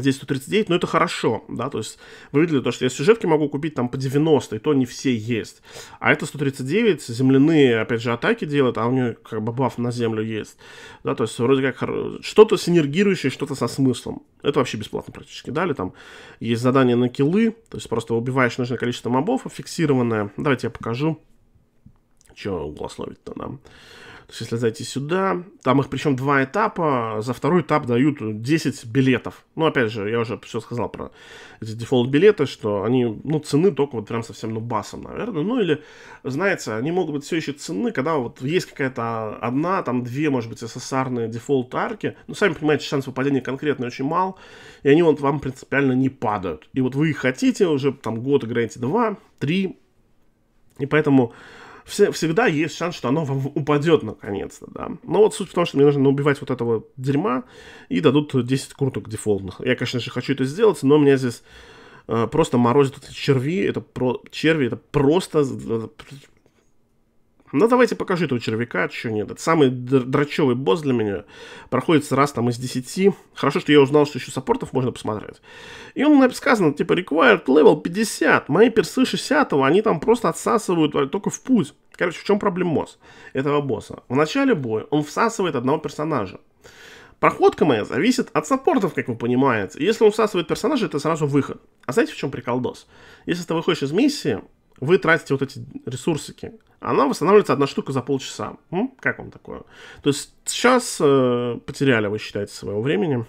Здесь 139, но это хорошо, да, то есть вы видели то, что я сюжетки могу купить там по 90, и то не все есть. А это 139, земляные, опять же, атаки делают, а у нее как бы баф на землю есть, да, то есть вроде как что-то синергирующее, что-то со смыслом. Это вообще бесплатно практически, да, или там есть задание на киллы, то есть просто убиваешь нужное количество мобов, фиксированное. Давайте я покажу, что углословить-то нам. Да? То есть, если зайти сюда, там их причем два этапа, за второй этап дают 10 билетов. Ну, опять же, я уже все сказал про эти дефолт-билеты, что они, ну, цены только вот прям совсем, ну, басом, наверное. Ну, или, знаете, они могут быть все еще цены, когда вот есть какая-то одна, там, две, может быть, СССРные дефолт-арки. Ну, сами понимаете, шанс выпадения конкретно очень мал, и они вот вам принципиально не падают. И вот вы их хотите, уже там год играете два, три, и поэтому всегда есть шанс, что оно вам упадет наконец-то, да. Но вот суть в том, что мне нужно убивать вот этого дерьма и дадут 10 круток дефолтных. Я, конечно же, хочу это сделать, но у меня здесь э, просто морозят черви, это про... черви, это просто ну, давайте покажи этого червяка, чего нет. Это самый драчевый босс для меня. Проходится раз там из 10. Хорошо, что я узнал, что еще саппортов можно посмотреть. И он сказано, типа, required level 50. Мои персы 60 они там просто отсасывают а, только в путь. Короче, в чем проблема босс, этого босса? В начале боя он всасывает одного персонажа. Проходка моя зависит от саппортов, как вы понимаете. Если он всасывает персонажа, это сразу выход. А знаете, в чем прикол приколдос? Если ты выходишь из миссии, вы тратите вот эти ресурсики она восстанавливается одна штука за полчаса. М? Как вам такое? То есть сейчас э, потеряли, вы считаете, своего времени.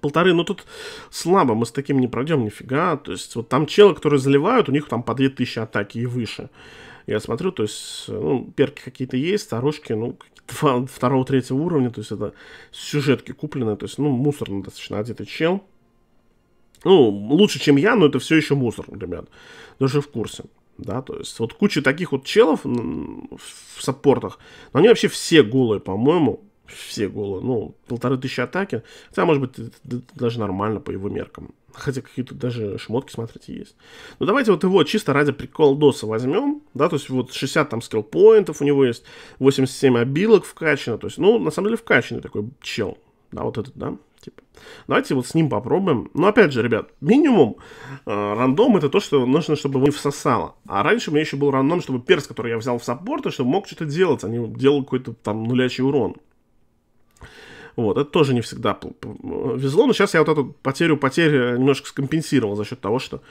Полторы, ну тут слабо, мы с таким не пройдем нифига. То есть вот там челы, которые заливают, у них там по 2000 атаки и выше. Я смотрю, то есть, э, ну, перки какие-то есть, старушки, ну, (laughs) второго, третьего уровня, то есть это сюжетки купленные, то есть, ну, мусорно достаточно одетый чел. Ну, лучше, чем я, но это все еще мусор, ребят. Даже в курсе да, то есть вот куча таких вот челов в саппортах, но они вообще все голые, по-моему, все голые, Ну, полторы тысячи атаки. Хотя, может быть, это даже нормально по его меркам. Хотя какие-то даже шмотки, смотрите, есть. Ну, давайте вот его чисто ради доса возьмем. Да, то есть вот 60 там скиллпоинтов у него есть, 87 обилок вкачано. То есть, ну, на самом деле, вкачанный такой чел. Да, вот этот, да. Типа. Давайте вот с ним попробуем. Но опять же, ребят, минимум э, рандом это то, что нужно, чтобы его не всосало. А раньше у меня еще был рандом, чтобы перс, который я взял в саппорты, чтобы мог что-то делать, а не делал какой-то там нулящий урон. Вот, это тоже не всегда везло, но сейчас я вот эту потерю потерю немножко скомпенсировал за счет того, что,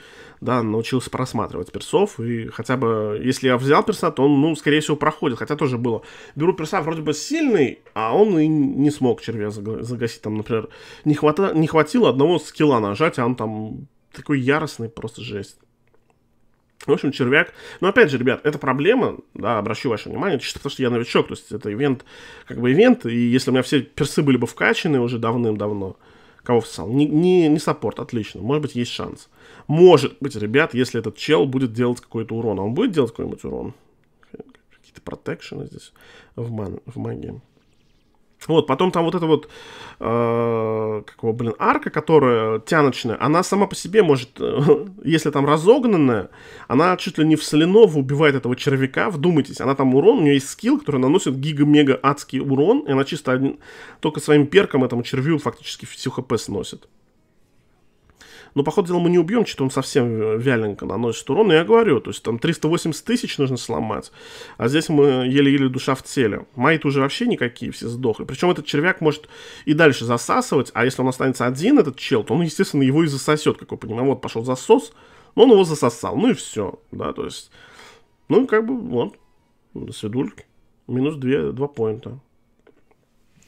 да, научился просматривать персов, и хотя бы, если я взял перса, то он, ну, скорее всего, проходит, хотя тоже было. Беру перса вроде бы сильный, а он и не смог червя загасить, там, например, не, хвата... не хватило одного скилла нажать, а он там такой яростный, просто жесть. В общем, червяк. Но опять же, ребят, это проблема, да, обращу ваше внимание, чисто потому что я новичок, то есть это ивент, как бы ивент, и если у меня все персы были бы вкачаны уже давным-давно, кого всосал? Не, не, не саппорт, отлично, может быть, есть шанс. Может быть, ребят, если этот чел будет делать какой-то урон, а он будет делать какой-нибудь урон? Какие-то протекшены здесь в, ман, в магии. Вот, потом там вот эта вот, э, как его, блин, арка, которая тяночная, она сама по себе может, э, (laughs) если там разогнанная, она чуть ли не в соленого убивает этого червяка, вдумайтесь, она там урон, у нее есть скилл, который наносит гига-мега адский урон, и она чисто один, только своим перком этому червю фактически всю хп сносит. Но, «Ну, по ходу дела, мы не убьем, что он совсем э, вяленько наносит урон. Но я говорю, то есть там 380 тысяч нужно сломать, а здесь мы еле-еле душа в теле. мои уже вообще никакие, все сдохли. Причем этот червяк может и дальше засасывать, а если он останется один, этот чел, то он, естественно, его и засосет, как вы понимаете, Вот пошел засос, но он его засосал, ну и все, да, то есть... Ну, как бы, вот, свидульки. Минус 2, 2 поинта.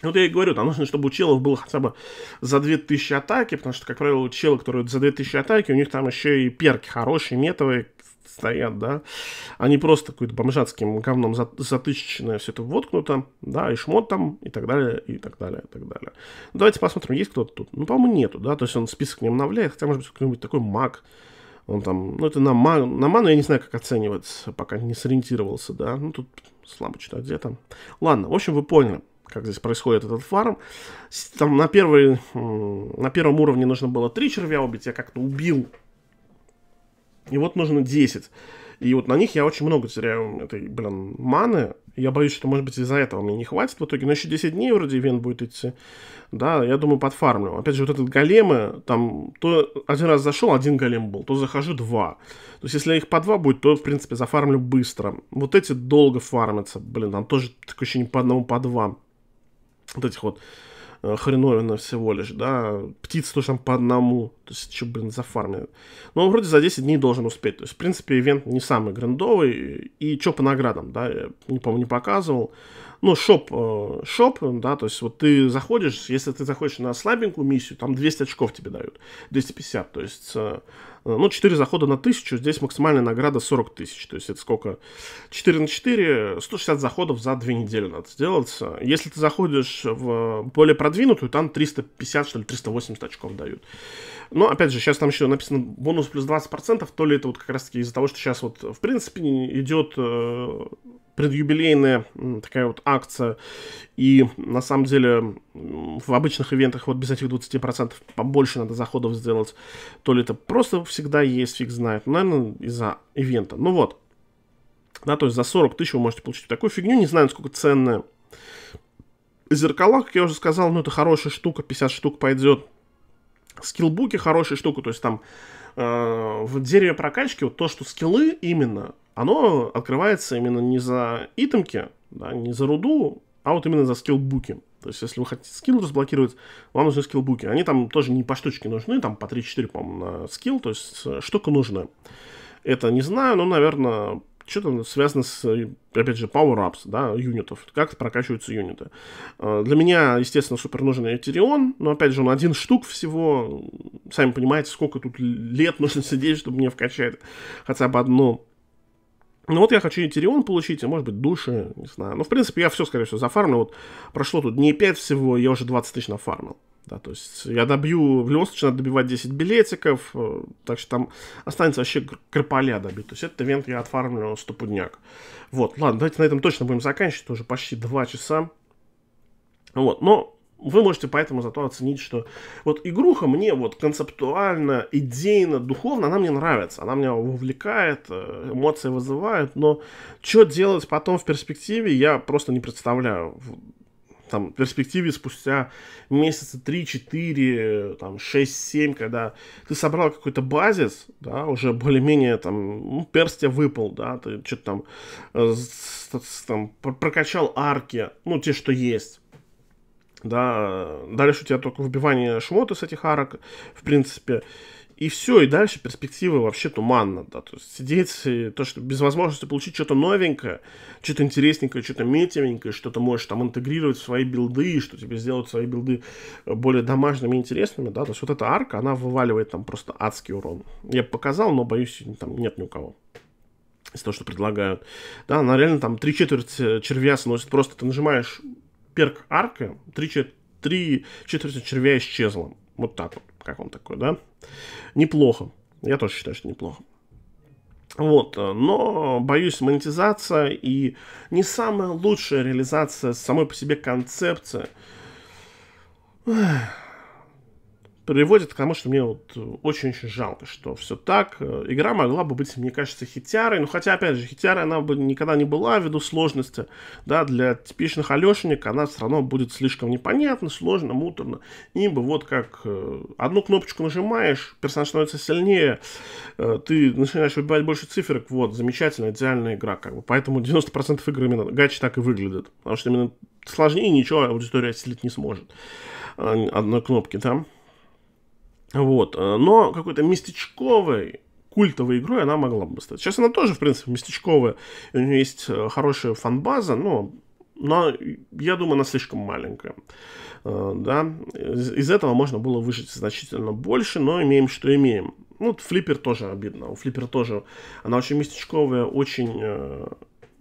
Ну, вот я и говорю, там нужно, чтобы у челов было хотя бы за 2000 атаки, потому что, как правило, Челов, которые за 2000 атаки, у них там еще и перки хорошие, метовые, стоят, да, они просто какой-то бомжатским говном за затыщенное все это воткнуто, да, и шмот там, и так далее, и так далее, и так далее. Давайте посмотрим, есть кто-то тут? Ну, по-моему, нету, да, то есть он список не обновляет, хотя, может быть, какой-нибудь такой маг, он там, ну, это на, ман, на ману я не знаю, как оценивать, пока не сориентировался, да, ну, тут слабо что-то где-то. Ладно, в общем, вы поняли как здесь происходит этот фарм. Там на, первый, на первом уровне нужно было три червя убить, я как-то убил. И вот нужно 10. И вот на них я очень много теряю этой, блин, маны. Я боюсь, что, может быть, из-за этого мне не хватит в итоге. Но еще 10 дней вроде ивент будет идти. Да, я думаю, подфармлю. Опять же, вот этот големы, там, то один раз зашел, один голем был, то захожу два. То есть, если их по два будет, то, в принципе, зафармлю быстро. Вот эти долго фармятся, блин, там тоже такое ощущение по одному, по два вот этих вот э, хреновина всего лишь, да, птицы тоже там по одному, то есть, что, блин, за фарме. Но вроде за 10 дней должен успеть, то есть, в принципе, ивент не самый грандовый, и что по наградам, да, я, не помню, не показывал, ну, шоп, э, шоп, да, то есть вот ты заходишь, если ты заходишь на слабенькую миссию, там 200 очков тебе дают, 250, то есть, э, э, ну, 4 захода на 1000, здесь максимальная награда 40 тысяч, то есть это сколько? 4 на 4, 160 заходов за 2 недели надо сделать. Если ты заходишь в более продвинутую, там 350, что ли, 380 очков дают. Но, опять же, сейчас там еще написано бонус плюс 20%, то ли это вот как раз-таки из-за того, что сейчас вот, в принципе, идет предюбилейная такая вот акция. И на самом деле в обычных ивентах вот без этих 20% побольше надо заходов сделать. То ли это просто всегда есть, фиг знает. Ну, Наверное, из-за ивента. Ну вот. Да, то есть за 40 тысяч вы можете получить такую фигню. Не знаю, сколько ценная. Зеркала, как я уже сказал, ну это хорошая штука. 50 штук пойдет. Скиллбуки хорошая штука. То есть там э, в дереве прокачки вот то, что скиллы именно оно открывается именно не за итемки, да, не за руду, а вот именно за скиллбуки. То есть, если вы хотите скилл разблокировать, вам нужны скиллбуки. Они там тоже не по штучке нужны, там по 3-4, по-моему, на скилл. То есть, э, штука нужная. Это не знаю, но, наверное, что-то связано с, э, опять же, power-ups, да, юнитов, как прокачиваются юниты. Э, для меня, естественно, супер нужен Этерион, но, опять же, он один штук всего, сами понимаете, сколько тут лет нужно (laughs) сидеть, чтобы мне вкачать хотя бы одну ну вот я хочу Интерион получить, а может быть души, не знаю. Ну, в принципе, я все, скорее всего, зафармлю. Вот прошло тут дней 5 всего, я уже 20 тысяч нафармил. Да, то есть я добью, в любом случае надо добивать 10 билетиков, э, так что там останется вообще крыполя добить. То есть этот ивент я отфармлю стопудняк. Вот, ладно, давайте на этом точно будем заканчивать, уже почти 2 часа. Вот, но вы можете поэтому зато оценить, что вот игруха мне вот концептуально, идейно, духовно, она мне нравится, она меня увлекает, э, эмоции вызывает, но что делать потом в перспективе, я просто не представляю. Там, в перспективе спустя месяца 3, 4, там, 6, 7, когда ты собрал какой-то базис, да, уже более-менее там, ну, перс выпал, да, ты что-то там, э, с, с, там прокачал арки, ну, те, что есть, да, э, дальше у тебя только выбивание шмота с этих арок, в принципе, и все, и дальше перспективы вообще туманно, да, то есть сидеть, то, что без возможности получить что-то новенькое, что-то интересненькое, что-то метевенькое, что-то можешь там интегрировать в свои билды, что тебе сделают свои билды э, более домашними и интересными, да, то есть вот эта арка, она вываливает там просто адский урон. Я показал, но боюсь, там нет ни у кого из того, что предлагают. Да, она реально там три четверти червя сносит. Просто ты нажимаешь перк арка, три, чет три четверти червя исчезло, Вот так вот, как он такой, да? Неплохо. Я тоже считаю, что неплохо. Вот, э, но, боюсь, монетизация и не самая лучшая реализация самой по себе концепции приводит к тому, что мне вот очень-очень жалко, что все так. Игра могла бы быть, мне кажется, хитярой. Ну, хотя, опять же, хитярой она бы никогда не была ввиду сложности. Да, для типичных Алешенек она все равно будет слишком непонятна, сложно, муторно. Ибо вот как э, одну кнопочку нажимаешь, персонаж становится сильнее, э, ты начинаешь выбивать больше циферок. Вот, замечательная, идеальная игра. Как бы. Поэтому 90% игр именно гачи так и выглядят. Потому что именно сложнее ничего аудитория осилить не сможет э, одной кнопки там. Да? Вот. Э, но какой-то местечковой культовой игрой она могла бы стать. Сейчас она тоже, в принципе, местечковая. У нее есть э, хорошая фанбаза, но но я думаю, она слишком маленькая. Э, да? Из, из этого можно было выжить значительно больше, но имеем, что имеем. Ну, вот флиппер тоже обидно. У флиппер тоже. Она очень местечковая, очень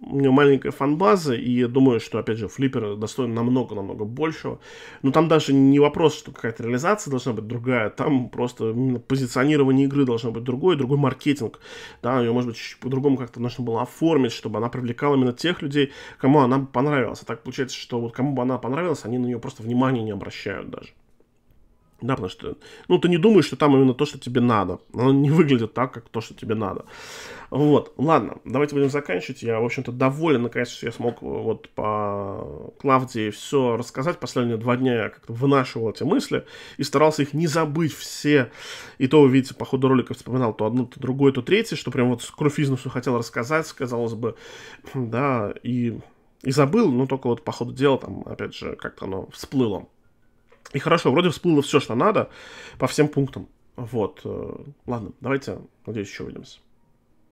у него маленькая фанбаза, и я думаю, что, опять же, флиппер достоин намного-намного большего. Но там даже не вопрос, что какая-то реализация должна быть другая, там просто позиционирование игры должно быть другое, другой маркетинг, да, ее, может быть, чуть-чуть по-другому как-то нужно было оформить, чтобы она привлекала именно тех людей, кому она понравилась. А так получается, что вот кому бы она понравилась, они на нее просто внимания не обращают даже. Да, потому что, ну, ты не думаешь, что там именно то, что тебе надо. Оно не выглядит так, как то, что тебе надо. Вот, ладно, давайте будем заканчивать. Я, в общем-то, доволен, наконец, что я смог э, вот по Клавдии все рассказать. Последние два дня я как-то вынашивал эти мысли и старался их не забыть все. И то, вы видите, по ходу ролика вспоминал то одну, то другое, то третье, что прям вот с круфизнусу хотел рассказать, казалось бы, (clears throat) да, и, и забыл, но только вот по ходу дела там, опять же, как-то оно всплыло. И хорошо, вроде всплыло все, что надо по всем пунктам. Вот. Э, ладно, давайте, надеюсь, еще увидимся.